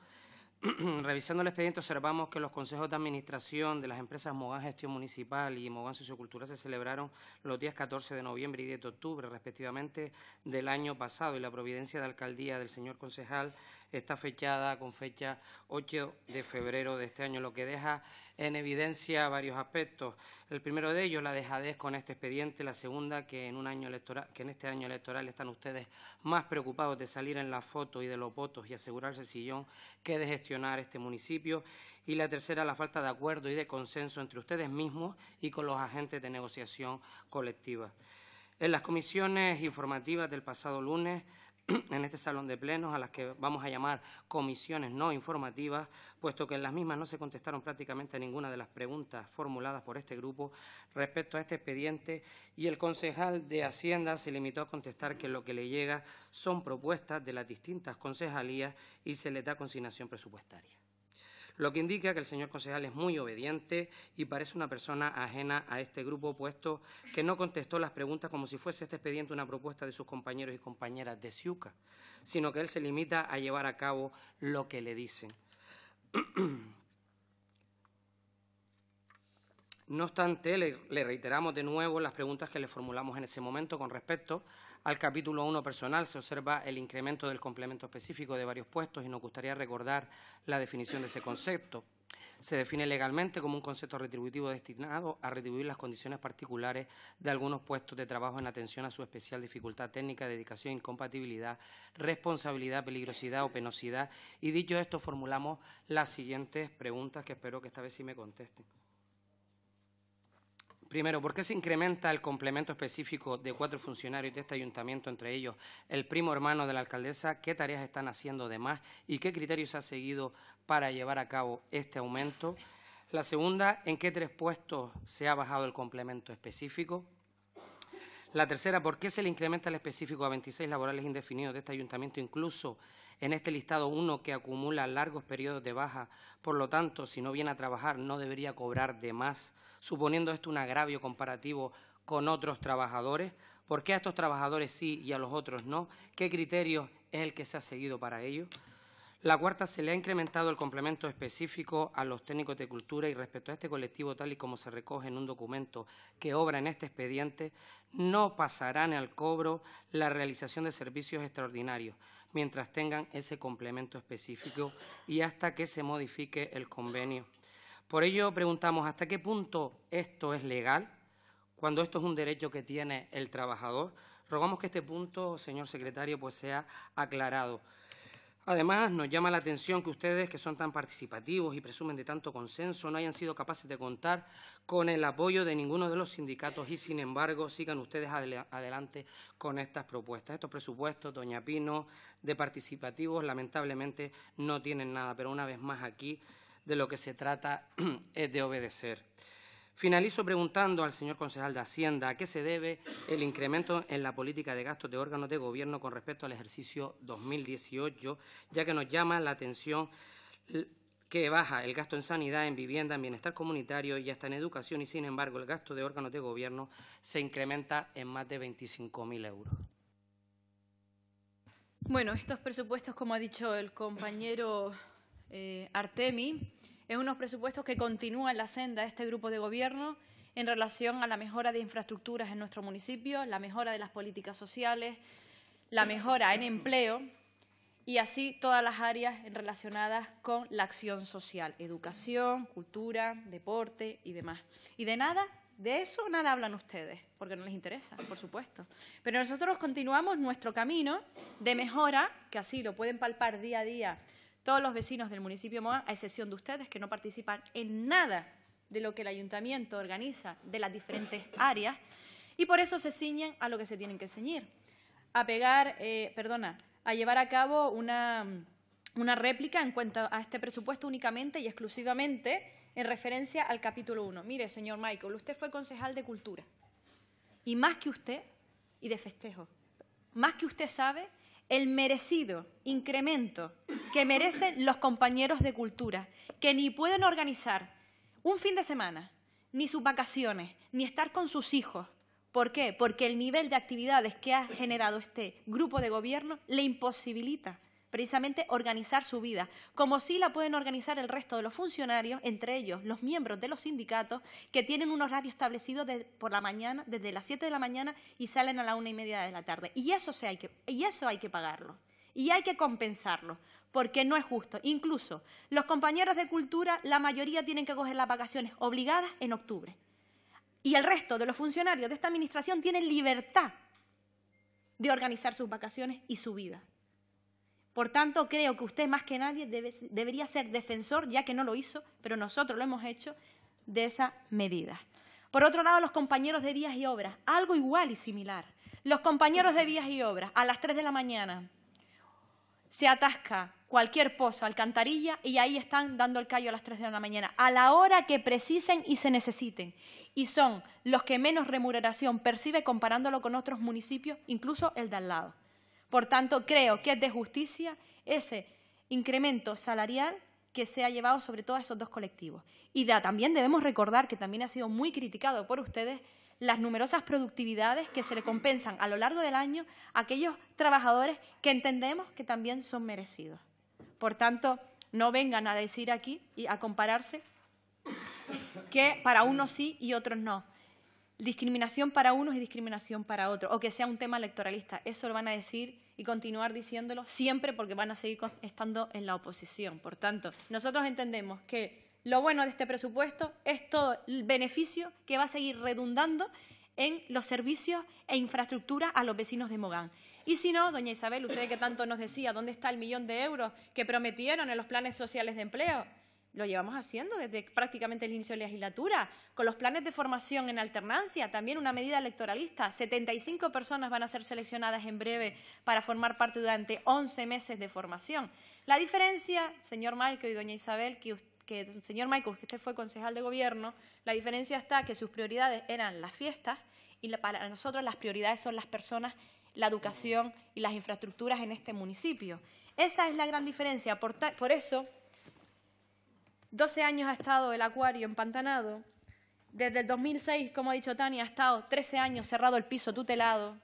revisando el expediente observamos que los consejos de administración de las empresas Mogán Gestión Municipal y Mogán Sociocultural se celebraron los días 14 de noviembre y 10 de octubre, respectivamente, del año pasado, y la providencia de alcaldía del señor concejal está fechada con fecha 8 de febrero de este año, lo que deja en evidencia varios aspectos. El primero de ellos, la dejadez con este expediente. La segunda, que en, un año electoral, que en este año electoral están ustedes más preocupados de salir en la foto y de los votos y asegurarse el sillón que de gestionar este municipio. Y la tercera, la falta de acuerdo y de consenso entre ustedes mismos y con los agentes de negociación colectiva. En las comisiones informativas del pasado lunes en este salón de plenos, a las que vamos a llamar comisiones no informativas, puesto que en las mismas no se contestaron prácticamente ninguna de las preguntas formuladas por este grupo respecto a este expediente y el concejal de Hacienda se limitó a contestar que lo que le llega son propuestas de las distintas concejalías y se le da consignación presupuestaria lo que indica que el señor concejal es muy obediente y parece una persona ajena a este grupo, puesto que no contestó las preguntas como si fuese este expediente una propuesta de sus compañeros y compañeras de Ciuca, sino que él se limita a llevar a cabo lo que le dicen. No obstante, le, reiteramos de nuevo las preguntas que le formulamos en ese momento con respecto al capítulo 1 personal se observa el incremento del complemento específico de varios puestos y nos gustaría recordar la definición de ese concepto. Se define legalmente como un concepto retributivo destinado a retribuir las condiciones particulares de algunos puestos de trabajo en atención a su especial dificultad técnica, dedicación, incompatibilidad, responsabilidad, peligrosidad o penosidad. Y dicho esto, formulamos las siguientes preguntas que espero que esta vez sí me contesten. Primero, ¿por qué se incrementa el complemento específico de cuatro funcionarios de este ayuntamiento, entre ellos el primo hermano de la alcaldesa? ¿Qué tareas están haciendo de más y qué criterios ha seguido para llevar a cabo este aumento? La segunda, ¿en qué tres puestos se ha bajado el complemento específico? La tercera, ¿por qué se le incrementa el específico a 26 laborales indefinidos de este ayuntamiento, incluso en este listado, uno que acumula largos periodos de baja, por lo tanto, si no viene a trabajar, no debería cobrar de más, suponiendo esto un agravio comparativo con otros trabajadores. ¿Por qué a estos trabajadores sí y a los otros no? ¿Qué criterio es el que se ha seguido para ello? La cuarta, se le ha incrementado el complemento específico a los técnicos de cultura y respecto a este colectivo, tal y como se recoge en un documento que obra en este expediente, no pasarán al cobro la realización de servicios extraordinarios mientras tengan ese complemento específico y hasta que se modifique el convenio. Por ello, preguntamos hasta qué punto esto es legal, cuando esto es un derecho que tiene el trabajador. Rogamos que este punto, señor secretario, pues sea aclarado. Además, nos llama la atención que ustedes, que son tan participativos y presumen de tanto consenso, no hayan sido capaces de contar con el apoyo de ninguno de los sindicatos y, sin embargo, sigan ustedes adelante con estas propuestas. Estos presupuestos, doña Pino, de participativos, lamentablemente no tienen nada, pero una vez más aquí de lo que se trata es de obedecer. Finalizo preguntando al señor concejal de Hacienda a qué se debe el incremento en la política de gastos de órganos de gobierno con respecto al ejercicio 2018, ya que nos llama la atención que baja el gasto en sanidad, en vivienda, en bienestar comunitario y hasta en educación, y sin embargo el gasto de órganos de gobierno se incrementa en más de 25.000 euros. Bueno, estos presupuestos, como ha dicho el compañero eh, Artemi, es unos presupuestos que continúan la senda de este grupo de gobierno en relación a la mejora de infraestructuras en nuestro municipio, la mejora de las políticas sociales, la mejora en empleo y así todas las áreas relacionadas con la acción social, educación, cultura, deporte y demás. Y de nada, de eso nada hablan ustedes, porque no les interesa, por supuesto. Pero nosotros continuamos nuestro camino de mejora, que así lo pueden palpar día a día todos los vecinos del municipio Moa, a excepción de ustedes, que no participan en nada de lo que el ayuntamiento organiza de las diferentes áreas, y por eso se ciñen a lo que se tienen que ceñir, a pegar, eh, perdona, a llevar a cabo una, una réplica en cuanto a este presupuesto únicamente y exclusivamente en referencia al capítulo 1. Mire, señor Michael, usted fue concejal de Cultura, y más que usted, y de festejo, más que usted sabe el merecido incremento que merecen los compañeros de cultura, que ni pueden organizar un fin de semana, ni sus vacaciones, ni estar con sus hijos. ¿Por qué? Porque el nivel de actividades que ha generado este grupo de gobierno le imposibilita precisamente organizar su vida, como sí la pueden organizar el resto de los funcionarios, entre ellos los miembros de los sindicatos, que tienen un horario establecido por la mañana, desde las 7 de la mañana y salen a la una y media de la tarde. Y eso, se hay que, y eso hay que pagarlo. Y hay que compensarlo, porque no es justo. Incluso los compañeros de cultura, la mayoría tienen que coger las vacaciones obligadas en octubre. Y el resto de los funcionarios de esta administración tienen libertad de organizar sus vacaciones y su vida. Por tanto, creo que usted más que nadie debería ser defensor, ya que no lo hizo, pero nosotros lo hemos hecho, de esa medida. Por otro lado, los compañeros de vías y obras, algo igual y similar. Los compañeros de vías y obras, a las 3 de la mañana, se atasca cualquier pozo, alcantarilla, y ahí están dando el callo a las 3 de la mañana, a la hora que precisen y se necesiten. Y son los que menos remuneración percibe comparándolo con otros municipios, incluso el de al lado. Por tanto, creo que es de justicia ese incremento salarial que se ha llevado sobre todo a esos dos colectivos. Y también debemos recordar que también ha sido muy criticado por ustedes las numerosas productividades que se le compensan a lo largo del año a aquellos trabajadores que entendemos que también son merecidos. Por tanto, no vengan a decir aquí y a compararse que para unos sí y otros no discriminación para unos y discriminación para otros, o que sea un tema electoralista. Eso lo van a decir y continuar diciéndolo siempre porque van a seguir estando en la oposición. Por tanto, nosotros entendemos que lo bueno de este presupuesto es todo el beneficio que va a seguir redundando en los servicios e infraestructura a los vecinos de Mogán. Y si no, doña Isabel, usted que tanto nos decía, ¿dónde está el millón de euros que prometieron en los planes sociales de empleo? Lo llevamos haciendo desde prácticamente el inicio de la legislatura, con los planes de formación en alternancia, también una medida electoralista. 75 personas van a ser seleccionadas en breve para formar parte durante 11 meses de formación. La diferencia, señor Michael y doña Isabel, que, usted, señor Michael, que usted fue concejal de gobierno, la diferencia está que sus prioridades eran las fiestas y para nosotros las prioridades son las personas la educación y las infraestructuras en este municipio. Esa es la gran diferencia. por eso, 12 años ha estado el acuario empantanado. Desde el 2006, como ha dicho Tania, ha estado 13 años cerrado el piso tutelado.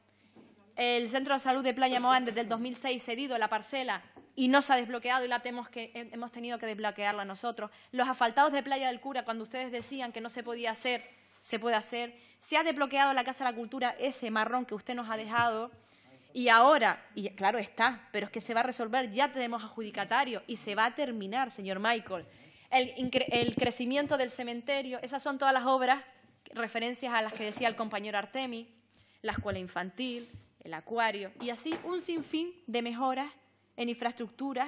El Centro de Salud de Playa Moán desde el 2006 cedido la parcela y no se ha desbloqueado y la tenemos que, hemos tenido que desbloquearla nosotros. Los asfaltados de Playa del Cura, cuando ustedes decían que no se podía hacer, se puede hacer. Se ha desbloqueado la Casa de la Cultura, ese marrón que usted nos ha dejado. Y ahora, y claro está, pero es que se va a resolver, ya tenemos adjudicatario y se va a terminar, señor Michael el, crecimiento del cementerio, esas son todas las obras, referencias a las que decía el compañero Artemi, la escuela infantil, el acuario, y así un sinfín de mejoras en infraestructuras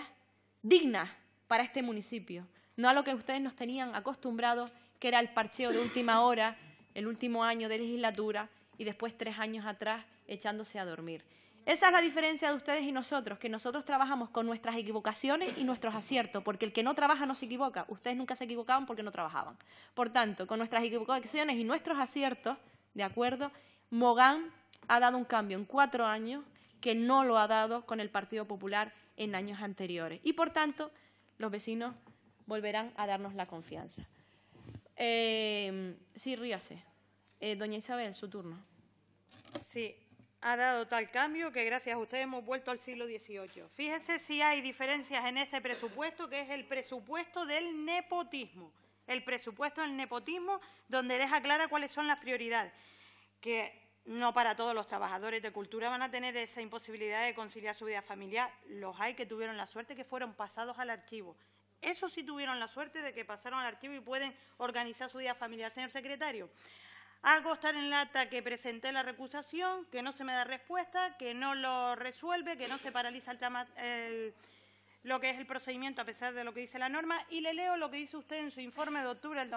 dignas para este municipio, no a lo que ustedes nos tenían acostumbrados, que era el parcheo de última hora, el último año de legislatura y después tres años atrás echándose a dormir. Esa es la diferencia de ustedes y nosotros, que nosotros trabajamos con nuestras equivocaciones y nuestros aciertos, porque el que no trabaja no se equivoca. Ustedes nunca se equivocaban porque no trabajaban. Por tanto, con nuestras equivocaciones y nuestros aciertos, ¿de acuerdo? Mogán ha dado un cambio en cuatro años que no lo ha dado con el Partido Popular en años anteriores. Y, por tanto, los vecinos volverán a darnos la confianza. Eh, sí, ríase. Eh, doña Isabel, su turno. Sí, ha dado tal cambio que gracias a ustedes hemos vuelto al siglo XVIII. Fíjese si hay diferencias en este presupuesto, que es el presupuesto del nepotismo. El presupuesto del nepotismo, donde deja clara cuáles son las prioridades. Que no para todos los trabajadores de cultura van a tener esa imposibilidad de conciliar su vida familiar. Los hay que tuvieron la suerte que fueron pasados al archivo. Eso sí tuvieron la suerte de que pasaron al archivo y pueden organizar su vida familiar. Señor secretario, algo está en la acta que presenté la recusación, que no se me da respuesta, que no lo resuelve, que no se paraliza el, tema, el lo que es el procedimiento a pesar de lo que dice la norma y le leo lo que dice usted en su informe de octubre del,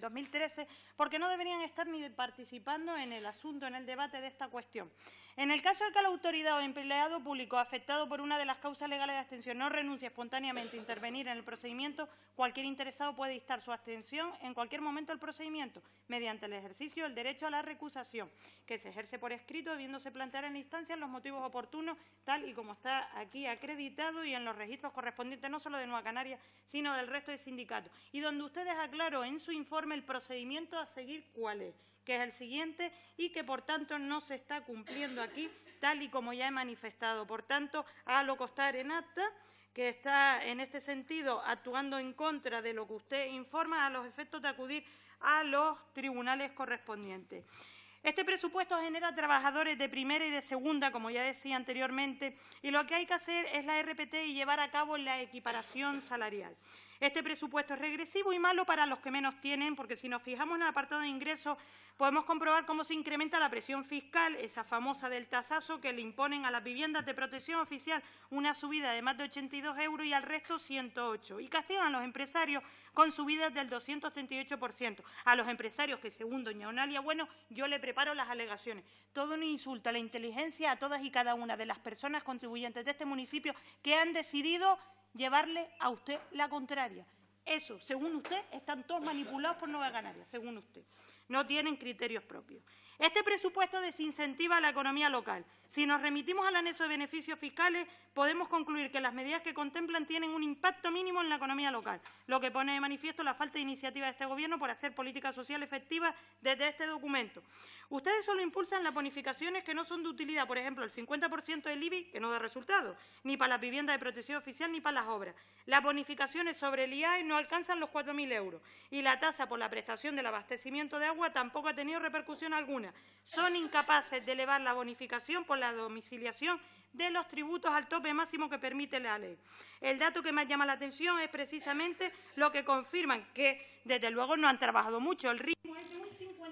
2013, porque no deberían estar ni participando en el asunto, en el debate de esta cuestión. En el caso de que la autoridad o empleado público afectado por una de las causas legales de abstención no renuncie espontáneamente a intervenir en el procedimiento, cualquier interesado puede instar su abstención en cualquier momento del procedimiento mediante el ejercicio del derecho a la recusación, que se ejerce por escrito, debiéndose plantear en instancia los motivos oportunos, tal y como está aquí acreditado y en lo los registros correspondientes no solo de Nueva Canaria, sino del resto de sindicatos, y donde ustedes aclaró en su informe el procedimiento a seguir cuál es, que es el siguiente y que, por tanto, no se está cumpliendo aquí, tal y como ya he manifestado. Por tanto, a lo costar en acta que está en este sentido actuando en contra de lo que usted informa a los efectos de acudir a los tribunales correspondientes. Este presupuesto genera trabajadores de primera y de segunda, como ya decía anteriormente, y lo que hay que hacer es la RPT y llevar a cabo la equiparación salarial. Este presupuesto es regresivo y malo para los que menos tienen, porque si nos fijamos en el apartado de ingresos, podemos comprobar cómo se incrementa la presión fiscal, esa famosa del tasazo que le imponen a las viviendas de protección oficial una subida de más de 82 euros y al resto 108. Y castigan a los empresarios con subidas del 238%. A los empresarios que, según doña Onalia Bueno, yo le preparo las alegaciones. Todo un insulto a la inteligencia a todas y cada una de las personas contribuyentes de este municipio que han decidido llevarle a usted la contraria. Eso, según usted, están todos manipulados por Nueva Canaria, según usted. No tienen criterios propios. Este presupuesto desincentiva a la economía local. Si nos remitimos al anexo de beneficios fiscales, podemos concluir que las medidas que contemplan tienen un impacto mínimo en la economía local, lo que pone de manifiesto la falta de iniciativa de este Gobierno por hacer política social efectiva desde este documento. Ustedes solo impulsan las bonificaciones que no son de utilidad, por ejemplo, el 50% del IBI, que no da resultado, ni para las viviendas de protección oficial ni para las obras. Las bonificaciones sobre el IAE no alcanzan los 4.000 euros y la tasa por la prestación del abastecimiento de agua tampoco ha tenido repercusión alguna. Son incapaces de elevar la bonificación por la domiciliación de los tributos al tope máximo que permite la ley. El dato que más llama la atención es precisamente lo que confirman, que desde luego no han trabajado mucho. El ritmo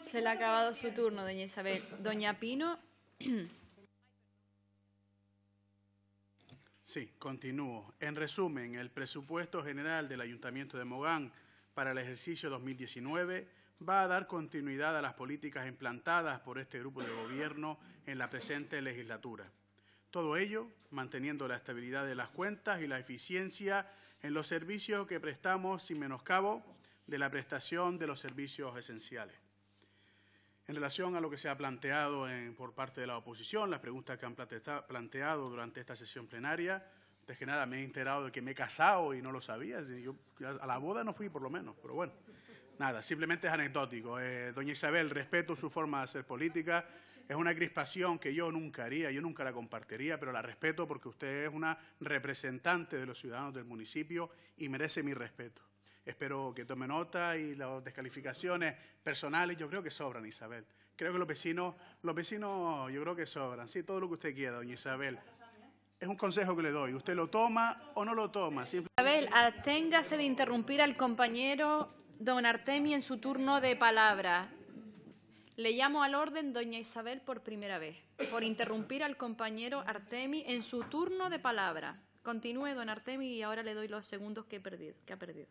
Se le ha acabado su turno, doña Isabel. Doña Pino. Sí, continúo. En resumen, el presupuesto general del Ayuntamiento de Mogán para el ejercicio 2019 va a dar continuidad a las políticas implantadas por este grupo de gobierno en la presente legislatura. Todo ello manteniendo la estabilidad de las cuentas y la eficiencia en los servicios que prestamos sin menoscabo de la prestación de los servicios esenciales. En relación a lo que se ha planteado por parte de la oposición, las preguntas que han planteado durante esta sesión plenaria, desde que nada me he enterado de que me he casado y no lo sabía. Yo a la boda no fui, por lo menos, pero bueno. Nada, simplemente es anecdótico. Eh, doña Isabel, respeto su forma de hacer política. Es una crispación que yo nunca haría, yo nunca la compartiría, pero la respeto porque usted es una representante de los ciudadanos del municipio y merece mi respeto. Espero que tome nota y las descalificaciones personales yo creo que sobran, Isabel. Creo que los vecinos, los vecinos yo creo que sobran. Sí, todo lo que usted quiera, doña Isabel. Es un consejo que le doy. ¿Usted lo toma o no lo toma? Isabel, aténgase de interrumpir al compañero Don Artemi, en su turno de palabra, le llamo al orden doña Isabel por primera vez, por interrumpir al compañero Artemi en su turno de palabra. Continúe, don Artemi, y ahora le doy los segundos que, he perdido, que ha perdido.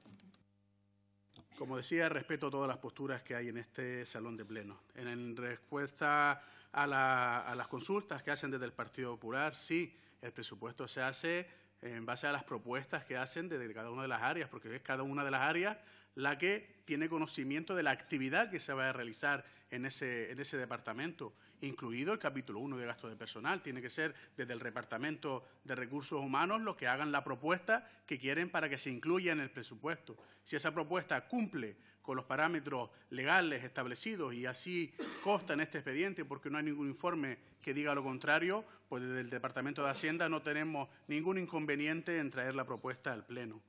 Como decía, respeto todas las posturas que hay en este salón de pleno. En respuesta a, a las consultas que hacen desde el Partido Popular, sí, el presupuesto se hace en base a las propuestas que hacen desde cada una de las áreas, porque es cada una de las áreas la que tiene conocimiento de la actividad que se va a realizar en ese, departamento, incluido el capítulo 1 de gasto de personal. Tiene que ser desde el Departamento de Recursos Humanos los que hagan la propuesta que quieren para que se incluya en el presupuesto. Si esa propuesta cumple con los parámetros legales establecidos y así consta en este expediente porque no hay ningún informe que diga lo contrario, pues desde el Departamento de Hacienda no tenemos ningún inconveniente en traer la propuesta al Pleno.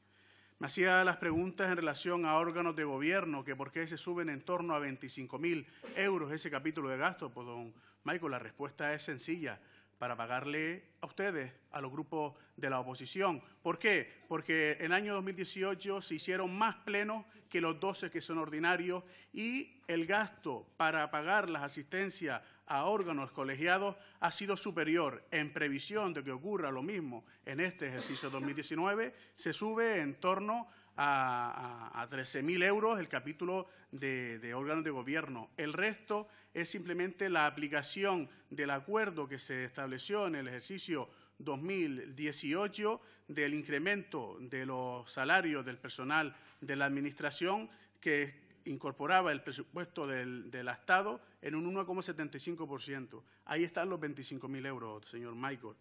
Me hacía las preguntas en relación a órganos de gobierno, que por qué se suben en torno a 25 mil euros ese capítulo de gasto. Pues, don Michael, la respuesta es sencilla para pagarle a ustedes, a los grupos de la oposición. ¿Por qué? Porque en el año 2018 se hicieron más plenos que los 12 que son ordinarios y el gasto para pagar las asistencias a órganos colegiados ha sido superior en previsión de que ocurra lo mismo en este ejercicio 2019, se sube en torno a, a, a 13.000 euros el capítulo de, órganos de gobierno. El resto es simplemente la aplicación del acuerdo que se estableció en el ejercicio 2018 del incremento de los salarios del personal de la Administración que incorporaba el presupuesto del, del Estado en un 1,75%. Ahí están los 25.000 euros, señor Michael.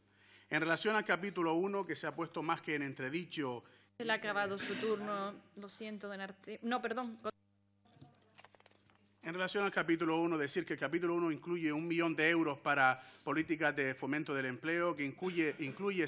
En relación al capítulo 1, que se ha puesto más que en entredicho... Se le ha acabado su turno, lo siento, No, perdón en relación al capítulo 1, decir que el capítulo 1 incluye un millón de euros para políticas de fomento del empleo, que incluye, incluye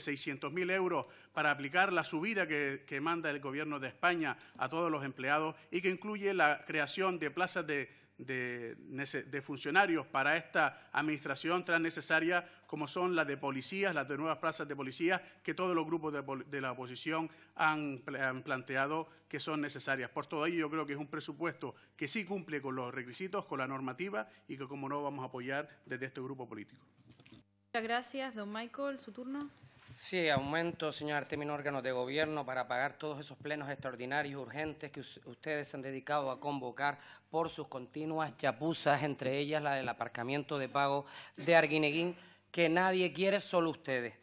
euros para aplicar la subida que, que, manda el Gobierno de España a todos los empleados y que incluye la creación de plazas de, de, funcionarios para esta administración tan necesaria como son las de policías, las de nuevas plazas de policías, que todos los grupos de, la oposición han, han, planteado que son necesarias. Por todo ello, yo creo que es un presupuesto que sí cumple con los requisitos, con la normativa y que, como no, vamos a apoyar desde este grupo político. Muchas gracias, don Michael. Su turno. Sí, aumento, señor Artemino, órganos de gobierno para pagar todos esos plenos extraordinarios y urgentes que ustedes han dedicado a convocar por sus continuas chapuzas, entre ellas la del aparcamiento de pago de Arguineguín, que nadie quiere, solo ustedes.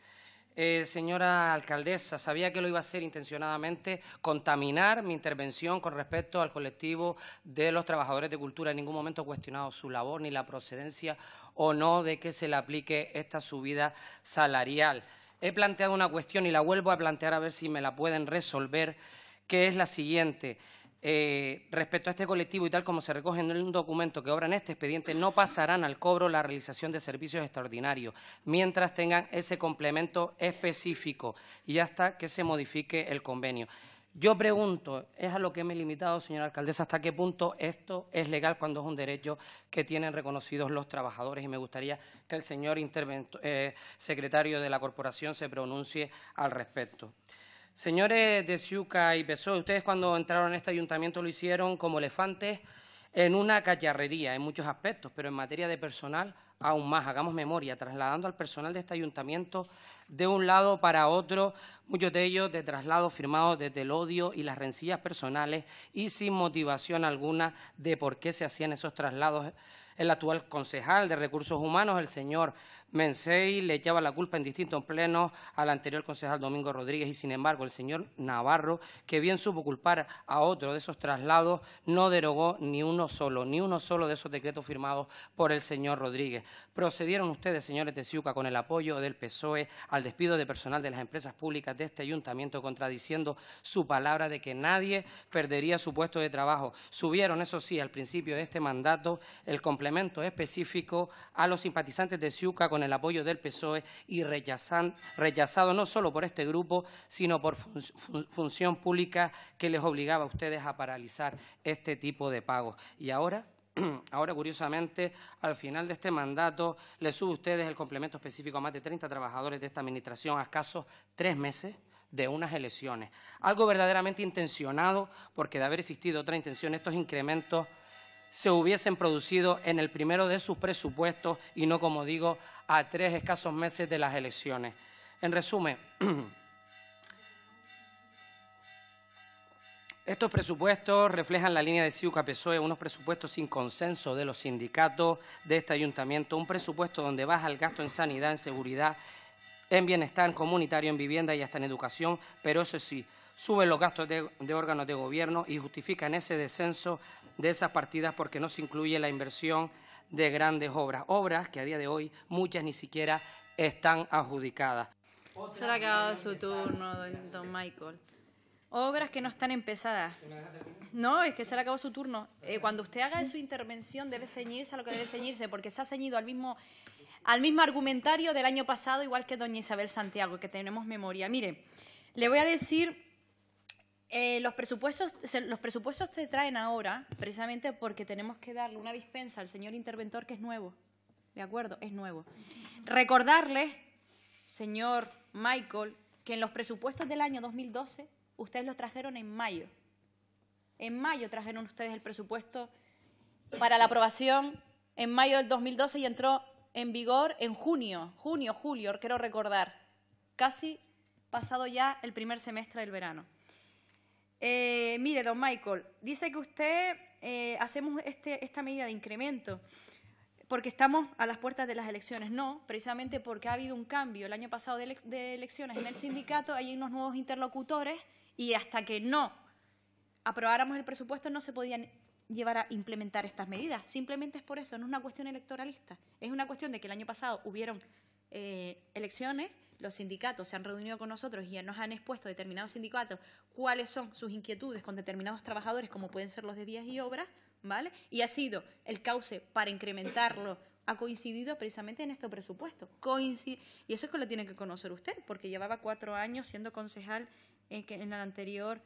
Eh, señora alcaldesa, sabía que lo iba a hacer intencionadamente, contaminar mi intervención con respecto al colectivo de los trabajadores de cultura. En ningún momento he cuestionado su labor ni la procedencia o no de que se le aplique esta subida salarial he planteado una cuestión y la vuelvo a plantear a ver si me la pueden resolver, que es la siguiente. Eh, respecto a este colectivo y tal como se recoge en un documento que obra en este expediente, no pasarán al cobro la realización de servicios extraordinarios mientras tengan ese complemento específico y hasta que se modifique el convenio. Yo pregunto, es a lo que me he limitado, señora alcaldesa, hasta qué punto esto es legal cuando es un derecho que tienen reconocidos los trabajadores y me gustaría que el señor eh, secretario de la corporación se pronuncie al respecto. Señores de Ciuca y PSOE, ustedes cuando entraron en este ayuntamiento lo hicieron como elefantes en una callarrería, en muchos aspectos, pero en materia de personal aún más. Hagamos memoria, trasladando al personal de este ayuntamiento de un lado para otro, muchos de ellos de traslados firmados desde el odio y las rencillas personales y sin motivación alguna de por qué se hacían esos traslados. El actual concejal de Recursos Humanos, el señor Mensei le echaba la culpa en distintos plenos al anterior concejal Domingo Rodríguez y, sin embargo, el señor Navarro, que bien supo culpar a otro de esos traslados, no derogó ni uno solo, ni uno solo de esos decretos firmados por el señor Rodríguez. Procedieron ustedes, señores de Ciuca, con el apoyo del PSOE al despido de personal de las empresas públicas de este ayuntamiento, contradiciendo su palabra de que nadie perdería su puesto de trabajo. Subieron, eso sí, al principio de este mandato, el complemento específico a los simpatizantes de Ciuca con el apoyo del PSOE y rechazado no solo por este grupo, sino por función pública que les obligaba a ustedes a paralizar este tipo de pagos. Y ahora Ahora, curiosamente, al final de este mandato, les sube a ustedes el complemento específico a más de 30 trabajadores de esta administración a escasos tres meses de unas elecciones. Algo verdaderamente intencionado, porque de haber existido otra intención, estos incrementos se hubiesen producido en el primero de sus presupuestos y no, como digo, a tres escasos meses de las elecciones. En resumen, Estos presupuestos reflejan la línea de Ciuca PSOE, unos presupuestos sin consenso de los sindicatos de este ayuntamiento, un presupuesto donde baja el gasto en sanidad, en seguridad, en bienestar comunitario, en vivienda y hasta en educación, pero eso sí, suben los gastos de, órganos de gobierno y justifican ese descenso de esas partidas porque no se incluye la inversión de grandes obras, obras que a día de hoy muchas ni siquiera están adjudicadas. Se le ha acabado su turno, don, Michael. Obras que no están empezadas. No, es que se le acabó su turno. Eh, cuando usted haga su intervención debe ceñirse a lo que debe ceñirse, porque se ha ceñido al mismo, al mismo argumentario del año pasado, igual que doña Isabel Santiago, que tenemos memoria. Mire, le voy a decir eh, los, presupuestos, se, los presupuestos se traen ahora precisamente porque tenemos que darle una dispensa al señor interventor que es nuevo. ¿De acuerdo? Es nuevo. Recordarles, señor Michael, que en los presupuestos del año 2012 ustedes los trajeron en mayo. En mayo trajeron ustedes el presupuesto para la aprobación en mayo del 2012 y entró en vigor en junio, junio, julio, quiero recordar, casi pasado ya el primer semestre del verano. Eh, mire, don Michael, dice que usted eh, hacemos este, esta medida de incremento porque estamos a las puertas de las elecciones. No, precisamente porque ha habido un cambio el año pasado de, elecciones en el sindicato, hay unos nuevos interlocutores y hasta que no aprobáramos el presupuesto no se podían llevar a implementar estas medidas. Simplemente es por eso, no es una cuestión electoralista. Es una cuestión de que el año pasado hubieron eh, elecciones los sindicatos se han reunido con nosotros y ya nos han expuesto determinados sindicatos cuáles son sus inquietudes con determinados trabajadores, como pueden ser los de vías y obras, ¿vale? Y ha sido el cauce para incrementarlo ha coincidido precisamente en este presupuesto. y eso es que lo tiene que conocer usted, porque llevaba cuatro años siendo concejal en, el anterior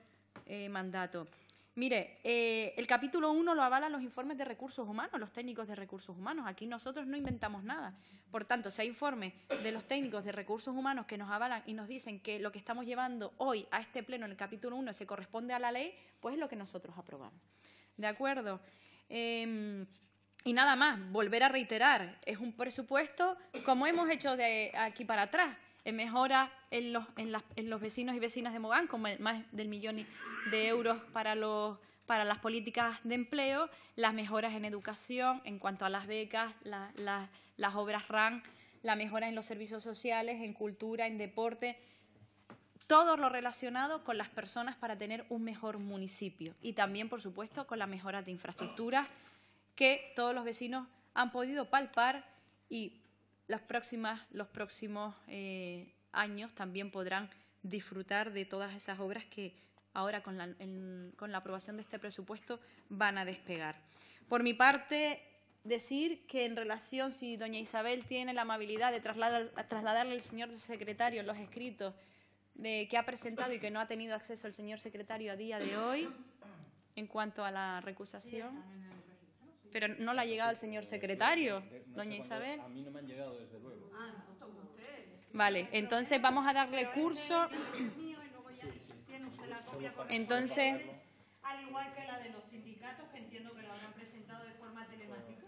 eh, mandato. Mire, eh, el capítulo 1 lo avalan los informes de recursos humanos, los técnicos de recursos humanos. Aquí nosotros no inventamos nada. Por tanto, si hay informes de los técnicos de recursos humanos que nos avalan y nos dicen que lo que estamos llevando hoy a este pleno en el capítulo 1 se corresponde a la ley, pues es lo que nosotros aprobamos. ¿De acuerdo? Em, y nada más, volver a reiterar, es un presupuesto como hemos hecho de aquí para atrás en mejoras en los, en, las, en los vecinos y vecinas de Mogán, con más del millón de euros para los para las políticas de empleo, las mejoras en educación, en cuanto a las becas, las obras RAN, la mejora en los servicios sociales, en cultura, en deporte, todo lo relacionado con las personas para tener un mejor municipio y también, por supuesto, con las mejoras de infraestructuras que todos los vecinos han podido palpar y las próximas, los próximos eh, años también podrán disfrutar de todas esas obras que ahora con la, con la aprobación de este presupuesto van a despegar. Por mi parte, decir que en relación, si doña Isabel tiene la amabilidad de trasladar, trasladarle al señor secretario los escritos de, eh, que ha presentado y que no ha tenido acceso el señor secretario a día de hoy, en cuanto a la recusación. Pero no la ha llegado el señor secretario, doña Isabel. A mí no me han llegado, desde luego. Ah, no, usted. Vale, entonces vamos a darle curso. Entonces... Al igual que la de los sindicatos, que entiendo que lo habrán presentado de forma telemática.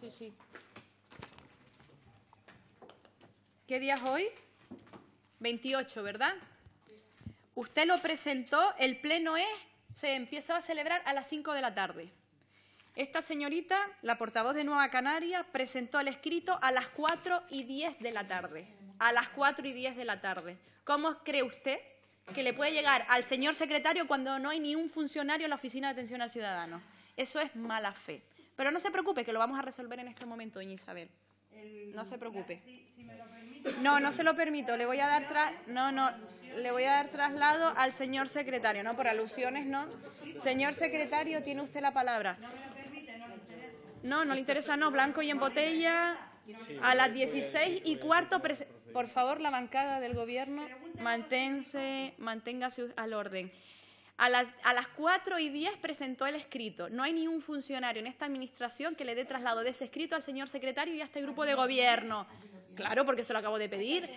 Sí, sí. ¿Qué día es hoy? 28, ¿verdad? Usted lo presentó, el pleno es, se empieza a celebrar a las 5 de la tarde. Esta señorita, la portavoz de Nueva Canaria, presentó el escrito a las 4 y 10 de la tarde. A las 4 y 10 de la tarde. ¿Cómo cree usted que le puede llegar al señor secretario cuando no hay ni un funcionario en la Oficina de Atención al Ciudadano? Eso es mala fe. Pero no se preocupe, que lo vamos a resolver en este momento, doña Isabel. No se preocupe. No, no se lo permito. Le voy a dar tras... no, no, le voy a dar traslado al señor secretario, no por alusiones, no. Señor secretario, tiene usted la palabra. No, no le interesa, no. Blanco y en botella a las 16 y cuarto. Por favor, la bancada del gobierno, manténse, manténgase al orden. A, a, las 4 y 10 presentó el escrito. No hay ningún funcionario en esta administración que le dé traslado de ese escrito al señor secretario y a este grupo de gobierno. Claro, porque se lo acabo de pedir.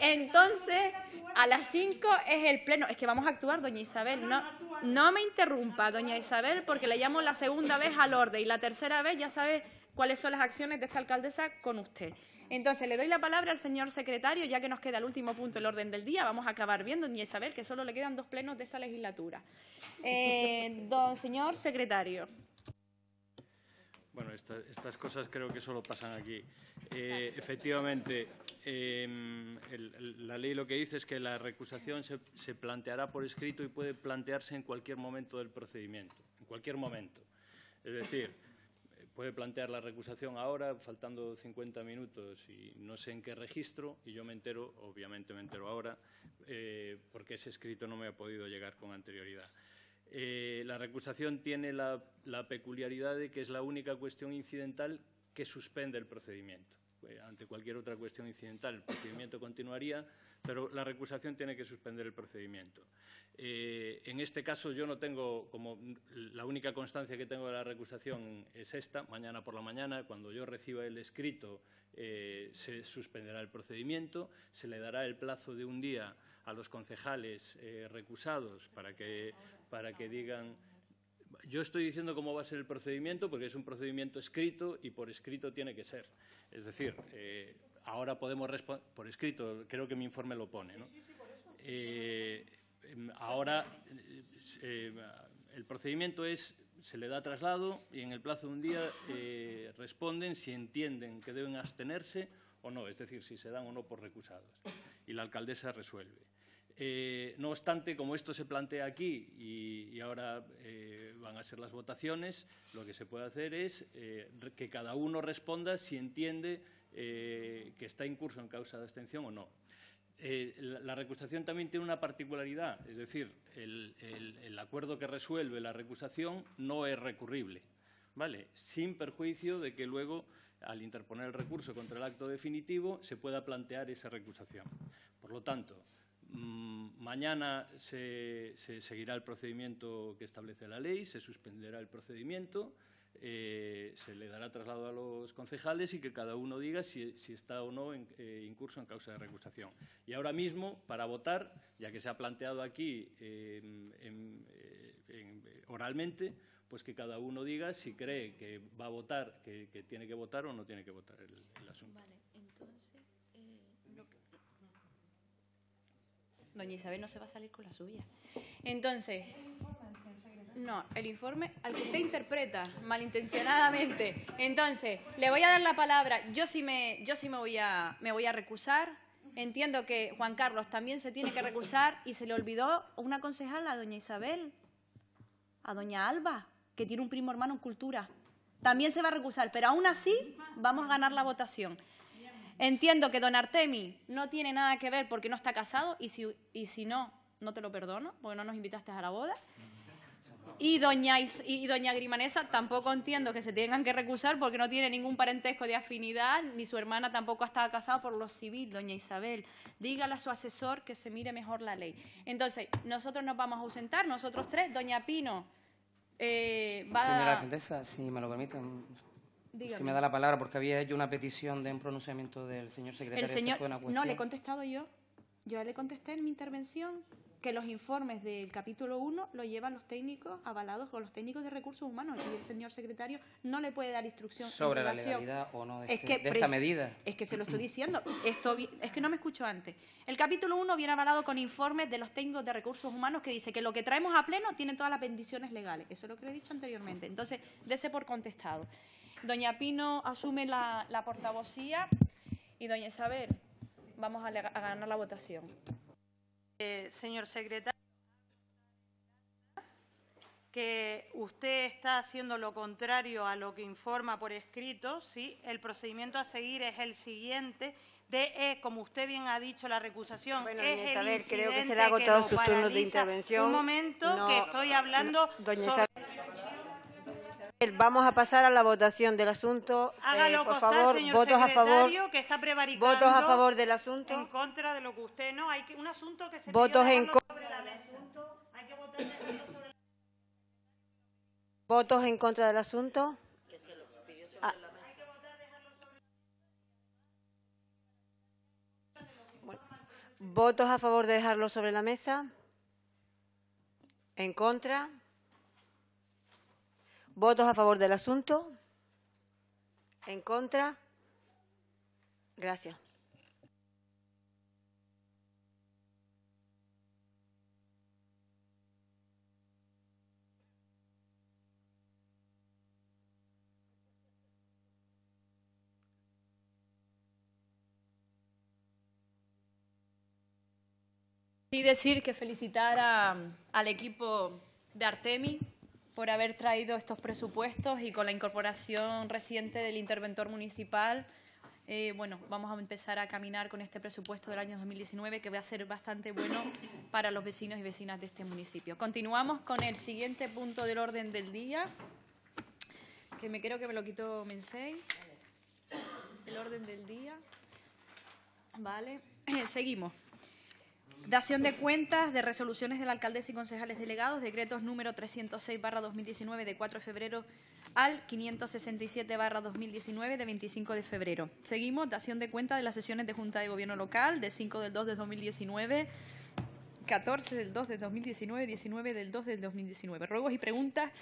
Entonces, a las cinco es el pleno. Es que vamos a actuar, doña Isabel. No, no me interrumpa, doña Isabel, porque le llamo la segunda vez al orden y la tercera vez ya sabe cuáles son las acciones de esta alcaldesa con usted. Entonces, le doy la palabra al señor secretario, ya que nos queda el último punto del orden del día. Vamos a acabar viendo, doña Isabel, que solo le quedan dos plenos de esta legislatura. Eh, don señor secretario. Bueno, estas cosas creo que solo pasan aquí. Eh, efectivamente, Em, la ley lo que dice es que la recusación se, planteará por escrito y puede plantearse en cualquier momento del procedimiento, en cualquier momento. Es decir, puede plantear la recusación ahora, faltando 50 minutos y no sé en qué registro, y yo me entero, obviamente me entero ahora, eh, porque ese escrito no me ha podido llegar con anterioridad. Eh, la recusación tiene la peculiaridad de que es la única cuestión incidental que suspende el procedimiento ante cualquier otra cuestión incidental el procedimiento continuaría, pero la recusación tiene que suspender el procedimiento. Eh, en este caso yo no tengo, como la única constancia que tengo de la recusación es esta, mañana por la mañana, cuando yo reciba el escrito eh, se suspenderá el procedimiento, se le dará el plazo de un día a los concejales eh, recusados para que digan yo estoy diciendo cómo va a ser el procedimiento porque es un procedimiento escrito y por escrito tiene que ser. Es decir, eh, ahora podemos responder, por escrito, creo que mi informe lo pone, ¿no? Eh, em, ahora eh, el procedimiento es, se le da traslado y en el plazo de un día responden si entienden que deben abstenerse o no, es decir, si se dan o no por recusados. Y la alcaldesa resuelve. Eh, no obstante, como esto se plantea aquí y, ahora eh, van a ser las votaciones, lo que se puede hacer es eh, que cada uno responda si entiende que está en curso en causa de abstención o no. La, recusación también tiene una particularidad, es decir, el, el acuerdo que resuelve la recusación no es recurrible. ¿vale? Sin perjuicio de que luego, al interponer el recurso contra el acto definitivo, se pueda plantear esa recusación. Por lo tanto, Mm, mañana se, seguirá el procedimiento que establece la ley, se suspenderá el procedimiento, eh, se le dará traslado a los concejales y que cada uno diga si, está o no en, eh, curso en causa de recusación. Y ahora mismo, para votar, ya que se ha planteado aquí em, em, eh, em, oralmente, pues que cada uno diga si cree que va a votar, que, tiene que votar o no tiene que votar el, asunto. Doña Isabel no se va a salir con la suya. Entonces, no, el informe al que usted interpreta malintencionadamente. Entonces, le voy a dar la palabra. Yo sí me, yo sí me voy a, me voy a recusar. Entiendo que Juan Carlos también se tiene que recusar y se le olvidó una concejal a doña Isabel, a doña Alba, que tiene un primo hermano en cultura. También se va a recusar, pero aún así vamos a ganar la votación. Entiendo que don Artemi no tiene nada que ver porque no está casado y si, y si no, no te lo perdono porque no nos invitaste a la boda. Y doña, y doña Grimanesa tampoco entiendo que se tengan que recusar porque no tiene ningún parentesco de afinidad, ni su hermana tampoco ha estado casada por lo civil, doña Isabel. Dígale a su asesor que se mire mejor la ley. Entonces, nosotros nos vamos a ausentar, nosotros tres, doña Pino. Eh, va... Señora alcaldesa, si me lo permiten, si pues me da la palabra, porque había hecho una petición de un pronunciamiento del señor secretario. no, le he contestado yo. Yo le contesté en mi intervención que los informes del capítulo 1 lo llevan los técnicos avalados con los técnicos de recursos humanos y el señor secretario no le puede dar instrucción sobre la legalidad o no de, este- esta medida. Es que se lo estoy diciendo, es que no me escucho antes. El capítulo 1 viene avalado con informes de los técnicos de recursos humanos que dice que lo que traemos a pleno tiene todas las bendiciones legales. Eso es lo que le he dicho anteriormente. Entonces, dese por contestado. Doña Pino asume la, portavocía y doña Isabel, vamos a, ganar la votación. Eh, señor secretario, que usted está haciendo lo contrario a lo que informa por escrito, ¿sí? El procedimiento a seguir es el siguiente de, eh, como usted bien ha dicho, la recusación bueno, doña Isabel, creo que se le ha agotado su turnos de intervención. Un momento, que estoy hablando eh, vamos a pasar a la votación del asunto. Hágalo eh, por favor, señor votos secretario, a favor, que está prevaricando. Votos a favor del asunto. En contra de lo que usted no. Hay que, un asunto que se Votos en contra sobre la mesa. Hay que votar sobre la... Votos en contra del asunto. Que se lo pidió sobre ah. la mesa. Votos a favor de dejarlo sobre la mesa. En contra. ¿Votos a favor del asunto? ¿En contra? Gracias. Y decir que felicitar al equipo de Artemis, por haber traído estos presupuestos y con la incorporación reciente del interventor municipal. Eh, bueno, vamos a empezar a caminar con este presupuesto del año 2019 que va a ser bastante bueno para los vecinos y vecinas de este municipio. Continuamos con el siguiente punto del orden del día, que me creo que me lo quitó Mensei. El orden del día. Vale, seguimos. Dación de cuentas de resoluciones del alcalde y concejales delegados, decretos número 306-2019 de 4 de febrero al 567-2019 de 25 de febrero. Seguimos, dación de cuentas de las sesiones de Junta de Gobierno Local de 5 del 2 de 2019, 14 del 2 de 2019, 19 del 2 del 2019. Ruegos y preguntas.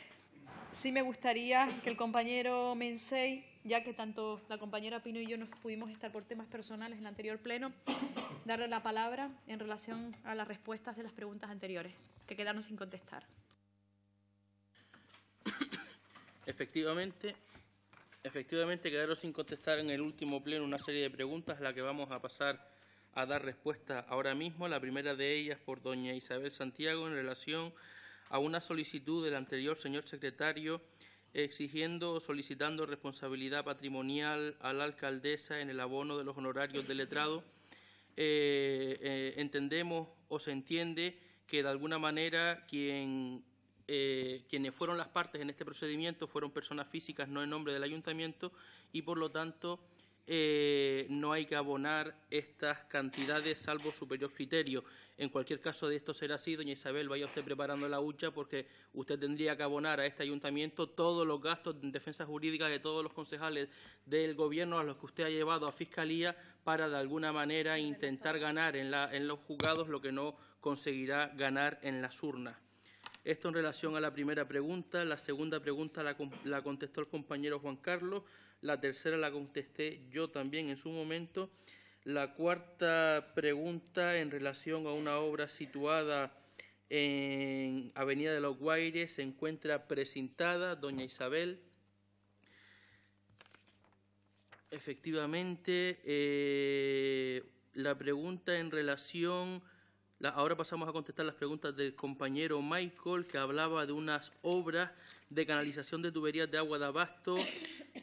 Sí me gustaría que el compañero Mensei ya que tanto la compañera Pino y yo nos pudimos estar por temas personales en el anterior pleno, darle la palabra en relación a las respuestas de las preguntas anteriores, que quedaron sin contestar. Efectivamente, efectivamente quedaron sin contestar en el último pleno una serie de preguntas a las que vamos a pasar a dar respuesta ahora mismo. La primera de ellas por doña Isabel Santiago en relación a una solicitud del anterior señor secretario exigiendo, solicitando responsabilidad patrimonial a la alcaldesa en el abono de los honorarios del letrado. Eh, eh, entendemos o se entiende que de alguna manera eh, quienes fueron las partes en este procedimiento fueron personas físicas, no en nombre del ayuntamiento, y por lo tanto eh, no hay que abonar estas cantidades salvo superior criterio. En cualquier caso de esto será así, doña Isabel, vaya usted preparando la hucha porque usted tendría que abonar a este ayuntamiento todos los gastos en defensa jurídica de todos los concejales del Gobierno a los que usted ha llevado a Fiscalía para de alguna manera intentar ganar en, la, los juzgados lo que no conseguirá ganar en las urnas. Esto en relación a la primera pregunta. La segunda pregunta la contestó el compañero Juan Carlos. La tercera la contesté yo también en su momento. La cuarta pregunta en relación a una obra situada en Avenida de los Guaires se encuentra presentada doña Isabel. Efectivamente, eh, la pregunta en relación... ahora pasamos a contestar las preguntas del compañero Michael, que hablaba de unas obras de canalización de tuberías de agua de abasto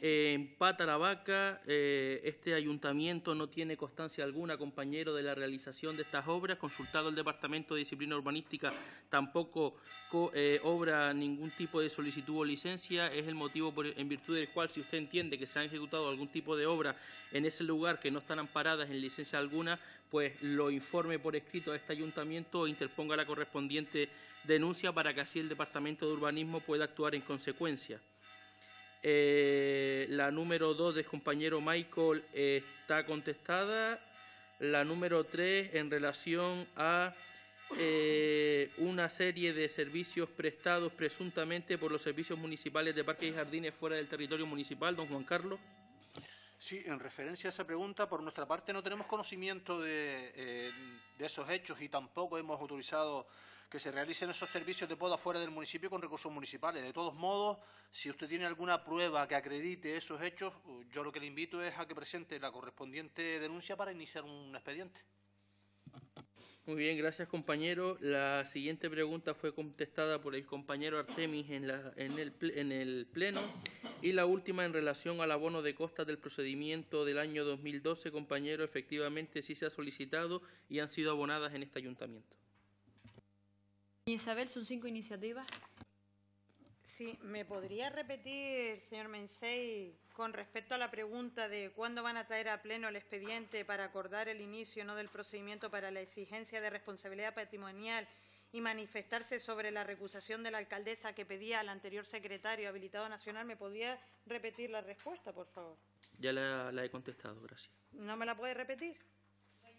en eh, pata la vaca, eh, este ayuntamiento no tiene constancia alguna, compañero, de la realización de estas obras, consultado el Departamento de Disciplina Urbanística, tampoco eh, obra ningún tipo de solicitud o licencia, es el motivo por, en virtud del cual, si usted entiende que se han ejecutado algún tipo de obra en ese lugar que no están amparadas en licencia alguna, pues lo informe por escrito a este ayuntamiento o e interponga la correspondiente denuncia para que así el Departamento de Urbanismo pueda actuar en consecuencia. Eh, la número 2 del compañero Michael está contestada. La número 3 en relación a eh, una serie de servicios prestados presuntamente por los servicios municipales de parques y jardines fuera del territorio municipal, don Juan Carlos. Sí, en referencia a esa pregunta, por nuestra parte no tenemos conocimiento de, eh, de esos hechos y tampoco hemos autorizado que se realicen esos servicios de poda fuera del municipio con recursos municipales. De todos modos, si usted tiene alguna prueba que acredite esos hechos, yo lo que le invito es a que presente la correspondiente denuncia para iniciar un expediente. Muy bien, gracias compañero. La siguiente pregunta fue contestada por el compañero Artemis en, el Pleno y la última en relación al abono de costas del procedimiento del año 2012, compañero, efectivamente sí se ha solicitado y han sido abonadas en este ayuntamiento. Isabel, son cinco iniciativas. Sí, ¿me podría repetir, señor Mensei, con respecto a la pregunta de cuándo van a traer a pleno el expediente para acordar el inicio no del procedimiento para la exigencia de responsabilidad patrimonial y manifestarse sobre la recusación de la alcaldesa que pedía al anterior secretario habilitado nacional, ¿me podría repetir la respuesta, por favor? Ya la, he contestado, gracias. ¿No me la puede repetir?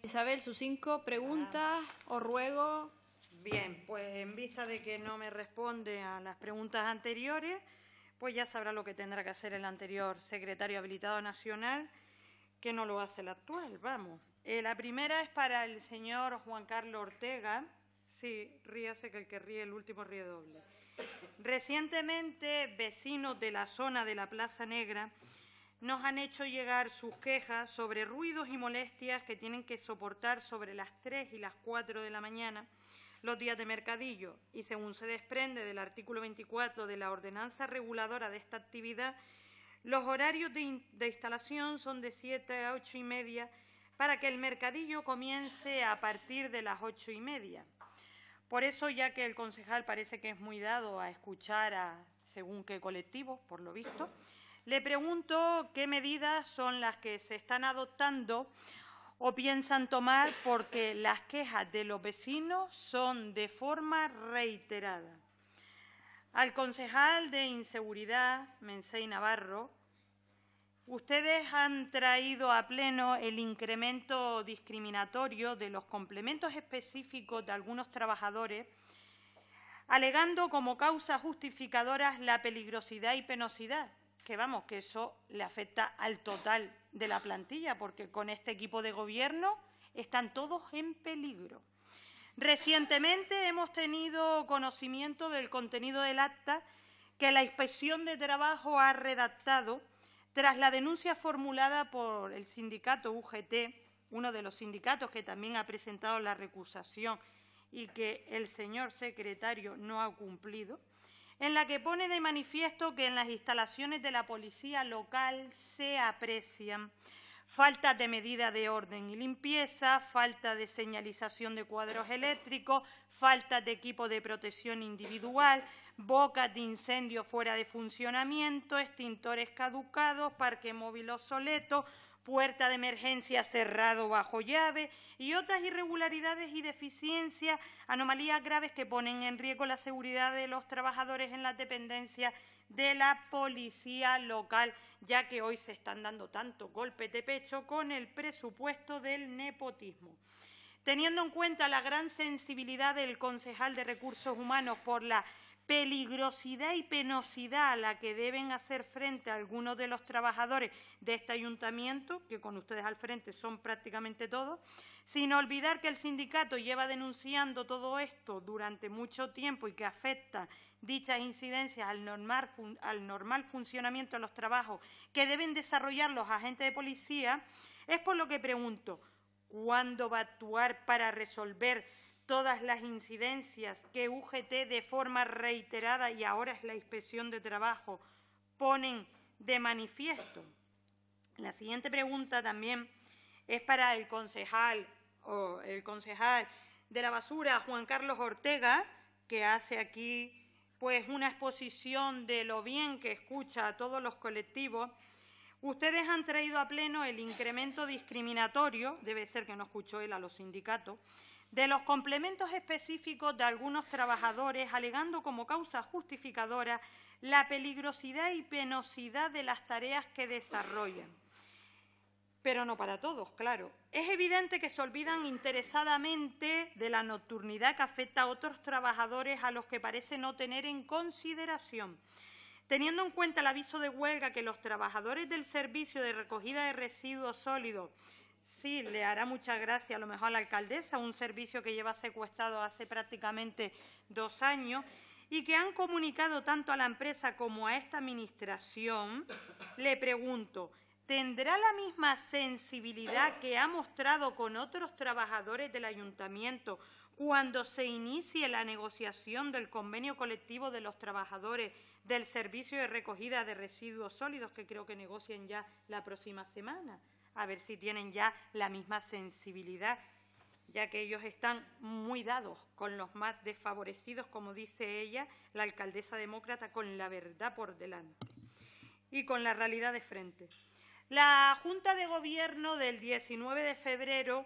Isabel, sus cinco preguntas o ruego Bien, pues en vista de que no me responde a las preguntas anteriores, pues ya sabrá lo que tendrá que hacer el anterior secretario habilitado nacional, que no lo hace el actual, vamos. Eh, la primera es para el señor Juan Carlos Ortega. Sí, ríase que el que ríe el último ríe doble. Recientemente, vecinos de la zona de la Plaza Negra nos han hecho llegar sus quejas sobre ruidos y molestias que tienen que soportar sobre las 3 y las 4 de la mañana los días de mercadillo y según se desprende del artículo 24 de la ordenanza reguladora de esta actividad, los horarios de, instalación son de 7 a 8 y media para que el mercadillo comience a partir de las 8 y media. Por eso, ya que el concejal parece que es muy dado a escuchar a según qué colectivo, por lo visto, le pregunto qué medidas son las que se están adoptando o piensan tomar porque las quejas de los vecinos son de forma reiterada. Al concejal de Inseguridad, Mensei Navarro, ustedes han traído a pleno el incremento discriminatorio de los complementos específicos de algunos trabajadores, alegando como causas justificadoras la peligrosidad y penosidad que vamos, que eso le afecta al total de la plantilla, porque con este equipo de gobierno están todos en peligro. Recientemente hemos tenido conocimiento del contenido del acta que la Inspección de Trabajo ha redactado tras la denuncia formulada por el sindicato UGT, uno de los sindicatos que también ha presentado la recusación y que el señor secretario no ha cumplido, en la que pone de manifiesto que en las instalaciones de la policía local se aprecian falta de medida de orden y limpieza, falta de señalización de cuadros eléctricos, falta de equipo de protección individual, bocas de incendio fuera de funcionamiento, extintores caducados, parque móvil obsoleto, puerta de emergencia cerrado bajo llave y otras irregularidades y deficiencias, anomalías graves que ponen en riesgo la seguridad de los trabajadores en las dependencias de la policía local, ya que hoy se están dando tanto golpe de pecho con el presupuesto del nepotismo. Teniendo en cuenta la gran sensibilidad del concejal de Recursos Humanos por la peligrosidad y penosidad a la que deben hacer frente algunos de los trabajadores de este ayuntamiento, que con ustedes al frente son prácticamente todos, sin olvidar que el sindicato lleva denunciando todo esto durante mucho tiempo y que afecta dichas incidencias al normal, al normal funcionamiento de los trabajos que deben desarrollar los agentes de policía, es por lo que pregunto, ¿cuándo va a actuar para resolver todas las incidencias que UGT de forma reiterada y ahora es la inspección de trabajo ponen de manifiesto. La siguiente pregunta también es para el concejal o el concejal de la basura, Juan Carlos Ortega, que hace aquí pues una exposición de lo bien que escucha a todos los colectivos. Ustedes han traído a pleno el incremento discriminatorio, debe ser que no escuchó él a los sindicatos, de los complementos específicos de algunos trabajadores, alegando como causa justificadora la peligrosidad y penosidad de las tareas que desarrollan. Pero no para todos, claro. Es evidente que se olvidan interesadamente de la nocturnidad que afecta a otros trabajadores a los que parece no tener en consideración. Teniendo en cuenta el aviso de huelga que los trabajadores del servicio de recogida de residuos sólidos Sí, le hará mucha gracia a lo mejor a la alcaldesa, un servicio que lleva secuestrado hace prácticamente dos años y que han comunicado tanto a la empresa como a esta Administración, le pregunto, ¿tendrá la misma sensibilidad que ha mostrado con otros trabajadores del ayuntamiento cuando se inicie la negociación del convenio colectivo de los trabajadores del servicio de recogida de residuos sólidos, que creo que negocien ya la próxima semana? a ver si tienen ya la misma sensibilidad, ya que ellos están muy dados con los más desfavorecidos, como dice ella, la alcaldesa demócrata, con la verdad por delante y con la realidad de frente. La Junta de Gobierno del 19 de febrero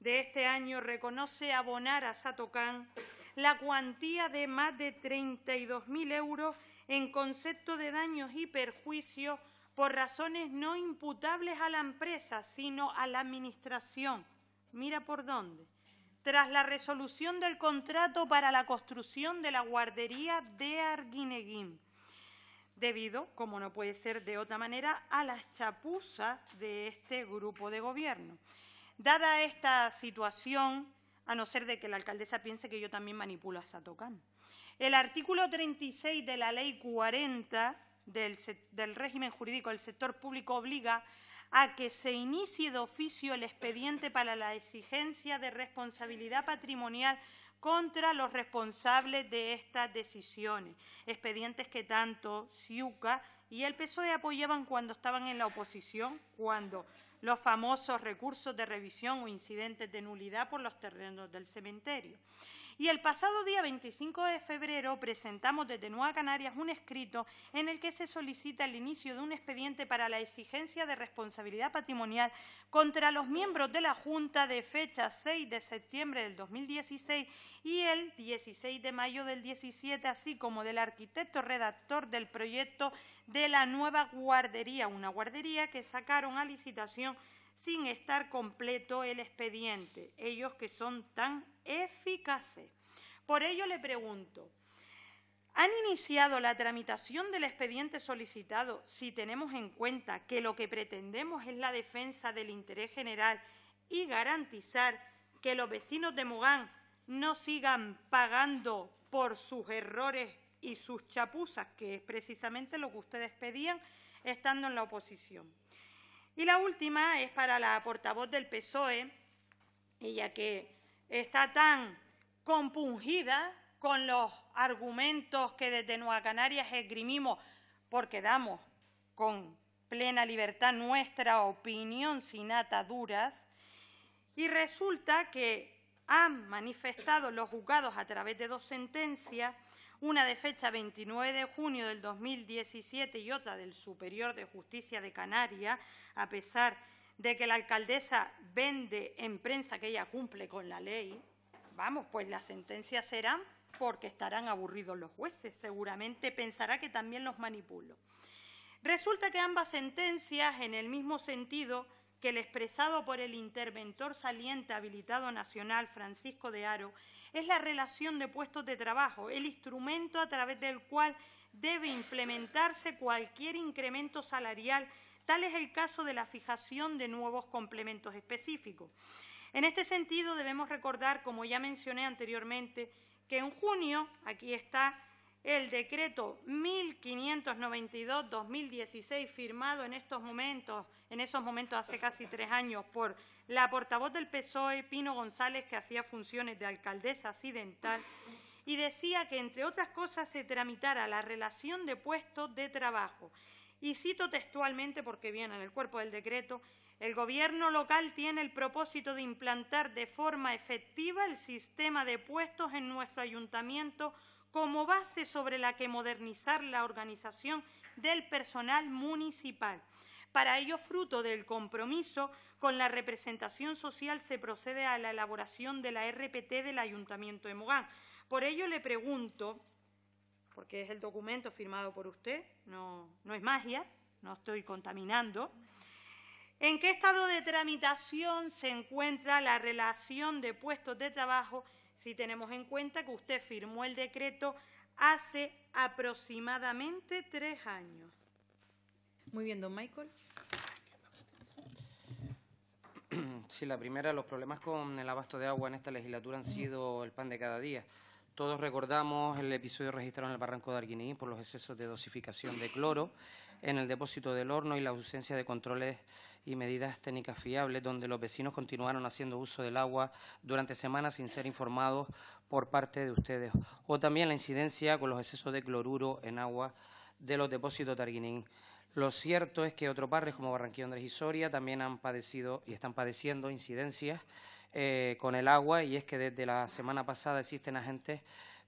de este año reconoce abonar a Satocán la cuantía de más de 32.000 euros en concepto de daños y perjuicios por razones no imputables a la empresa, sino a la Administración. Mira por dónde. Tras la resolución del contrato para la construcción de la guardería de Arguineguín, debido, como no puede ser de otra manera, a las chapuzas de este grupo de gobierno. Dada esta situación, a no ser de que la alcaldesa piense que yo también manipulo a Satocán, el artículo 36 de la Ley 40 del, régimen jurídico del sector público obliga a que se inicie de oficio el expediente para la exigencia de responsabilidad patrimonial contra los responsables de estas decisiones, expedientes que tanto SIUCA y el PSOE apoyaban cuando estaban en la oposición, cuando los famosos recursos de revisión o incidentes de nulidad por los terrenos del cementerio. Y el pasado día 25 de febrero presentamos desde Nueva Canarias un escrito en el que se solicita el inicio de un expediente para la exigencia de responsabilidad patrimonial contra los miembros de la Junta de fecha 6 de septiembre del 2016 y el 16 de mayo del 17, así como del arquitecto redactor del proyecto de la nueva guardería, una guardería que sacaron a licitación sin estar completo el expediente, ellos que son tan eficaces. Por ello le pregunto, ¿han iniciado la tramitación del expediente solicitado si tenemos en cuenta que lo que pretendemos es la defensa del interés general y garantizar que los vecinos de Mogán no sigan pagando por sus errores y sus chapuzas, que es precisamente lo que ustedes pedían estando en la oposición? Y la última es para la portavoz del PSOE, ella que está tan compungida con los argumentos que desde Nueva Canarias esgrimimos, porque damos con plena libertad nuestra opinión sin ataduras, y resulta que han manifestado los juzgados a través de dos sentencias una de fecha 29 de junio del 2017 y otra del Superior de Justicia de Canarias, a pesar de que la alcaldesa vende en prensa que ella cumple con la ley, vamos, pues las sentencias serán porque estarán aburridos los jueces, seguramente pensará que también los manipulo. Resulta que ambas sentencias, en el mismo sentido, que el expresado por el interventor saliente habilitado nacional Francisco de Aro es la relación de puestos de trabajo, el instrumento a través del cual debe implementarse cualquier incremento salarial, tal es el caso de la fijación de nuevos complementos específicos. En este sentido, debemos recordar, como ya mencioné anteriormente, que en junio, aquí está el decreto 1592-2016 firmado en estos momentos, en esos momentos hace casi tres años, por la portavoz del PSOE, Pino González, que hacía funciones de alcaldesa accidental, y decía que, entre otras cosas, se tramitara la relación de puestos de trabajo. Y cito textualmente, porque viene en el cuerpo del decreto, el Gobierno local tiene el propósito de implantar de forma efectiva el sistema de puestos en nuestro ayuntamiento como base sobre la que modernizar la organización del personal municipal. Para ello, fruto del compromiso con la representación social, se procede a la elaboración de la RPT del Ayuntamiento de Mogán. Por ello, le pregunto, porque es el documento firmado por usted, no, no es magia, no estoy contaminando, ¿en qué estado de tramitación se encuentra la relación de puestos de trabajo si tenemos en cuenta que usted firmó el decreto hace aproximadamente tres años. Muy bien, don Michael. Sí, la primera, los problemas con el abasto de agua en esta legislatura han sido el pan de cada día. Todos recordamos el episodio registrado en el barranco de Arguiní por los excesos de dosificación de cloro en el depósito del horno y la ausencia de controles y medidas técnicas fiables, donde los vecinos continuaron haciendo uso del agua durante semanas sin ser informados por parte de ustedes. O también la incidencia con los excesos de cloruro en agua de los depósitos Targuinín. Lo cierto es que otros barrios como Barranquilla, Andrés y Soria también han padecido y están padeciendo incidencias eh, con el agua y es que desde la semana pasada existen agentes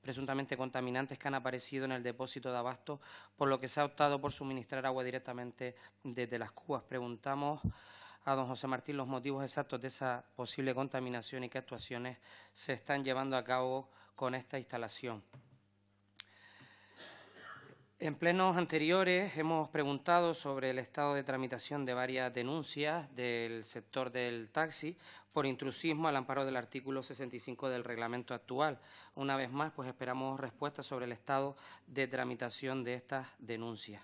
presuntamente contaminantes que han aparecido en el depósito de abasto, por lo que se ha optado por suministrar agua directamente desde las cubas. Preguntamos a don José Martín los motivos exactos de esa posible contaminación y qué actuaciones se están llevando a cabo con esta instalación. En plenos anteriores hemos preguntado sobre el estado de tramitación de varias denuncias del sector del taxi por intrusismo al amparo del artículo 65 del reglamento actual. Una vez más, pues esperamos respuestas sobre el estado de tramitación de estas denuncias.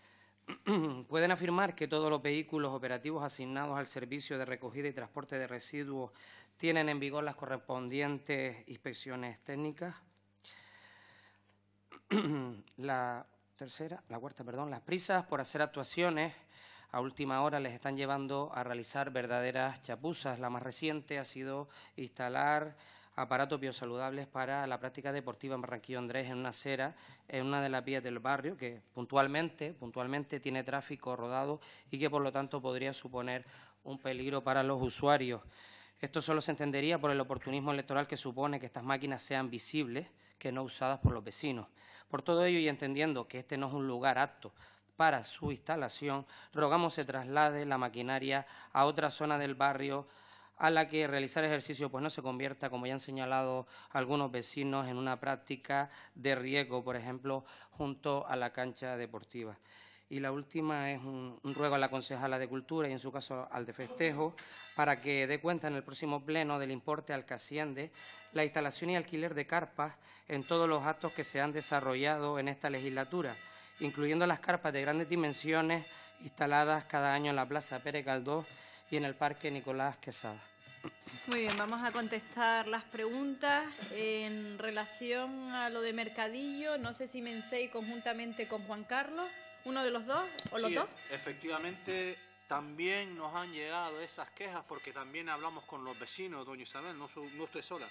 Pueden afirmar que todos los vehículos operativos asignados al servicio de recogida y transporte de residuos tienen en vigor las correspondientes inspecciones técnicas. La tercera, la cuarta, perdón, las prisas por hacer actuaciones a última hora les están llevando a realizar verdaderas chapuzas. La más reciente ha sido instalar aparatos biosaludables para la práctica deportiva en Barranquillo Andrés, en una acera, en una de las vías del barrio, que puntualmente, puntualmente tiene tráfico rodado y que por lo tanto podría suponer un peligro para los usuarios. Esto solo se entendería por el oportunismo electoral que supone que estas máquinas sean visibles, que no usadas por los vecinos. Por todo ello, y entendiendo que este no es un lugar apto para su instalación, rogamos se traslade la maquinaria a otra zona del barrio a la que realizar ejercicio pues no se convierta, como ya han señalado algunos vecinos, en una práctica de riego, por ejemplo, junto a la cancha deportiva. Y la última es un, ruego a la concejala de Cultura y, en su caso, al de Festejo, para que dé cuenta en el próximo pleno del importe al que asciende la instalación y alquiler de carpas en todos los actos que se han desarrollado en esta legislatura incluyendo las carpas de grandes dimensiones instaladas cada año en la Plaza Pérez Caldó y en el Parque Nicolás Quesada. Muy bien, vamos a contestar las preguntas en relación a lo de Mercadillo. No sé si Mensei conjuntamente con Juan Carlos, uno de los dos o los sí, Efectivamente, también nos han llegado esas quejas porque también hablamos con los vecinos, doña Isabel, no, no usted sola.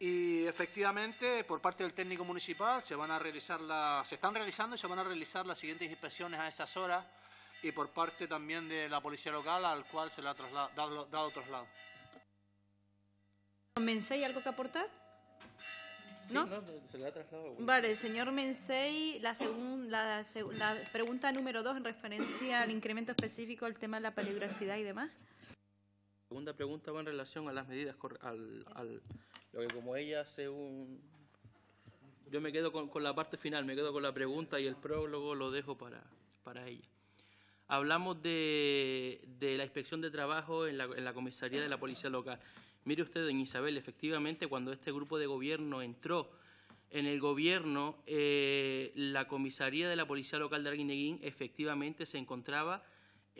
Y efectivamente, por parte del técnico municipal, se van a realizar la, se están realizando y se van a realizar las siguientes inspecciones a esas horas y por parte también de la policía local, al cual se le ha traslado dado, traslado. ¿Mensei algo que aportar? ¿No? se le ha trasladado. Vale, señor Mensei, la, segunda la, pregunta número dos en referencia al incremento específico el tema de la peligrosidad y demás segunda pregunta va en relación a las medidas, al, lo que como ella hace un... Yo me quedo con, la parte final, me quedo con la pregunta y el prólogo lo dejo para, para ella. Hablamos de, de la inspección de trabajo en la, comisaría de la policía local. Mire usted, doña Isabel, efectivamente cuando este grupo de gobierno entró en el gobierno, eh, la comisaría de la policía local de Arguineguín efectivamente se encontraba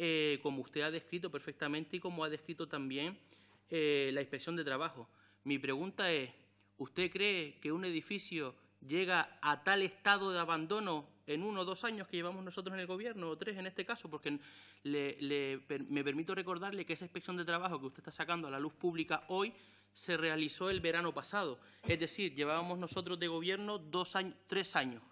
eh, como usted ha descrito perfectamente y como ha descrito también eh, la inspección de trabajo. Mi pregunta es, ¿usted cree que un edificio llega a tal estado de abandono en uno o dos años que llevamos nosotros en el gobierno, o tres en este caso, porque me permito recordarle que esa inspección de trabajo que usted está sacando a la luz pública hoy se realizó el verano pasado. Es decir, llevábamos nosotros de gobierno dos años, tres años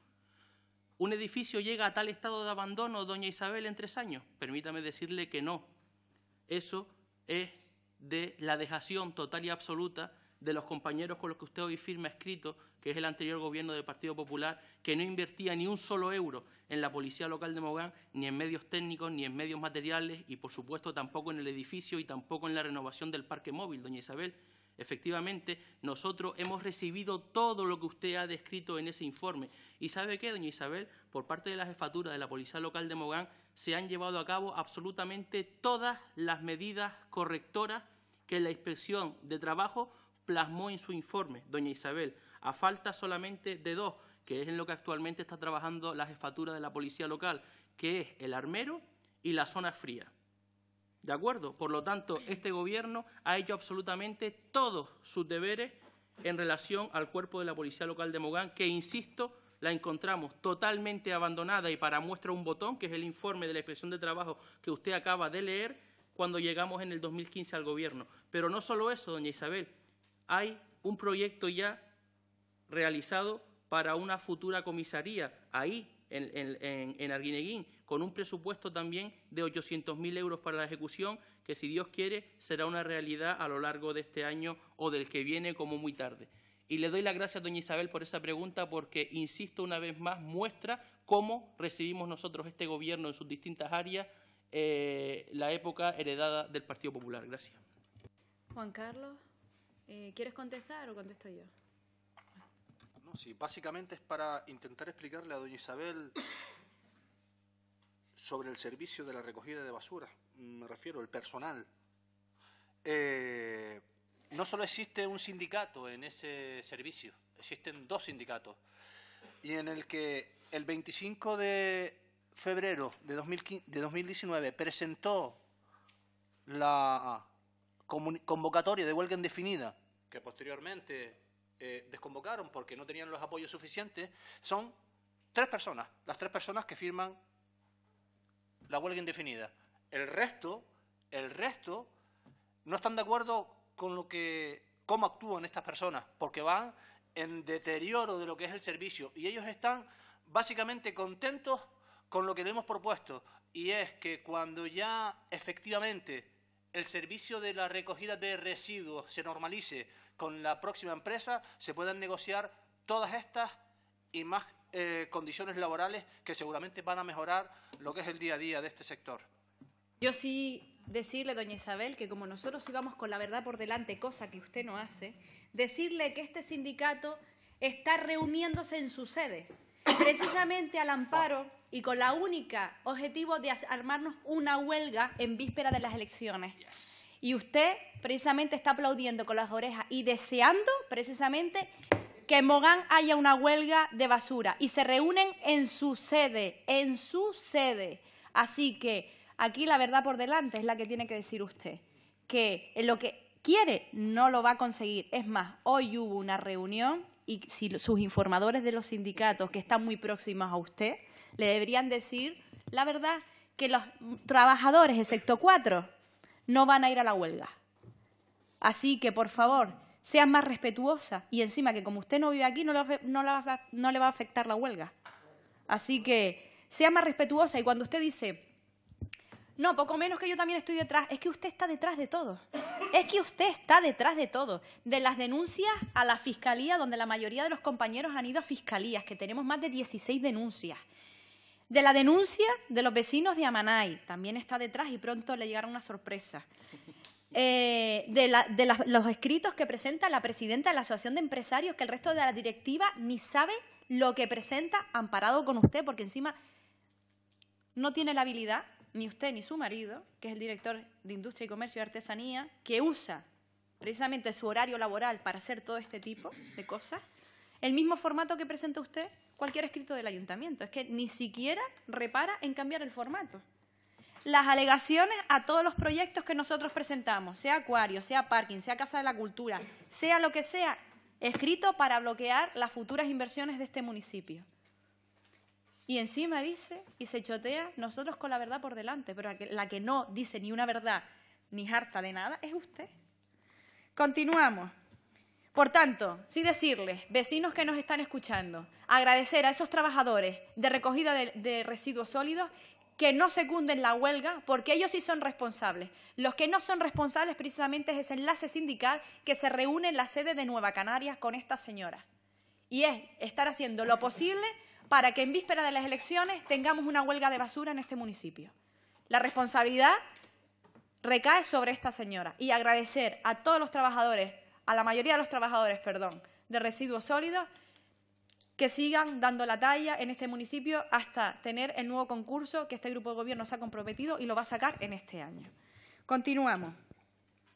¿Un edificio llega a tal estado de abandono, doña Isabel, en tres años? Permítame decirle que no. Eso es de la dejación total y absoluta de los compañeros con los que usted hoy firma escrito, que es el anterior gobierno del Partido Popular, que no invertía ni un solo euro en la policía local de Mogán, ni en medios técnicos, ni en medios materiales, y por supuesto tampoco en el edificio y tampoco en la renovación del parque móvil, doña Isabel. Efectivamente, nosotros hemos recibido todo lo que usted ha descrito en ese informe. ¿Y sabe qué, doña Isabel? Por parte de la jefatura de la Policía Local de Mogán se han llevado a cabo absolutamente todas las medidas correctoras que la Inspección de Trabajo plasmó en su informe, doña Isabel, a falta solamente de dos, que es en lo que actualmente está trabajando la jefatura de la Policía Local, que es el armero y la zona fría. ¿De acuerdo? Por lo tanto, este Gobierno ha hecho absolutamente todos sus deberes en relación al cuerpo de la Policía Local de Mogán, que, insisto, la encontramos totalmente abandonada y para muestra un botón, que es el informe de la expresión de trabajo que usted acaba de leer, cuando llegamos en el 2015 al Gobierno. Pero no solo eso, doña Isabel, hay un proyecto ya realizado para una futura comisaría ahí en, en, en Arguineguín, con un presupuesto también de 800.000 euros para la ejecución, que si Dios quiere será una realidad a lo largo de este año o del que viene como muy tarde. Y le doy las gracias a doña Isabel por esa pregunta porque, insisto una vez más, muestra cómo recibimos nosotros este gobierno en sus distintas áreas eh, la época heredada del Partido Popular. Gracias. Juan Carlos, eh, ¿quieres contestar o contesto yo? Sí, básicamente es para intentar explicarle a doña Isabel sobre el servicio de la recogida de basura, me refiero, el personal. Eh, no solo existe un sindicato en ese servicio, existen dos sindicatos. Y en el que el 25 de febrero de, de 2019 presentó la convocatoria de huelga indefinida, que posteriormente eh, desconvocaron porque no tenían los apoyos suficientes, son tres personas, las tres personas que firman la huelga indefinida. El resto, el resto, no están de acuerdo con lo que, cómo actúan estas personas, porque van en deterioro de lo que es el servicio y ellos están básicamente contentos con lo que le hemos propuesto y es que cuando ya efectivamente el servicio de la recogida de residuos se normalice, con la próxima empresa se puedan negociar todas estas y más eh, condiciones laborales que seguramente van a mejorar lo que es el día a día de este sector. Yo sí decirle, doña Isabel, que como nosotros íbamos con la verdad por delante, cosa que usted no hace, decirle que este sindicato está reuniéndose en su sede, precisamente al amparo y con la única objetivo de armarnos una huelga en víspera de las elecciones. Y usted precisamente está aplaudiendo con las orejas y deseando precisamente que en Mogán haya una huelga de basura y se reúnen en su sede, en su sede. Así que aquí la verdad por delante es la que tiene que decir usted, que lo que quiere no lo va a conseguir. Es más, hoy hubo una reunión y sus informadores de los sindicatos que están muy próximos a usted le deberían decir la verdad, que los trabajadores, excepto cuatro, no van a ir a la huelga. Así que, por favor, sean más respetuosa y encima que como usted no vive aquí, no, le va a afectar la huelga. Así que sea más respetuosa y cuando usted dice, no, poco menos que yo también estoy detrás, es que usted está detrás de todo. Es que usted está detrás de todo. De las denuncias a la fiscalía, donde la mayoría de los compañeros han ido a fiscalías, que tenemos más de 16 denuncias. De la denuncia de los vecinos de Amanay, también está detrás y pronto le llegará una sorpresa. Eh, de, los escritos que presenta la presidenta de la Asociación de Empresarios, que el resto de la directiva ni sabe lo que presenta amparado con usted, porque encima no tiene la habilidad, ni usted ni su marido, que es el director de Industria y Comercio y Artesanía, que usa precisamente su horario laboral para hacer todo este tipo de cosas. El mismo formato que presenta usted, cualquier escrito del ayuntamiento. Es que ni siquiera repara en cambiar el formato. Las alegaciones a todos los proyectos que nosotros presentamos, sea acuario, sea parking, sea casa de la cultura, sea lo que sea, escrito para bloquear las futuras inversiones de este municipio. Y encima dice y se chotea nosotros con la verdad por delante, pero la que no dice ni una verdad ni harta de nada es usted. Continuamos. Por tanto, sí decirles, vecinos que nos están escuchando, agradecer a esos trabajadores de recogida de, residuos sólidos que no secunden la huelga, porque ellos sí son responsables. Los que no son responsables precisamente es ese enlace sindical que se reúne en la sede de Nueva Canarias con esta señora. Y es estar haciendo lo posible para que en víspera de las elecciones tengamos una huelga de basura en este municipio. La responsabilidad recae sobre esta señora y agradecer a todos los trabajadores a la mayoría de los trabajadores, perdón, de residuos sólidos que sigan dando la talla en este municipio hasta tener el nuevo concurso que este grupo de gobierno se ha comprometido y lo va a sacar en este año. Continuamos.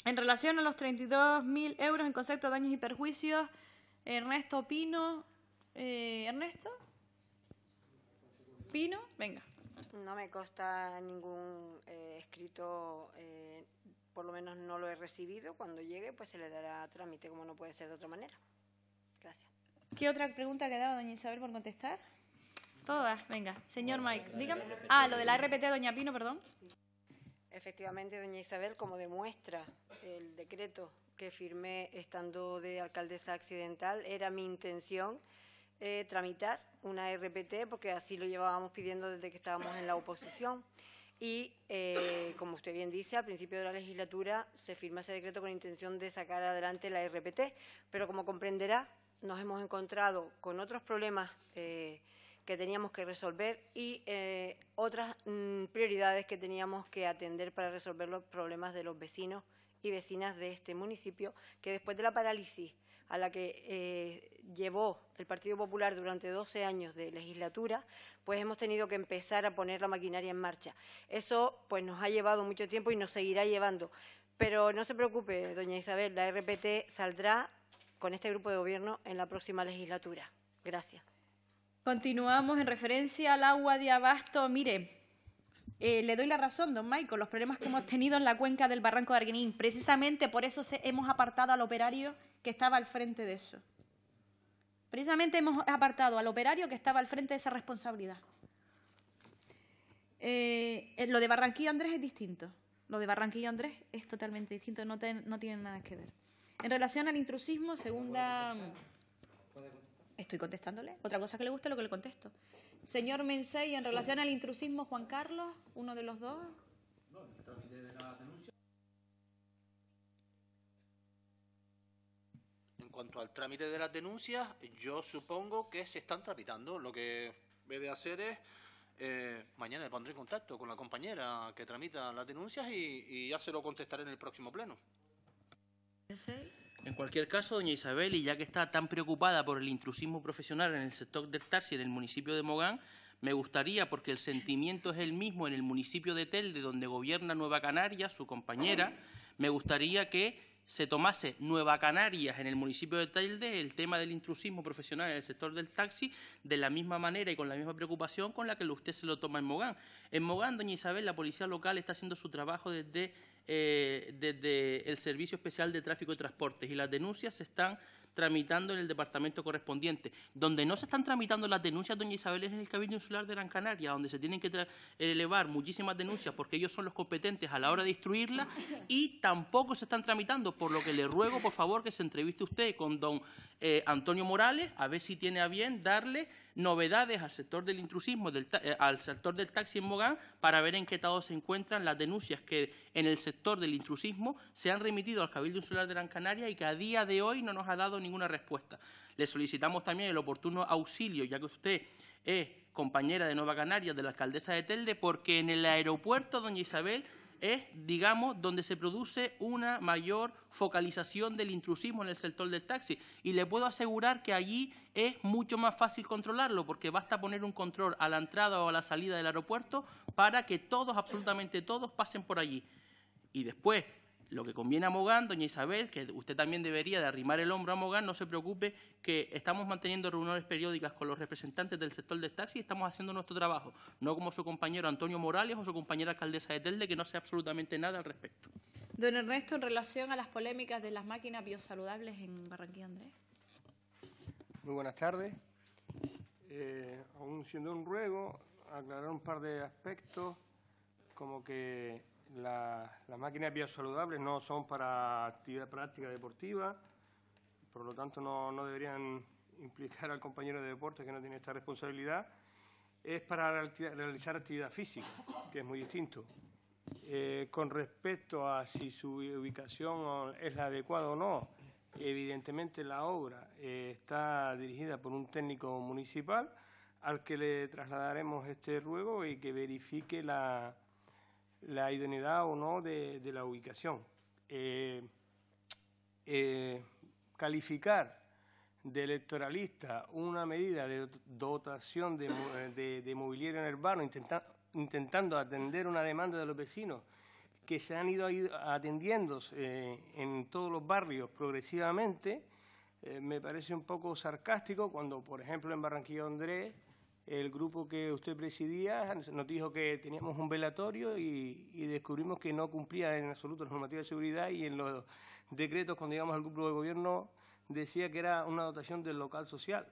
En relación a los 32.000 euros en concepto de daños y perjuicios, Ernesto Pino... Eh, ¿Ernesto? ¿Pino? Venga. No me consta ningún eh, escrito... Eh, por lo menos no lo he recibido. Cuando llegue, pues se le dará trámite, como no puede ser de otra manera. Gracias. ¿Qué otra pregunta ha doña Isabel, por contestar? Todas, venga. Señor Mike, dígame. Ah, lo de la RPT, doña Pino, perdón. Efectivamente, doña Isabel, como demuestra el decreto que firmé estando de alcaldesa accidental, era mi intención eh, tramitar una RPT porque así lo llevábamos pidiendo desde que estábamos en la oposición. Y, eh, como usted bien dice, al principio de la legislatura se firma ese decreto con la intención de sacar adelante la RPT, pero como comprenderá, nos hemos encontrado con otros problemas eh, que teníamos que resolver y eh, otras mm, prioridades que teníamos que atender para resolver los problemas de los vecinos y vecinas de este municipio, que después de la parálisis a la que eh, llevó el Partido Popular durante 12 años de legislatura, pues hemos tenido que empezar a poner la maquinaria en marcha. Eso pues nos ha llevado mucho tiempo y nos seguirá llevando. Pero no se preocupe, doña Isabel, la RPT saldrá con este grupo de gobierno en la próxima legislatura. Gracias. Continuamos en referencia al agua de abasto. Mire, eh, le doy la razón, don Michael, los problemas que hemos tenido en la cuenca del Barranco de Arguinín. Precisamente por eso se, hemos apartado al operario que estaba al frente de eso. Precisamente hemos apartado al operario que estaba al frente de esa responsabilidad. Eh, lo de Barranquillo Andrés es distinto. Lo de Barranquillo Andrés es totalmente distinto, no, no tiene nada que ver. En relación al intrusismo, segunda... Estoy contestándole. Otra cosa que le guste lo que le contesto. Señor Mensei, en relación al intrusismo, Juan Carlos, uno de los dos, cuanto al trámite de las denuncias, yo supongo que se están tramitando. Lo que he de hacer es. Eh, mañana pondré en contacto con la compañera que tramita las denuncias y, ya se lo contestaré en el próximo pleno. En cualquier caso, doña Isabel, y ya que está tan preocupada por el intrusismo profesional en el sector del taxi en el municipio de Mogán, me gustaría, porque el sentimiento es el mismo en el municipio de Telde, donde gobierna Nueva Canaria, su compañera, me gustaría que se tomase Nueva Canarias en el municipio de Tailde, el tema del intrusismo profesional en el sector del taxi de la misma manera y con la misma preocupación con la que usted se lo toma en Mogán. En Mogán, doña Isabel, la policía local está haciendo su trabajo desde, eh, desde el Servicio Especial de Tráfico y Transportes y las denuncias están tramitando en el departamento correspondiente. Donde no se están tramitando las denuncias, doña Isabel, es en el Cabildo Insular de Gran Canaria, donde se tienen que elevar muchísimas denuncias porque ellos son los competentes a la hora de instruirla y tampoco se están tramitando, por lo que le ruego, por favor, que se entreviste usted con don eh, Antonio Morales, a ver si tiene a bien darle novedades al sector del intrusismo, eh, al sector del taxi en Mogán, para ver en qué estado se encuentran las denuncias que en el sector del intrusismo se han remitido al Cabildo Insular de Gran Canaria y que a día de hoy no nos ha dado ninguna respuesta. Le solicitamos también el oportuno auxilio, ya que usted es compañera de Nueva Canarias, de la alcaldesa de Telde, porque en el aeropuerto Doña Isabel es, digamos, donde se produce una mayor focalización del intrusismo en el sector del taxi. Y le puedo asegurar que allí es mucho más fácil controlarlo, porque basta poner un control a la entrada o a la salida del aeropuerto para que todos, absolutamente todos, pasen por allí. Y después, lo que conviene a Mogán, doña Isabel, que usted también debería de arrimar el hombro a Mogán, no se preocupe que estamos manteniendo reuniones periódicas con los representantes del sector de taxi y estamos haciendo nuestro trabajo, no como su compañero Antonio Morales o su compañera alcaldesa de Telde, que no hace absolutamente nada al respecto. Don Ernesto, en relación a las polémicas de las máquinas biosaludables en Barranquilla, Andrés. Muy buenas tardes. Eh, aún siendo un ruego, aclarar un par de aspectos, como que las máquinas biosaludables no son para actividad práctica deportiva, por lo tanto no, deberían implicar al compañero de deporte que no tiene esta responsabilidad, es para realizar actividad física, que es muy distinto. Eh, con respecto a si su ubicación es la adecuada o no, evidentemente la obra eh, está dirigida por un técnico municipal al que le trasladaremos este ruego y que verifique la, la identidad o no de, la ubicación. Eh, eh, calificar de electoralista una medida de dotación de, de, mobiliario en el barrio, intentando atender una demanda de los vecinos que se han ido atendiendo eh, en todos los barrios progresivamente, me parece un poco sarcástico cuando, por ejemplo, en Barranquilla Andrés, el grupo que usted presidía nos dijo que teníamos un velatorio y, descubrimos que no cumplía en absoluto la normativa de seguridad y en los decretos cuando llegamos al grupo de gobierno decía que era una dotación del local social.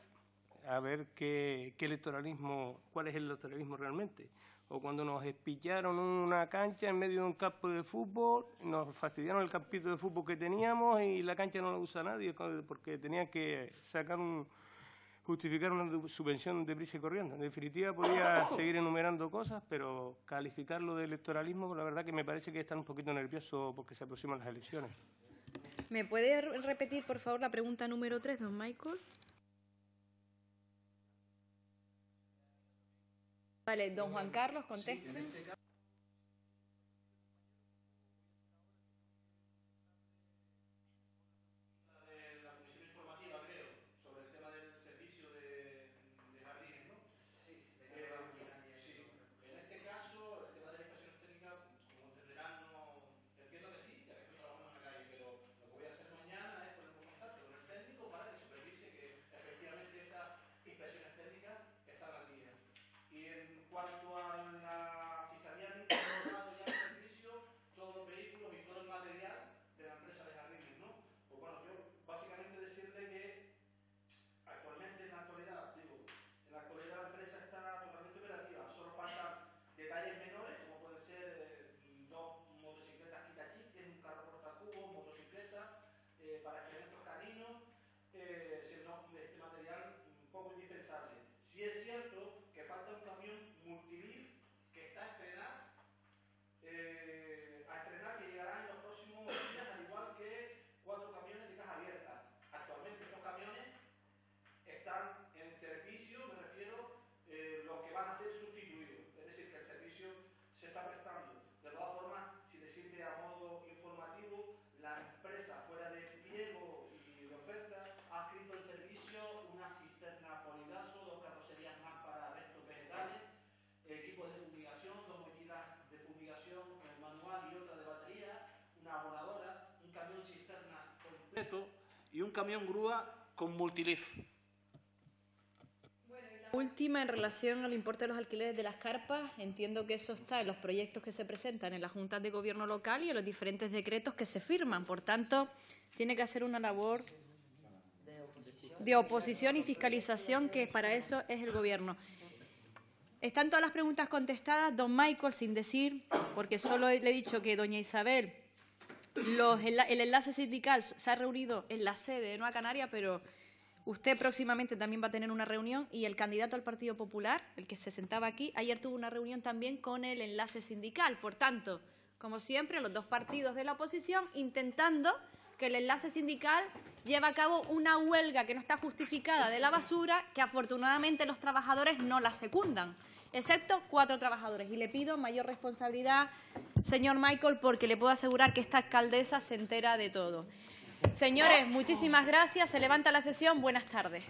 A ver qué, electoralismo, cuál es el electoralismo realmente. O cuando nos espillaron una cancha en medio de un campo de fútbol, nos fastidiaron el campito de fútbol que teníamos y la cancha no la usa nadie porque tenían que sacar un, justificar una subvención de prisa y corriente. En definitiva, podía seguir enumerando cosas, pero calificarlo de electoralismo, la verdad que me parece que están un poquito nervioso porque se aproximan las elecciones. ¿Me puede repetir, por favor, la pregunta número 3, don Michael? Vale, don Juan Carlos, conteste. Este y un camión grúa con multilif. Bueno, y la última, en relación al importe de los alquileres de las carpas, entiendo que eso está en los proyectos que se presentan en las juntas de gobierno local y en los diferentes decretos que se firman. Por tanto, tiene que hacer una labor de oposición y fiscalización que para eso es el Gobierno. Están todas las preguntas contestadas, don Michael, sin decir, porque solo le he dicho que doña Isabel el enlace sindical se ha reunido en la sede de Nueva Canaria, pero usted próximamente también va a tener una reunión y el candidato al Partido Popular, el que se sentaba aquí, ayer tuvo una reunión también con el enlace sindical. Por tanto, como siempre, los dos partidos de la oposición intentando que el enlace sindical lleve a cabo una huelga que no está justificada de la basura, que afortunadamente los trabajadores no la secundan, excepto cuatro trabajadores. Y le pido mayor responsabilidad, señor Michael, porque le puedo asegurar que esta alcaldesa se entera de todo. Señores, muchísimas gracias. Se levanta la sesión. Buenas tardes.